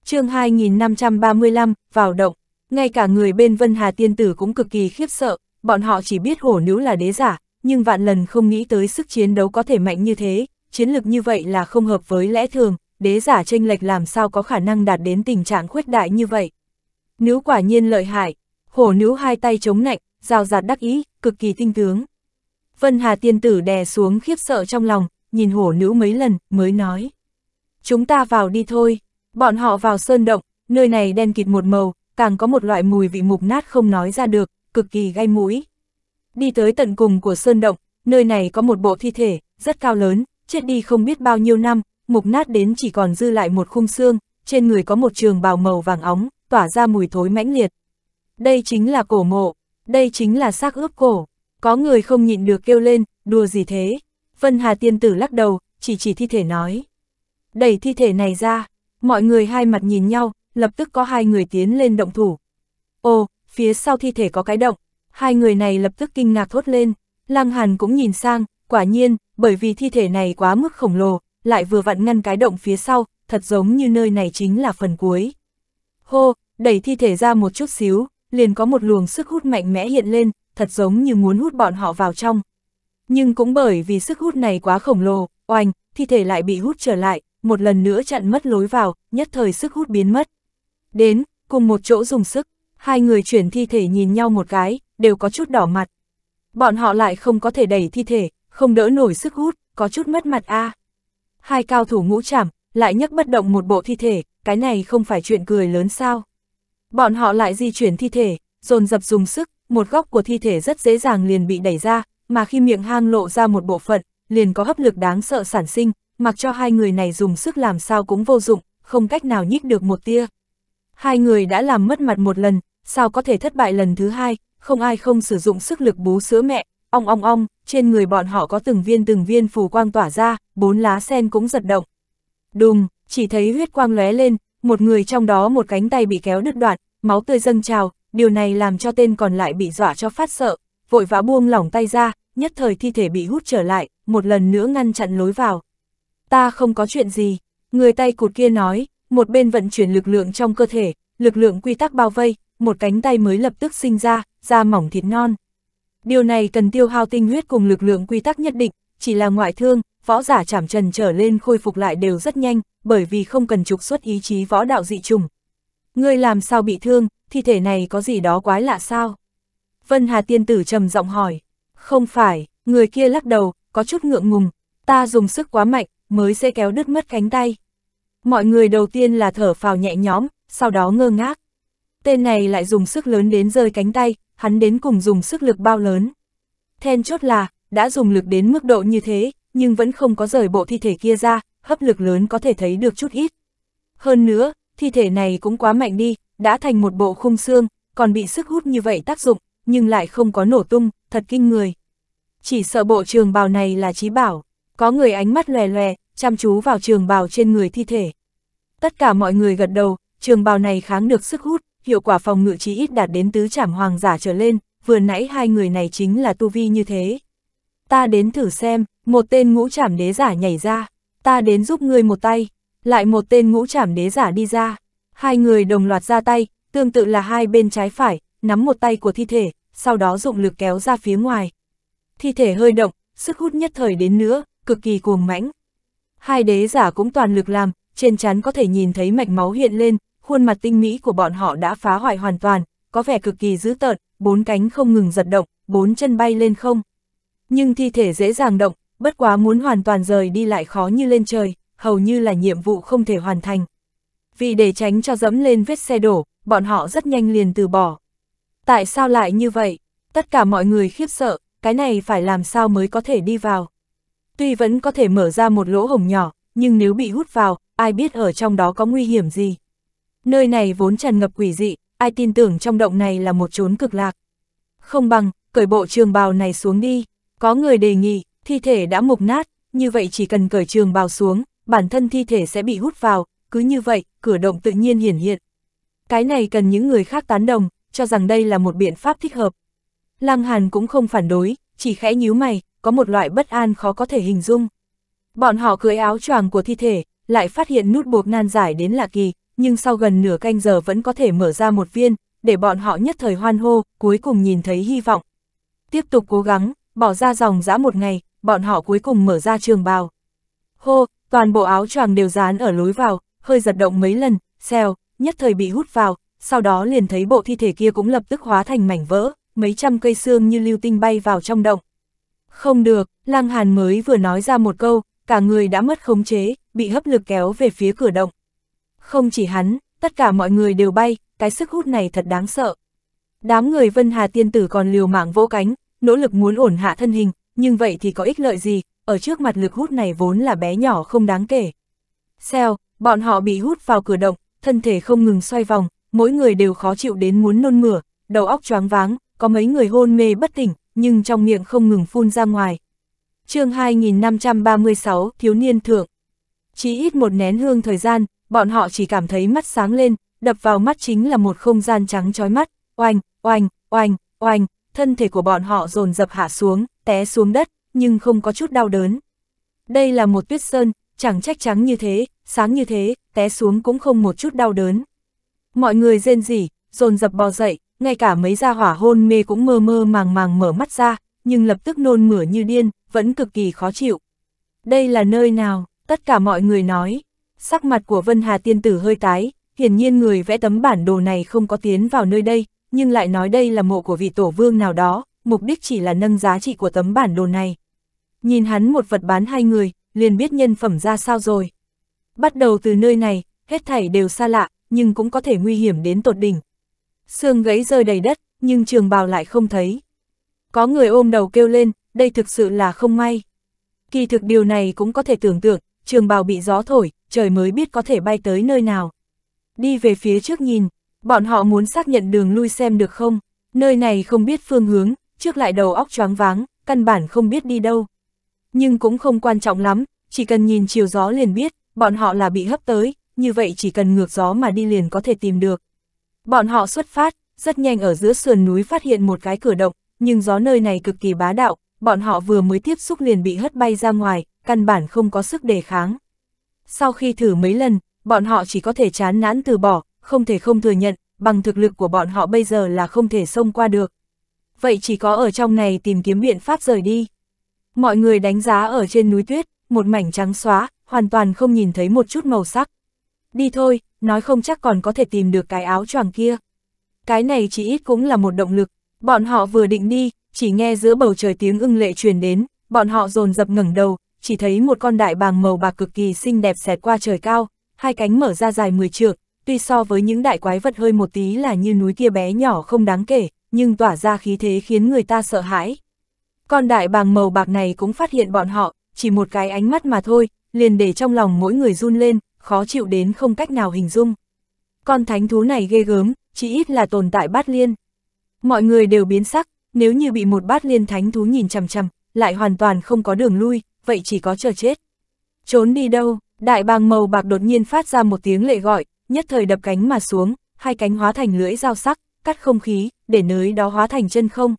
chương 2535, vào động, ngay cả người bên Vân Hà Tiên Tử cũng cực kỳ khiếp sợ, bọn họ chỉ biết hổ nữ là đế giả, nhưng vạn lần không nghĩ tới sức chiến đấu có thể mạnh như thế, chiến lực như vậy là không hợp với lẽ thường, đế giả tranh lệch làm sao có khả năng đạt đến tình trạng khuyết đại như vậy. Nữ quả nhiên lợi hại, hổ nữ hai tay chống nạnh, rào rạt đắc ý, cực kỳ tinh tướng. Vân Hà tiên tử đè xuống khiếp sợ trong lòng, nhìn hổ nữ mấy lần, mới nói. Chúng ta vào đi thôi, bọn họ vào sơn động, nơi này đen kịt một màu, càng có một loại mùi vị mục nát không nói ra được, cực kỳ gai mũi đi tới tận cùng của sơn động, nơi này có một bộ thi thể, rất cao lớn, chết đi không biết bao nhiêu năm, mục nát đến chỉ còn dư lại một khung xương, trên người có một trường bào màu vàng óng, tỏa ra mùi thối mãnh liệt. Đây chính là cổ mộ, đây chính là xác ướp cổ, có người không nhịn được kêu lên, đùa gì thế. Vân Hà tiên tử lắc đầu, chỉ chỉ thi thể nói. Đẩy thi thể này ra, mọi người hai mặt nhìn nhau, lập tức có hai người tiến lên động thủ. Ồ, phía sau thi thể có cái động, hai người này lập tức kinh ngạc thốt lên, Lăng Hàn cũng nhìn sang, quả nhiên, bởi vì thi thể này quá mức khổng lồ, lại vừa vặn ngăn cái động phía sau, thật giống như nơi này chính là phần cuối. Hô, đẩy thi thể ra một chút xíu, liền có một luồng sức hút mạnh mẽ hiện lên, thật giống như muốn hút bọn họ vào trong. Nhưng cũng bởi vì sức hút này quá khổng lồ, oanh, thi thể lại bị hút trở lại, một lần nữa chặn mất lối vào, nhất thời sức hút biến mất. Đến, cùng một chỗ dùng sức, hai người chuyển thi thể nhìn nhau một cái, đều có chút đỏ mặt. Bọn họ lại không có thể đẩy thi thể, không đỡ nổi sức hút, có chút mất mặt a. À. Hai cao thủ ngũ trảm, lại nhấc bất động một bộ thi thể, cái này không phải chuyện cười lớn sao. Bọn họ lại di chuyển thi thể, dồn dập dùng sức, một góc của thi thể rất dễ dàng liền bị đẩy ra, mà khi miệng hang lộ ra một bộ phận, liền có hấp lực đáng sợ sản sinh, mặc cho hai người này dùng sức làm sao cũng vô dụng, không cách nào nhích được một tia. Hai người đã làm mất mặt một lần, sao có thể thất bại lần thứ hai, không ai không sử dụng sức lực bú sữa mẹ, ong ong ong, trên người bọn họ có từng viên từng viên phù quang tỏa ra, bốn lá sen cũng giật động. Đùng, chỉ thấy huyết quang lóe lên, một người trong đó một cánh tay bị kéo đứt đoạn, máu tươi dâng trào, điều này làm cho tên còn lại bị dọa cho phát sợ, vội vã buông lỏng tay ra, nhất thời thi thể bị hút trở lại, một lần nữa ngăn chặn lối vào. Ta không có chuyện gì, người tay cụt kia nói, một bên vận chuyển lực lượng trong cơ thể, lực lượng quy tắc bao vây, một cánh tay mới lập tức sinh ra, da mỏng thịt non. Điều này cần tiêu hao tinh huyết cùng lực lượng quy tắc nhất định, chỉ là ngoại thương, võ giả chảm trần trở lên khôi phục lại đều rất nhanh, bởi vì không cần trục xuất ý chí võ đạo dị trùng. Ngươi làm sao bị thương, thi thể này có gì đó quái lạ sao? Vân Hà tiên tử trầm giọng hỏi. Không phải, người kia lắc đầu, có chút ngượng ngùng, ta dùng sức quá mạnh, mới sẽ kéo đứt mất cánh tay. Mọi người đầu tiên là thở phào nhẹ nhõm, sau đó ngơ ngác. Tên này lại dùng sức lớn đến rơi cánh tay, hắn đến cùng dùng sức lực bao lớn. Then chốt là, đã dùng lực đến mức độ như thế, nhưng vẫn không có rời bộ thi thể kia ra, hấp lực lớn có thể thấy được chút ít. Hơn nữa, thi thể này cũng quá mạnh đi, đã thành một bộ khung xương, còn bị sức hút như vậy tác dụng, nhưng lại không có nổ tung, thật kinh người. Chỉ sợ bộ trường bào này là trí bảo, có người ánh mắt lè lè, chăm chú vào trường bào trên người thi thể. Tất cả mọi người gật đầu, trường bào này kháng được sức hút hiệu quả phòng ngự chí ít đạt đến tứ trảm hoàng giả trở lên, vừa nãy hai người này chính là tu vi như thế. Ta đến thử xem, một tên ngũ trảm đế giả nhảy ra, ta đến giúp ngươi một tay, lại một tên ngũ trảm đế giả đi ra, hai người đồng loạt ra tay, tương tự là hai bên trái phải, nắm một tay của thi thể, sau đó dụng lực kéo ra phía ngoài. Thi thể hơi động, sức hút nhất thời đến nữa, cực kỳ cuồng mãnh. Hai đế giả cũng toàn lực làm, trên chắn có thể nhìn thấy mạch máu hiện lên, khuôn mặt tinh mỹ của bọn họ đã phá hoại hoàn toàn, có vẻ cực kỳ dữ tợn, bốn cánh không ngừng giật động, bốn chân bay lên không. Nhưng thi thể dễ dàng động, bất quá muốn hoàn toàn rời đi lại khó như lên trời, hầu như là nhiệm vụ không thể hoàn thành. Vì để tránh cho dẫm lên vết xe đổ, bọn họ rất nhanh liền từ bỏ. Tại sao lại như vậy? Tất cả mọi người khiếp sợ, cái này phải làm sao mới có thể đi vào. Tuy vẫn có thể mở ra một lỗ hổng nhỏ, nhưng nếu bị hút vào, ai biết ở trong đó có nguy hiểm gì. Nơi này vốn tràn ngập quỷ dị, ai tin tưởng trong động này là một chốn cực lạc. Không bằng, cởi bộ trường bào này xuống đi. Có người đề nghị, thi thể đã mục nát, như vậy chỉ cần cởi trường bào xuống, bản thân thi thể sẽ bị hút vào, cứ như vậy, cửa động tự nhiên hiển hiện. Cái này cần những người khác tán đồng, cho rằng đây là một biện pháp thích hợp. Lăng Hàn cũng không phản đối, chỉ khẽ nhíu mày, có một loại bất an khó có thể hình dung. Bọn họ cưới áo choàng của thi thể, lại phát hiện nút buộc nan giải đến lạ kỳ, nhưng sau gần nửa canh giờ vẫn có thể mở ra một viên, để bọn họ nhất thời hoan hô, cuối cùng nhìn thấy hy vọng. Tiếp tục cố gắng, bỏ ra dòng dã một ngày, bọn họ cuối cùng mở ra trường bào. Hô, toàn bộ áo choàng đều dán ở lối vào, hơi giật động mấy lần, xèo, nhất thời bị hút vào, sau đó liền thấy bộ thi thể kia cũng lập tức hóa thành mảnh vỡ, mấy trăm cây xương như lưu tinh bay vào trong động. Không được, Lăng Hàn mới vừa nói ra một câu, cả người đã mất khống chế, bị hấp lực kéo về phía cửa động. Không chỉ hắn, tất cả mọi người đều bay, cái sức hút này thật đáng sợ. Đám người Vân Hà tiên tử còn liều mạng vỗ cánh, nỗ lực muốn ổn hạ thân hình, nhưng vậy thì có ích lợi gì, ở trước mặt lực hút này vốn là bé nhỏ không đáng kể. Xeo, bọn họ bị hút vào cửa động, thân thể không ngừng xoay vòng, mỗi người đều khó chịu đến muốn nôn mửa, đầu óc choáng váng, có mấy người hôn mê bất tỉnh, nhưng trong miệng không ngừng phun ra ngoài. chương 2536, thiếu niên thượng. Chỉ ít một nén hương thời gian, bọn họ chỉ cảm thấy mắt sáng lên, đập vào mắt chính là một không gian trắng trói mắt, oanh, oanh, oanh, oanh, thân thể của bọn họ dồn dập hạ xuống, té xuống đất, nhưng không có chút đau đớn. Đây là một tuyết sơn, chẳng trách trắng như thế, sáng như thế, té xuống cũng không một chút đau đớn. Mọi người rên rỉ, dồn dập bò dậy, ngay cả mấy gia hỏa hôn mê cũng mơ mơ màng màng mở mắt ra, nhưng lập tức nôn mửa như điên, vẫn cực kỳ khó chịu. Đây là nơi nào, tất cả mọi người nói, Sắc mặt của Vân Hà tiên tử hơi tái, hiển nhiên người vẽ tấm bản đồ này không có tiến vào nơi đây, nhưng lại nói đây là mộ của vị tổ vương nào đó, mục đích chỉ là nâng giá trị của tấm bản đồ này. Nhìn hắn một vật bán hai người, liền biết nhân phẩm ra sao rồi. Bắt đầu từ nơi này, hết thảy đều xa lạ, nhưng cũng có thể nguy hiểm đến tột đỉnh. Xương gãy rơi đầy đất, nhưng trường bào lại không thấy. Có người ôm đầu kêu lên, đây thực sự là không may. Kỳ thực điều này cũng có thể tưởng tượng, trường bào bị gió thổi, trời mới biết có thể bay tới nơi nào. Đi về phía trước nhìn, bọn họ muốn xác nhận đường lui xem được không, nơi này không biết phương hướng, trước lại đầu óc choáng váng, căn bản không biết đi đâu. Nhưng cũng không quan trọng lắm, chỉ cần nhìn chiều gió liền biết, bọn họ là bị hấp tới, như vậy chỉ cần ngược gió mà đi liền có thể tìm được. Bọn họ xuất phát, rất nhanh ở giữa sườn núi phát hiện một cái cửa động, nhưng gió nơi này cực kỳ bá đạo, bọn họ vừa mới tiếp xúc liền bị hất bay ra ngoài, căn bản không có sức đề kháng. Sau khi thử mấy lần, bọn họ chỉ có thể chán nản từ bỏ, không thể không thừa nhận, bằng thực lực của bọn họ bây giờ là không thể xông qua được. Vậy chỉ có ở trong này tìm kiếm biện pháp rời đi. Mọi người đánh giá ở trên núi tuyết, một mảnh trắng xóa, hoàn toàn không nhìn thấy một chút màu sắc. Đi thôi, nói không chắc còn có thể tìm được cái áo choàng kia. Cái này chỉ ít cũng là một động lực, bọn họ vừa định đi, chỉ nghe giữa bầu trời tiếng ưng lệ truyền đến, bọn họ dồn dập ngẩng đầu, chỉ thấy một con đại bàng màu bạc cực kỳ xinh đẹp xẹt qua trời cao, hai cánh mở ra dài 10 trượng, tuy so với những đại quái vật hơi một tí là như núi kia bé nhỏ không đáng kể, nhưng tỏa ra khí thế khiến người ta sợ hãi. Con đại bàng màu bạc này cũng phát hiện bọn họ, chỉ một cái ánh mắt mà thôi, liền để trong lòng mỗi người run lên, khó chịu đến không cách nào hình dung. Con thánh thú này ghê gớm, chỉ ít là tồn tại bát liên. Mọi người đều biến sắc, nếu như bị một bát liên thánh thú nhìn chằm chằm, lại hoàn toàn không có đường lui, vậy chỉ có chờ chết. Trốn đi đâu, đại bàng màu bạc đột nhiên phát ra một tiếng lệ gọi, nhất thời đập cánh mà xuống, hai cánh hóa thành lưỡi dao sắc, cắt không khí, để nới đó hóa thành chân không.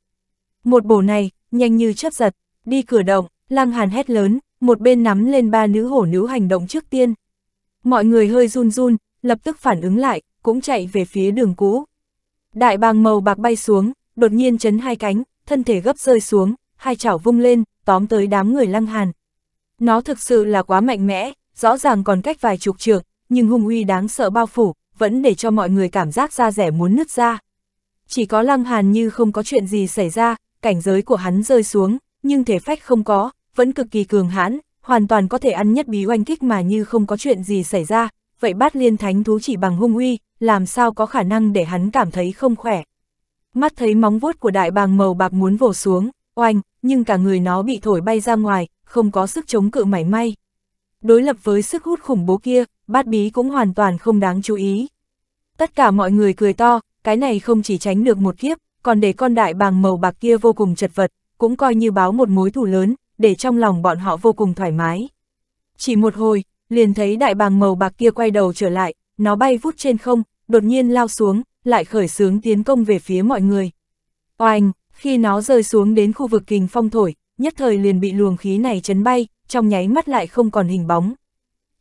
Một bổ này, nhanh như chớp giật, đi cửa động, lang hàn hét lớn, một bên nắm lên ba nữ hổ nữ hành động trước tiên. Mọi người hơi run run, lập tức phản ứng lại, cũng chạy về phía đường cũ. Đại bàng màu bạc bay xuống, đột nhiên chấn hai cánh, thân thể gấp rơi xuống, hai chảo vung lên, tóm tới đám người lăng hàn. Nó thực sự là quá mạnh mẽ, rõ ràng còn cách vài chục trường, nhưng hung uy đáng sợ bao phủ, vẫn để cho mọi người cảm giác da rẻ muốn nứt ra. Chỉ có lăng hàn như không có chuyện gì xảy ra, cảnh giới của hắn rơi xuống, nhưng thể phách không có, vẫn cực kỳ cường hãn, hoàn toàn có thể ăn nhất bí oanh kích mà như không có chuyện gì xảy ra, vậy bát liên thánh thú chỉ bằng hung uy, làm sao có khả năng để hắn cảm thấy không khỏe mắt thấy móng vuốt của đại bàng màu bạc muốn vồ xuống, oanh, nhưng cả người nó bị thổi bay ra ngoài, không có sức chống cự mảy may. Đối lập với sức hút khủng bố kia, bát bí cũng hoàn toàn không đáng chú ý. Tất cả mọi người cười to, cái này không chỉ tránh được một kiếp, còn để con đại bàng màu bạc kia vô cùng chật vật, cũng coi như báo một mối thù lớn, để trong lòng bọn họ vô cùng thoải mái. Chỉ một hồi, liền thấy đại bàng màu bạc kia quay đầu trở lại, nó bay vút trên không, đột nhiên lao xuống, lại khởi xướng tiến công về phía mọi người. Oanh, khi nó rơi xuống đến khu vực kình phong thổi, nhất thời liền bị luồng khí này chấn bay, trong nháy mắt lại không còn hình bóng.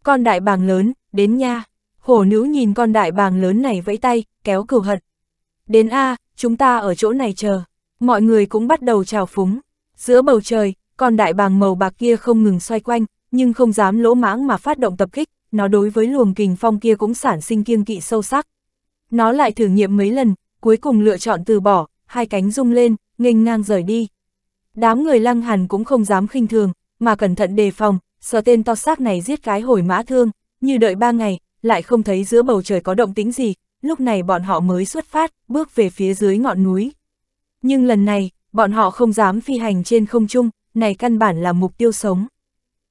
Con đại bàng lớn, đến nha. Hổ nữ nhìn con đại bàng lớn này vẫy tay, kéo cửu hận. Đến A, chúng ta ở chỗ này chờ. Mọi người cũng bắt đầu trào phúng. Giữa bầu trời, con đại bàng màu bạc kia không ngừng xoay quanh, nhưng không dám lỗ mãng mà phát động tập kích, nó đối với luồng kình phong kia cũng sản sinh kiêng kỵ sâu sắc. Nó lại thử nghiệm mấy lần, cuối cùng lựa chọn từ bỏ, hai cánh rung lên, nghênh ngang rời đi. Đám người lăng hàn cũng không dám khinh thường, mà cẩn thận đề phòng, sợ tên to xác này giết cái hồi mã thương, như đợi ba ngày, lại không thấy giữa bầu trời có động tĩnh gì, lúc này bọn họ mới xuất phát, bước về phía dưới ngọn núi. Nhưng lần này, bọn họ không dám phi hành trên không trung, này căn bản là mục tiêu sống.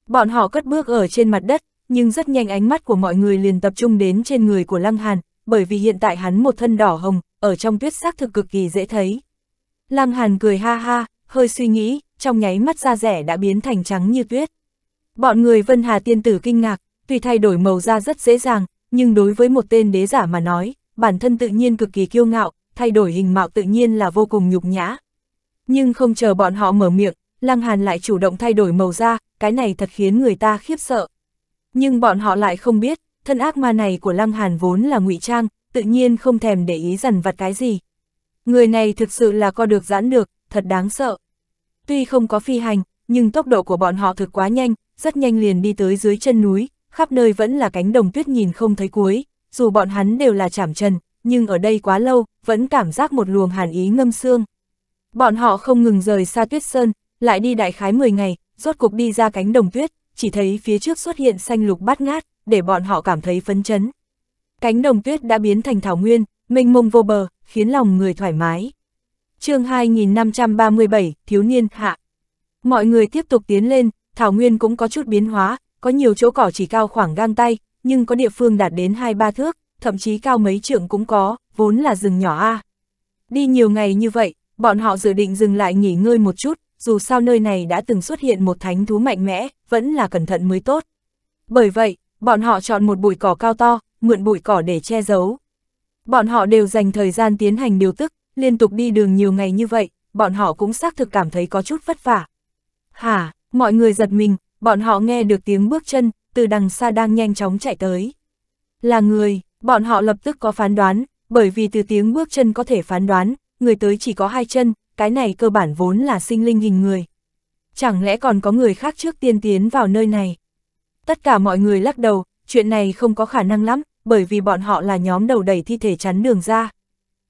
Bọn họ cất bước ở trên mặt đất, nhưng rất nhanh ánh mắt của mọi người liền tập trung đến trên người của Lăng Hàn, bởi vì hiện tại hắn một thân đỏ hồng, ở trong tuyết xác thực cực kỳ dễ thấy. Lăng Hàn cười ha ha, hơi suy nghĩ, trong nháy mắt da rẻ đã biến thành trắng như tuyết. Bọn người Vân Hà tiên tử kinh ngạc, tuy thay đổi màu da rất dễ dàng, nhưng đối với một tên đế giả mà nói, bản thân tự nhiên cực kỳ kiêu ngạo, thay đổi hình mạo tự nhiên là vô cùng nhục nhã. Nhưng không chờ bọn họ mở miệng, Lăng Hàn lại chủ động thay đổi màu da, cái này thật khiến người ta khiếp sợ. Nhưng bọn họ lại không biết, thân ác ma này của Lăng Hàn vốn là ngụy trang, tự nhiên không thèm để ý dằn vặt cái gì. Người này thực sự là co được giãn được, thật đáng sợ. Tuy không có phi hành, nhưng tốc độ của bọn họ thực quá nhanh, rất nhanh liền đi tới dưới chân núi, khắp nơi vẫn là cánh đồng tuyết nhìn không thấy cuối, dù bọn hắn đều là chảm trần nhưng ở đây quá lâu, vẫn cảm giác một luồng hàn ý ngâm xương. Bọn họ không ngừng rời xa tuyết sơn, lại đi đại khái 10 ngày, rốt cuộc đi ra cánh đồng tuyết, chỉ thấy phía trước xuất hiện xanh lục bát ngát để bọn họ cảm thấy phấn chấn. Cánh đồng tuyết đã biến thành thảo nguyên, mênh mông vô bờ, khiến lòng người thoải mái. chương 2537, Thiếu niên, hạ. Mọi người tiếp tục tiến lên, thảo nguyên cũng có chút biến hóa, có nhiều chỗ cỏ chỉ cao khoảng gang tay, nhưng có địa phương đạt đến 2-3 thước, thậm chí cao mấy trượng cũng có, vốn là rừng nhỏ A. Đi nhiều ngày như vậy, bọn họ dự định dừng lại nghỉ ngơi một chút, dù sao nơi này đã từng xuất hiện một thánh thú mạnh mẽ, vẫn là cẩn thận mới tốt. Bởi vậy, Bọn họ chọn một bụi cỏ cao to, mượn bụi cỏ để che giấu. Bọn họ đều dành thời gian tiến hành điều tức, liên tục đi đường nhiều ngày như vậy, bọn họ cũng xác thực cảm thấy có chút vất vả. Hả, mọi người giật mình, bọn họ nghe được tiếng bước chân, từ đằng xa đang nhanh chóng chạy tới. Là người, bọn họ lập tức có phán đoán, bởi vì từ tiếng bước chân có thể phán đoán, người tới chỉ có hai chân, cái này cơ bản vốn là sinh linh hình người. Chẳng lẽ còn có người khác trước tiên tiến vào nơi này? Tất cả mọi người lắc đầu, chuyện này không có khả năng lắm, bởi vì bọn họ là nhóm đầu đẩy thi thể chắn đường ra.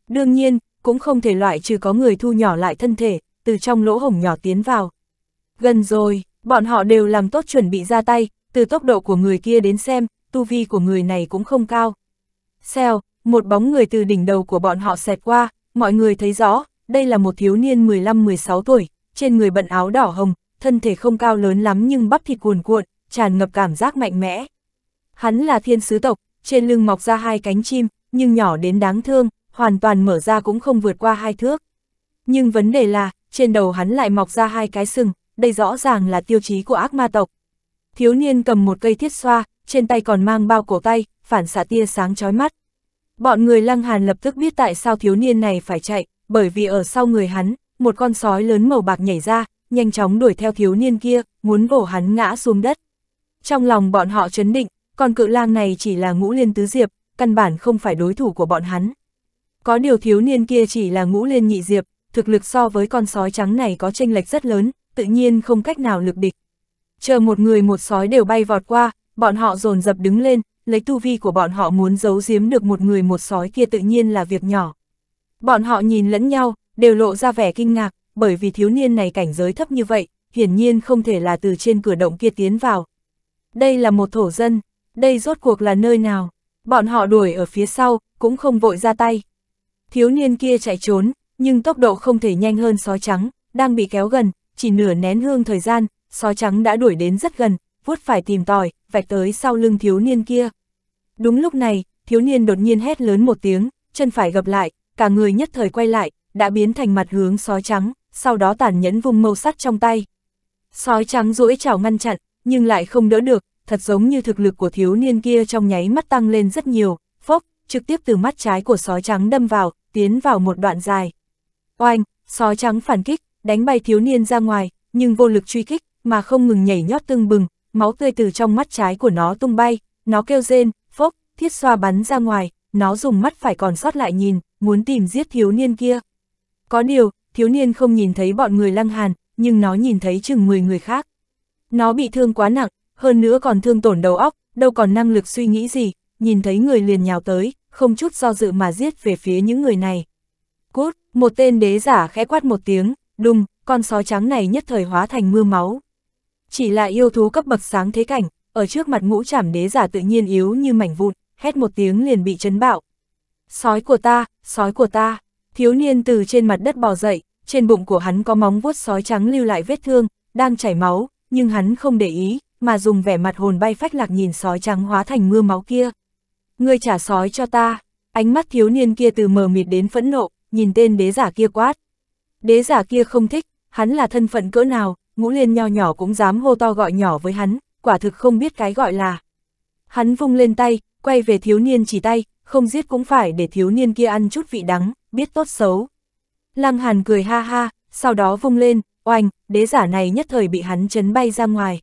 Đương nhiên, cũng không thể loại trừ có người thu nhỏ lại thân thể, từ trong lỗ hổng nhỏ tiến vào. Gần rồi, bọn họ đều làm tốt chuẩn bị ra tay, từ tốc độ của người kia đến xem, tu vi của người này cũng không cao. Xèo, một bóng người từ đỉnh đầu của bọn họ xẹt qua, mọi người thấy rõ, đây là một thiếu niên 15-16 tuổi, trên người bận áo đỏ hồng, thân thể không cao lớn lắm nhưng bắp thịt cuồn cuộn, tràn ngập cảm giác mạnh mẽ. Hắn là thiên sứ tộc, trên lưng mọc ra hai cánh chim, nhưng nhỏ đến đáng thương, hoàn toàn mở ra cũng không vượt qua hai thước. Nhưng vấn đề là, trên đầu hắn lại mọc ra hai cái sừng, đây rõ ràng là tiêu chí của ác ma tộc. Thiếu niên cầm một cây thiết xoa, trên tay còn mang bao cổ tay, phản xạ tia sáng chói mắt. Bọn người lăng hàn lập tức biết tại sao thiếu niên này phải chạy, bởi vì ở sau người hắn, một con sói lớn màu bạc nhảy ra, nhanh chóng đuổi theo thiếu niên kia, muốn vổ hắn ngã xuống đất. Trong lòng bọn họ chấn định, còn cự lang này chỉ là ngũ liên tứ diệp, căn bản không phải đối thủ của bọn hắn. Có điều thiếu niên kia chỉ là ngũ liên nhị diệp, thực lực so với con sói trắng này có tranh lệch rất lớn, tự nhiên không cách nào lực địch. Chờ một người một sói đều bay vọt qua, bọn họ dồn dập đứng lên, lấy tu vi của bọn họ muốn giấu giếm được một người một sói kia tự nhiên là việc nhỏ. Bọn họ nhìn lẫn nhau, đều lộ ra vẻ kinh ngạc, bởi vì thiếu niên này cảnh giới thấp như vậy, hiển nhiên không thể là từ trên cửa động kia tiến vào, đây là một thổ dân, đây rốt cuộc là nơi nào, bọn họ đuổi ở phía sau, cũng không vội ra tay. Thiếu niên kia chạy trốn, nhưng tốc độ không thể nhanh hơn sói trắng, đang bị kéo gần, chỉ nửa nén hương thời gian, sói trắng đã đuổi đến rất gần, vuốt phải tìm tòi, vạch tới sau lưng thiếu niên kia. Đúng lúc này, thiếu niên đột nhiên hét lớn một tiếng, chân phải gập lại, cả người nhất thời quay lại, đã biến thành mặt hướng sói trắng, sau đó tàn nhẫn vùng màu sắt trong tay. Sói trắng rũi chảo ngăn chặn, nhưng lại không đỡ được, thật giống như thực lực của thiếu niên kia trong nháy mắt tăng lên rất nhiều, phốc, trực tiếp từ mắt trái của sói trắng đâm vào, tiến vào một đoạn dài. Oanh, sói trắng phản kích, đánh bay thiếu niên ra ngoài, nhưng vô lực truy kích, mà không ngừng nhảy nhót tương bừng, máu tươi từ trong mắt trái của nó tung bay, nó kêu rên, phốc, thiết xoa bắn ra ngoài, nó dùng mắt phải còn sót lại nhìn, muốn tìm giết thiếu niên kia. Có điều, thiếu niên không nhìn thấy bọn người lăng hàn, nhưng nó nhìn thấy chừng 10 người khác. Nó bị thương quá nặng, hơn nữa còn thương tổn đầu óc, đâu còn năng lực suy nghĩ gì, nhìn thấy người liền nhào tới, không chút do dự mà giết về phía những người này. Cút, một tên đế giả khẽ quát một tiếng, đùng, con sói trắng này nhất thời hóa thành mưa máu. Chỉ là yêu thú cấp bậc sáng thế cảnh, ở trước mặt ngũ trảm đế giả tự nhiên yếu như mảnh vụn, hét một tiếng liền bị chấn bạo. Sói của ta, sói của ta, thiếu niên từ trên mặt đất bò dậy, trên bụng của hắn có móng vuốt sói trắng lưu lại vết thương, đang chảy máu, nhưng hắn không để ý, mà dùng vẻ mặt hồn bay phách lạc nhìn sói trắng hóa thành mưa máu kia. Ngươi trả sói cho ta, ánh mắt thiếu niên kia từ mờ mịt đến phẫn nộ, nhìn tên đế giả kia quát. Đế giả kia không thích, hắn là thân phận cỡ nào, ngũ liên nho nhỏ cũng dám hô to gọi nhỏ với hắn, quả thực không biết cái gọi là. Hắn vung lên tay, quay về thiếu niên chỉ tay, không giết cũng phải để thiếu niên kia ăn chút vị đắng, biết tốt xấu. Lăng Hàn cười ha ha, sau đó vung lên, oanh, đế giả này nhất thời bị hắn chấn bay ra ngoài.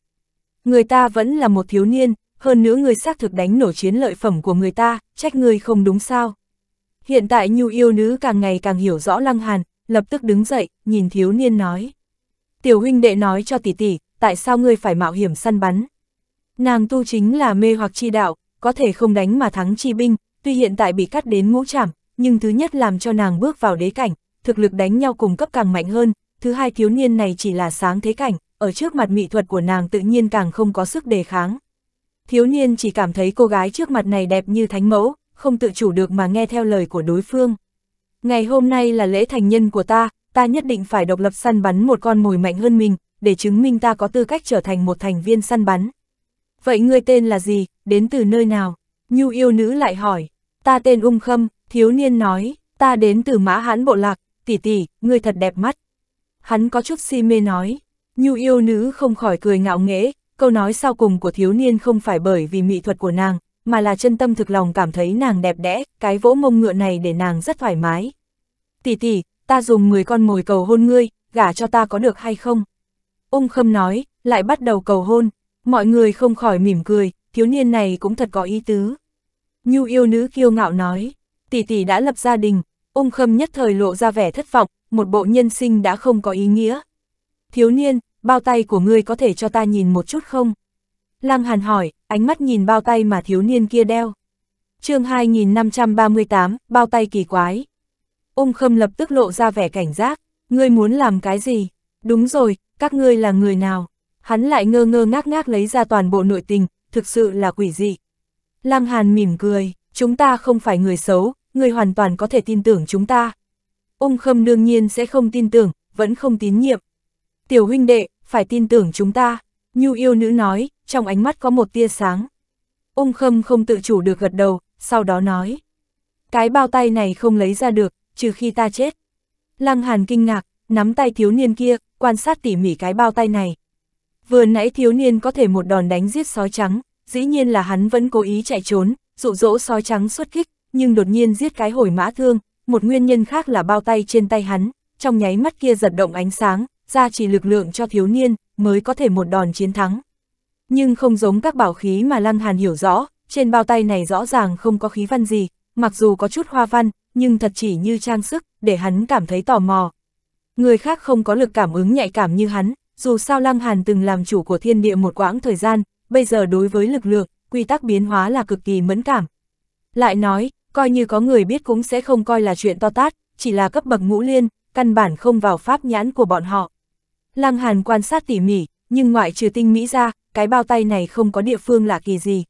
Người ta vẫn là một thiếu niên, hơn nữa người xác thực đánh nổ chiến lợi phẩm của người ta, trách người không đúng sao. Hiện tại nhu yêu nữ càng ngày càng hiểu rõ lăng hàn, lập tức đứng dậy, nhìn thiếu niên nói. Tiểu huynh đệ nói cho tỷ tỷ, tại sao ngươi phải mạo hiểm săn bắn? Nàng tu chính là mê hoặc chi đạo, có thể không đánh mà thắng chi binh, tuy hiện tại bị cắt đến ngũ trảm, nhưng thứ nhất làm cho nàng bước vào đế cảnh, thực lực đánh nhau cùng cấp càng mạnh hơn, thứ hai thiếu niên này chỉ là sáng thế cảnh, ở trước mặt mỹ thuật của nàng tự nhiên càng không có sức đề kháng. Thiếu niên chỉ cảm thấy cô gái trước mặt này đẹp như thánh mẫu, không tự chủ được mà nghe theo lời của đối phương. Ngày hôm nay là lễ thành nhân của ta, ta nhất định phải độc lập săn bắn một con mồi mạnh hơn mình, để chứng minh ta có tư cách trở thành một thành viên săn bắn. Vậy ngươi tên là gì, đến từ nơi nào? Nhu yêu nữ lại hỏi. Ta tên Ung Khâm, thiếu niên nói, ta đến từ mã hãn bộ lạc, tỷ tỷ, ngươi thật đẹp mắt hắn có chút si mê nói. Nhu yêu nữ không khỏi cười ngạo nghễ, câu nói sau cùng của thiếu niên không phải bởi vì mỹ thuật của nàng, mà là chân tâm thực lòng cảm thấy nàng đẹp đẽ, cái vỗ mông ngựa này để nàng rất thoải mái. Tỷ tỷ, ta dùng 10 con mồi cầu hôn ngươi, gả cho ta có được hay không? Ung khâm nói, lại bắt đầu cầu hôn, mọi người không khỏi mỉm cười, thiếu niên này cũng thật có ý tứ. Nhu yêu nữ kiêu ngạo nói, tỷ tỷ đã lập gia đình, ung khâm nhất thời lộ ra vẻ thất vọng, một bộ nhân sinh đã không có ý nghĩa. Thiếu niên, bao tay của ngươi có thể cho ta nhìn một chút không? Lăng Hàn hỏi, ánh mắt nhìn bao tay mà thiếu niên kia đeo. chương 2538, bao tay kỳ quái. Ung khâm lập tức lộ ra vẻ cảnh giác, ngươi muốn làm cái gì? Đúng rồi, các ngươi là người nào? Hắn lại ngơ ngơ ngác ngác lấy ra toàn bộ nội tình, thực sự là quỷ dị. Lăng Hàn mỉm cười, chúng ta không phải người xấu, ngươi hoàn toàn có thể tin tưởng chúng ta, Ung Khâm đương nhiên sẽ không tin tưởng, vẫn không tín nhiệm. Tiểu huynh đệ, phải tin tưởng chúng ta, Nhu yêu nữ nói, trong ánh mắt có một tia sáng. Ung Khâm không tự chủ được gật đầu, sau đó nói. Cái bao tay này không lấy ra được, trừ khi ta chết. Lăng Hàn kinh ngạc, nắm tay thiếu niên kia, quan sát tỉ mỉ cái bao tay này. Vừa nãy thiếu niên có thể một đòn đánh giết sói trắng, dĩ nhiên là hắn vẫn cố ý chạy trốn, dụ dỗ sói trắng xuất kích, nhưng đột nhiên giết cái hồi mã thương, một nguyên nhân khác là bao tay trên tay hắn, trong nháy mắt kia giật động ánh sáng, ra chỉ lực lượng cho thiếu niên, mới có thể một đòn chiến thắng. Nhưng không giống các bảo khí mà Lăng Hàn hiểu rõ, trên bao tay này rõ ràng không có khí văn gì, mặc dù có chút hoa văn, nhưng thật chỉ như trang sức, để hắn cảm thấy tò mò. Người khác không có lực cảm ứng nhạy cảm như hắn, dù sao Lăng Hàn từng làm chủ của thiên địa một quãng thời gian, bây giờ đối với lực lượng, quy tắc biến hóa là cực kỳ mẫn cảm. Lại nói, coi như có người biết cũng sẽ không coi là chuyện to tát, chỉ là cấp bậc ngũ liên, căn bản không vào pháp nhãn của bọn họ. Lăng Hàn quan sát tỉ mỉ, nhưng ngoại trừ tinh mỹ ra, cái bao tay này không có địa phương lạ kỳ gì.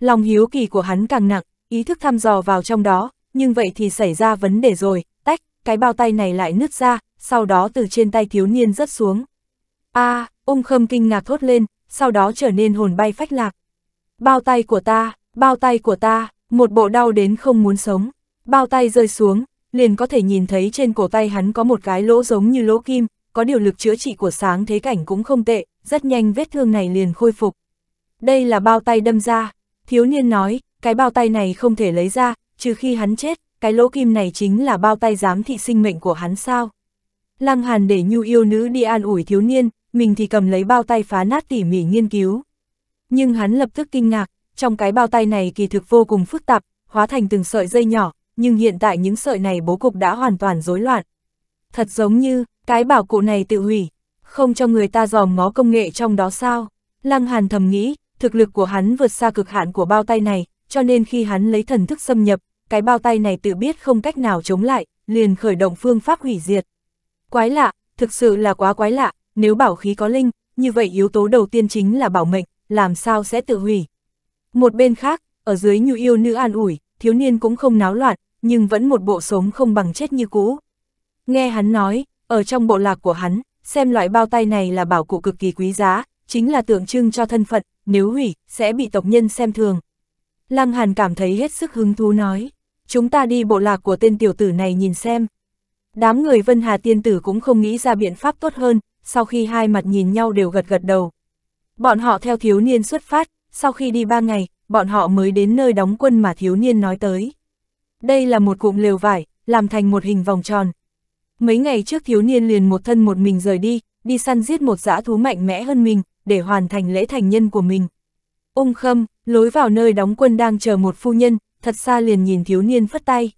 Lòng hiếu kỳ của hắn càng nặng, ý thức thăm dò vào trong đó, nhưng vậy thì xảy ra vấn đề rồi, tách, cái bao tay này lại nứt ra, sau đó từ trên tay thiếu niên rớt xuống. a à, ung khâm kinh ngạc thốt lên, sau đó trở nên hồn bay phách lạc. Bao tay của ta, bao tay của ta, một bộ đau đến không muốn sống, bao tay rơi xuống, liền có thể nhìn thấy trên cổ tay hắn có một cái lỗ giống như lỗ kim, có điều lực chữa trị của sáng thế cảnh cũng không tệ, rất nhanh vết thương này liền khôi phục. Đây là bao tay đâm ra, thiếu niên nói, cái bao tay này không thể lấy ra, trừ khi hắn chết, cái lỗ kim này chính là bao tay giám thị sinh mệnh của hắn sao. Lăng Hàn để nhu yêu nữ đi an ủi thiếu niên, mình thì cầm lấy bao tay phá nát tỉ mỉ nghiên cứu. Nhưng hắn lập tức kinh ngạc, trong cái bao tay này kỳ thực vô cùng phức tạp, hóa thành từng sợi dây nhỏ, nhưng hiện tại những sợi này bố cục đã hoàn toàn rối loạn. Thật giống như, cái bảo cụ này tự hủy, không cho người ta dòm ngó công nghệ trong đó sao. Lăng Hàn thầm nghĩ, thực lực của hắn vượt xa cực hạn của bao tay này, cho nên khi hắn lấy thần thức xâm nhập, cái bao tay này tự biết không cách nào chống lại, liền khởi động phương pháp hủy diệt. Quái lạ, thực sự là quá quái lạ, nếu bảo khí có linh, như vậy yếu tố đầu tiên chính là bảo mệnh, làm sao sẽ tự hủy, một bên khác, ở dưới nhu yêu nữ an ủi, thiếu niên cũng không náo loạn, nhưng vẫn một bộ sống không bằng chết như cũ. Nghe hắn nói, ở trong bộ lạc của hắn, xem loại bao tay này là bảo cụ cực kỳ quý giá, chính là tượng trưng cho thân phận, nếu hủy, sẽ bị tộc nhân xem thường. Lăng Hàn cảm thấy hết sức hứng thú nói, chúng ta đi bộ lạc của tên tiểu tử này nhìn xem. Đám người Vân Hà tiên tử cũng không nghĩ ra biện pháp tốt hơn, sau khi hai mặt nhìn nhau đều gật gật đầu. Bọn họ theo thiếu niên xuất phát, sau khi đi ba ngày, bọn họ mới đến nơi đóng quân mà thiếu niên nói tới. Đây là một cụm lều vải, làm thành một hình vòng tròn. Mấy ngày trước thiếu niên liền một thân một mình rời đi, đi săn giết một dã thú mạnh mẽ hơn mình, để hoàn thành lễ thành nhân của mình. Ung khâm, lối vào nơi đóng quân đang chờ một phu nhân, thật xa liền nhìn thiếu niên phất tay.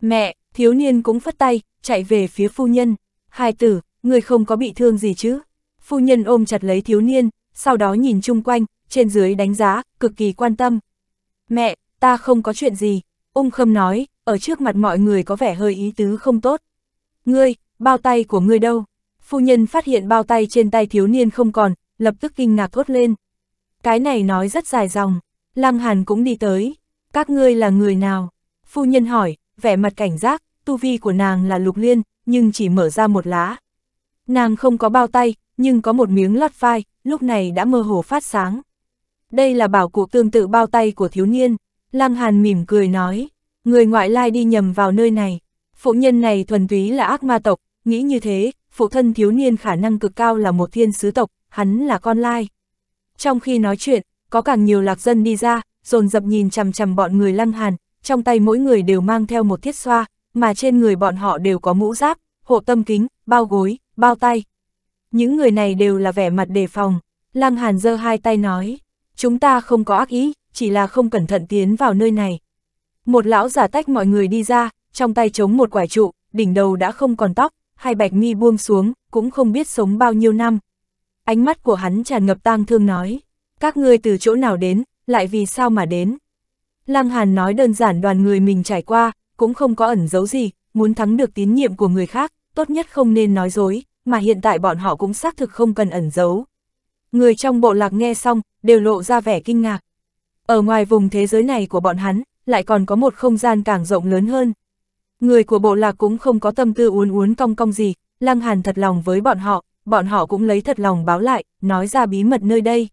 Mẹ, thiếu niên cũng phất tay, chạy về phía phu nhân. Hai tử, người không có bị thương gì chứ? Phu nhân ôm chặt lấy thiếu niên, sau đó nhìn chung quanh, trên dưới đánh giá, cực kỳ quan tâm. Mẹ, ta không có chuyện gì, ung khâm nói, ở trước mặt mọi người có vẻ hơi ý tứ không tốt. Ngươi, bao tay của ngươi đâu? Phu nhân phát hiện bao tay trên tay thiếu niên không còn, lập tức kinh ngạc thốt lên. Cái này nói rất dài dòng, Lăng Hàn cũng đi tới. Các ngươi là người nào? Phu nhân hỏi, vẻ mặt cảnh giác, tu vi của nàng là lục liên, nhưng chỉ mở ra một lá. Nàng không có bao tay, nhưng có một miếng lót vai, lúc này đã mơ hồ phát sáng đây là bảo cụ tương tự bao tay của thiếu niên. Lăng Hàn mỉm cười nói, người ngoại lai đi nhầm vào nơi này. Phụ nhân này thuần túy là ác ma tộc, nghĩ như thế, phụ thân thiếu niên khả năng cực cao là một thiên sứ tộc, hắn là con lai. Trong khi nói chuyện, có càng nhiều lạc dân đi ra, dồn dập nhìn chằm chằm bọn người Lăng Hàn, trong tay mỗi người đều mang theo một thiết xoa, mà trên người bọn họ đều có mũ giáp, hộ tâm kính, bao gối, bao tay. Những người này đều là vẻ mặt đề phòng. Lăng Hàn giơ hai tay nói, chúng ta không có ác ý, chỉ là không cẩn thận tiến vào nơi này. Một lão giả tách mọi người đi ra, trong tay chống một quả trụ, đỉnh đầu đã không còn tóc, hai bạch mi buông xuống, cũng không biết sống bao nhiêu năm. Ánh mắt của hắn tràn ngập tang thương nói, các ngươi từ chỗ nào đến, lại vì sao mà đến. Lăng Hàn nói đơn giản đoàn người mình trải qua, cũng không có ẩn giấu gì, muốn thắng được tín nhiệm của người khác, tốt nhất không nên nói dối, mà hiện tại bọn họ cũng xác thực không cần ẩn giấu, Người trong bộ lạc nghe xong, đều lộ ra vẻ kinh ngạc. Ở ngoài vùng thế giới này của bọn hắn, lại còn có một không gian càng rộng lớn hơn. Người của bộ lạc cũng không có tâm tư uốn uốn cong cong gì, Lăng Hàn thật lòng với bọn họ, bọn họ cũng lấy thật lòng báo lại, nói ra bí mật nơi đây.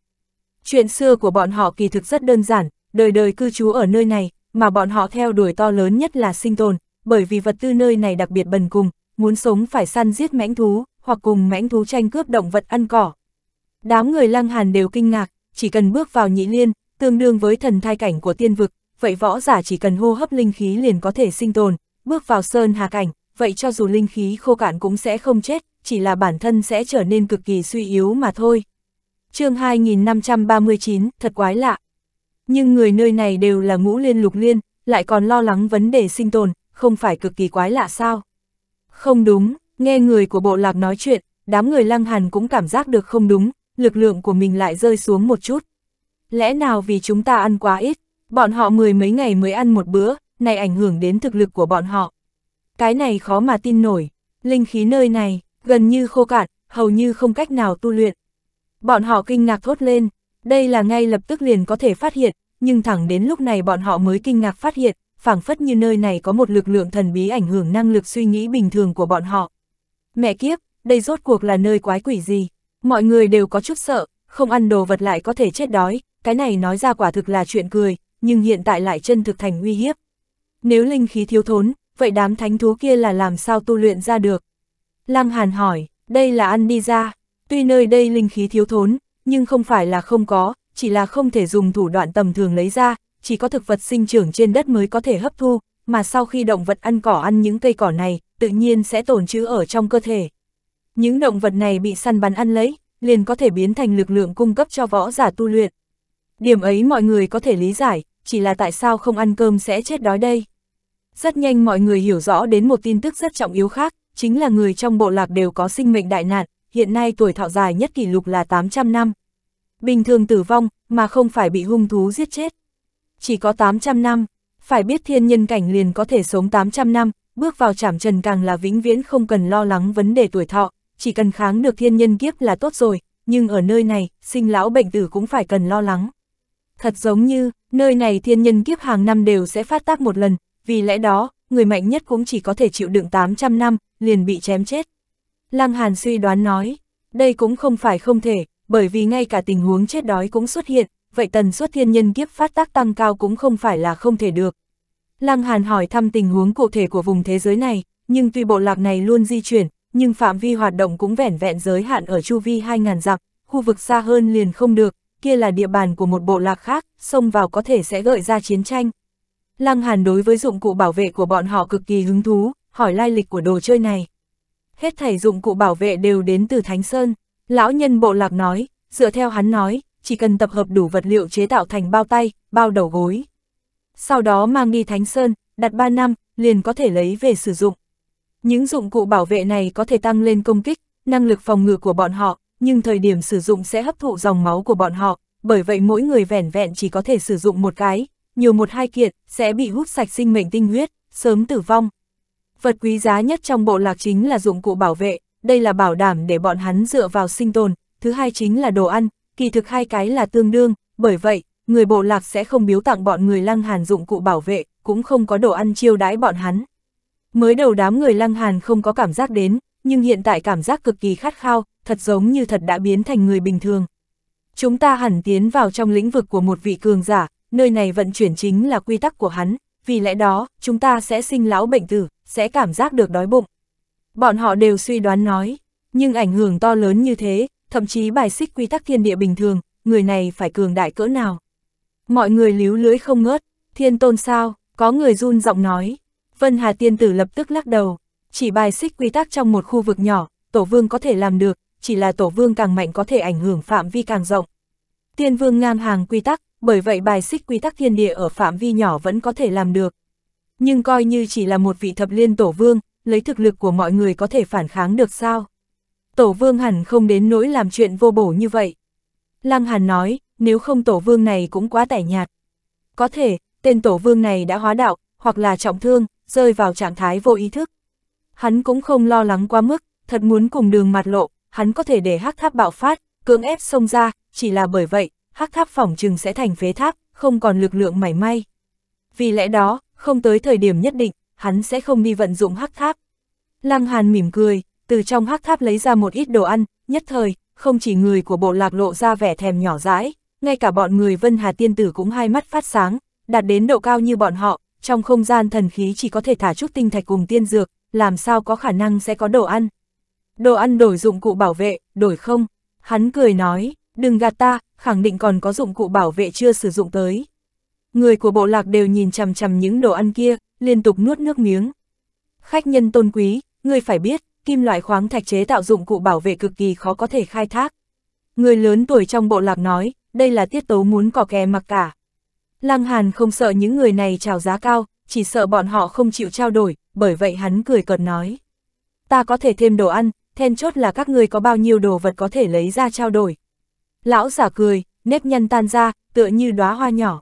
Chuyện xưa của bọn họ kỳ thực rất đơn giản, đời đời cư trú ở nơi này, mà bọn họ theo đuổi to lớn nhất là sinh tồn, bởi vì vật tư nơi này đặc biệt bần cùng, muốn sống phải săn giết mãnh thú, hoặc cùng mãnh thú tranh cướp động vật ăn cỏ, Đám người lăng hàn đều kinh ngạc, chỉ cần bước vào nhị liên, tương đương với thần thai cảnh của tiên vực, vậy võ giả chỉ cần hô hấp linh khí liền có thể sinh tồn, bước vào sơn hà cảnh, vậy cho dù linh khí khô cạn cũng sẽ không chết, chỉ là bản thân sẽ trở nên cực kỳ suy yếu mà thôi. chương 2539, thật quái lạ. Nhưng người nơi này đều là ngũ liên lục liên, lại còn lo lắng vấn đề sinh tồn, không phải cực kỳ quái lạ sao? Không đúng, nghe người của bộ lạc nói chuyện, đám người lăng hàn cũng cảm giác được không đúng, lực lượng của mình lại rơi xuống một chút. Lẽ nào vì chúng ta ăn quá ít, bọn họ mười mấy ngày mới ăn một bữa, này ảnh hưởng đến thực lực của bọn họ. Cái này khó mà tin nổi, linh khí nơi này, gần như khô cạn, hầu như không cách nào tu luyện. Bọn họ kinh ngạc thốt lên, đây là ngay lập tức liền có thể phát hiện, nhưng thẳng đến lúc này bọn họ mới kinh ngạc phát hiện, phảng phất như nơi này có một lực lượng thần bí ảnh hưởng năng lực suy nghĩ bình thường của bọn họ. Mẹ kiếp, đây rốt cuộc là nơi quái quỷ gì? Mọi người đều có chút sợ, không ăn đồ vật lại có thể chết đói, cái này nói ra quả thực là chuyện cười, nhưng hiện tại lại chân thực thành nguy hiếp. Nếu linh khí thiếu thốn, vậy đám thánh thú kia là làm sao tu luyện ra được? Lam Hàn hỏi, đây là ăn đi ra, tuy nơi đây linh khí thiếu thốn, nhưng không phải là không có, chỉ là không thể dùng thủ đoạn tầm thường lấy ra, chỉ có thực vật sinh trưởng trên đất mới có thể hấp thu, mà sau khi động vật ăn cỏ ăn những cây cỏ này, tự nhiên sẽ tồn trữ ở trong cơ thể. Những động vật này bị săn bắn ăn lấy, liền có thể biến thành lực lượng cung cấp cho võ giả tu luyện. Điểm ấy mọi người có thể lý giải, chỉ là tại sao không ăn cơm sẽ chết đói đây. Rất nhanh mọi người hiểu rõ đến một tin tức rất trọng yếu khác, chính là người trong bộ lạc đều có sinh mệnh đại nạn, hiện nay tuổi thọ dài nhất kỷ lục là 800 năm. Bình thường tử vong, mà không phải bị hung thú giết chết. Chỉ có 800 năm, phải biết thiên nhân cảnh liền có thể sống 800 năm, bước vào trảm trần càng là vĩnh viễn không cần lo lắng vấn đề tuổi thọ chỉ cần kháng được thiên nhân kiếp là tốt rồi, nhưng ở nơi này, sinh lão bệnh tử cũng phải cần lo lắng. Thật giống như, nơi này thiên nhân kiếp hàng năm đều sẽ phát tác một lần, vì lẽ đó, người mạnh nhất cũng chỉ có thể chịu đựng 800 năm, liền bị chém chết. Lăng Hàn suy đoán nói, đây cũng không phải không thể, bởi vì ngay cả tình huống chết đói cũng xuất hiện, vậy tần suất thiên nhân kiếp phát tác tăng cao cũng không phải là không thể được. Lăng Hàn hỏi thăm tình huống cụ thể của vùng thế giới này, nhưng tuy bộ lạc này luôn di chuyển, nhưng phạm vi hoạt động cũng vẻn vẹn giới hạn ở chu vi 2.000 dặm, khu vực xa hơn liền không được, kia là địa bàn của một bộ lạc khác, xông vào có thể sẽ gợi ra chiến tranh. Lăng Hàn đối với dụng cụ bảo vệ của bọn họ cực kỳ hứng thú, hỏi lai lịch của đồ chơi này. Hết thảy dụng cụ bảo vệ đều đến từ Thánh Sơn, lão nhân bộ lạc nói, dựa theo hắn nói, chỉ cần tập hợp đủ vật liệu chế tạo thành bao tay, bao đầu gối. Sau đó mang đi Thánh Sơn, đặt 3 năm, liền có thể lấy về sử dụng. Những dụng cụ bảo vệ này có thể tăng lên công kích, năng lực phòng ngừa của bọn họ, nhưng thời điểm sử dụng sẽ hấp thụ dòng máu của bọn họ, bởi vậy mỗi người vẻn vẹn chỉ có thể sử dụng một cái, nhiều một hai kiện, sẽ bị hút sạch sinh mệnh tinh huyết, sớm tử vong. Vật quý giá nhất trong bộ lạc chính là dụng cụ bảo vệ, đây là bảo đảm để bọn hắn dựa vào sinh tồn, thứ hai chính là đồ ăn, kỳ thực hai cái là tương đương, bởi vậy, người bộ lạc sẽ không biếu tặng bọn người lăng hàn dụng cụ bảo vệ, cũng không có đồ ăn chiêu đãi bọn hắn. Mới đầu đám người lăng hàn không có cảm giác đến, nhưng hiện tại cảm giác cực kỳ khát khao, thật giống như thật đã biến thành người bình thường. Chúng ta hẳn tiến vào trong lĩnh vực của một vị cường giả, nơi này vận chuyển chính là quy tắc của hắn, vì lẽ đó, chúng ta sẽ sinh lão bệnh tử, sẽ cảm giác được đói bụng. Bọn họ đều suy đoán nói, nhưng ảnh hưởng to lớn như thế, thậm chí bài xích quy tắc thiên địa bình thường, người này phải cường đại cỡ nào. Mọi người líu lưỡi không ngớt, thiên tôn sao, có người run giọng nói, Vân Hà Tiên Tử lập tức lắc đầu, chỉ bài xích quy tắc trong một khu vực nhỏ, Tổ Vương có thể làm được, chỉ là Tổ Vương càng mạnh có thể ảnh hưởng phạm vi càng rộng. Tiên Vương ngang hàng quy tắc, bởi vậy bài xích quy tắc thiên địa ở phạm vi nhỏ vẫn có thể làm được. Nhưng coi như chỉ là một vị thập liên Tổ Vương, lấy thực lực của mọi người có thể phản kháng được sao? Tổ Vương hẳn không đến nỗi làm chuyện vô bổ như vậy. Lăng Hàn nói, nếu không Tổ Vương này cũng quá tẻ nhạt. Có thể, tên Tổ Vương này đã hóa đạo, hoặc là trọng thương, rơi vào trạng thái vô ý thức. Hắn cũng không lo lắng quá mức, thật muốn cùng đường mặt lộ, hắn có thể để hắc tháp bạo phát, cưỡng ép xông ra, chỉ là bởi vậy, hắc tháp phỏng trừng sẽ thành phế tháp, không còn lực lượng mảy may. Vì lẽ đó, không tới thời điểm nhất định, hắn sẽ không đi vận dụng hắc tháp. Lăng Hàn mỉm cười, từ trong hắc tháp lấy ra một ít đồ ăn, nhất thời, không chỉ người của bộ lạc lộ ra vẻ thèm nhỏ dãi, ngay cả bọn người Vân Hà Tiên Tử cũng hai mắt phát sáng, đạt đến độ cao như bọn họ, trong không gian thần khí chỉ có thể thả chút tinh thạch cùng tiên dược, làm sao có khả năng sẽ có đồ ăn. Đồ ăn đổi dụng cụ bảo vệ, đổi không? Hắn cười nói, đừng gạt ta, khẳng định còn có dụng cụ bảo vệ chưa sử dụng tới. Người của bộ lạc đều nhìn chằm chằm những đồ ăn kia, liên tục nuốt nước miếng. Khách nhân tôn quý, người phải biết, kim loại khoáng thạch chế tạo dụng cụ bảo vệ cực kỳ khó có thể khai thác. Người lớn tuổi trong bộ lạc nói, đây là tiết tấu muốn cỏ kè mặc cả. Lăng Hàn không sợ những người này chào giá cao, chỉ sợ bọn họ không chịu trao đổi, bởi vậy hắn cười cợt nói. Ta có thể thêm đồ ăn, then chốt là các người có bao nhiêu đồ vật có thể lấy ra trao đổi. Lão giả cười, nếp nhăn tan ra, tựa như đóa hoa nhỏ.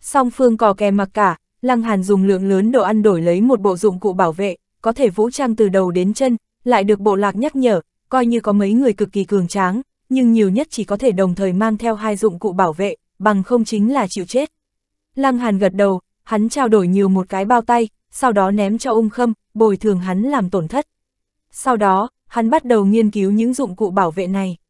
Song phương cò kè mặc cả, Lăng Hàn dùng lượng lớn đồ ăn đổi lấy một bộ dụng cụ bảo vệ, có thể vũ trang từ đầu đến chân, lại được bộ lạc nhắc nhở, coi như có mấy người cực kỳ cường tráng, nhưng nhiều nhất chỉ có thể đồng thời mang theo hai dụng cụ bảo vệ, bằng không chính là chịu chết. Lăng Hàn gật đầu, hắn trao đổi nhiều một cái bao tay, sau đó ném cho ung khâm, bồi thường hắn làm tổn thất. Sau đó, hắn bắt đầu nghiên cứu những dụng cụ bảo vệ này.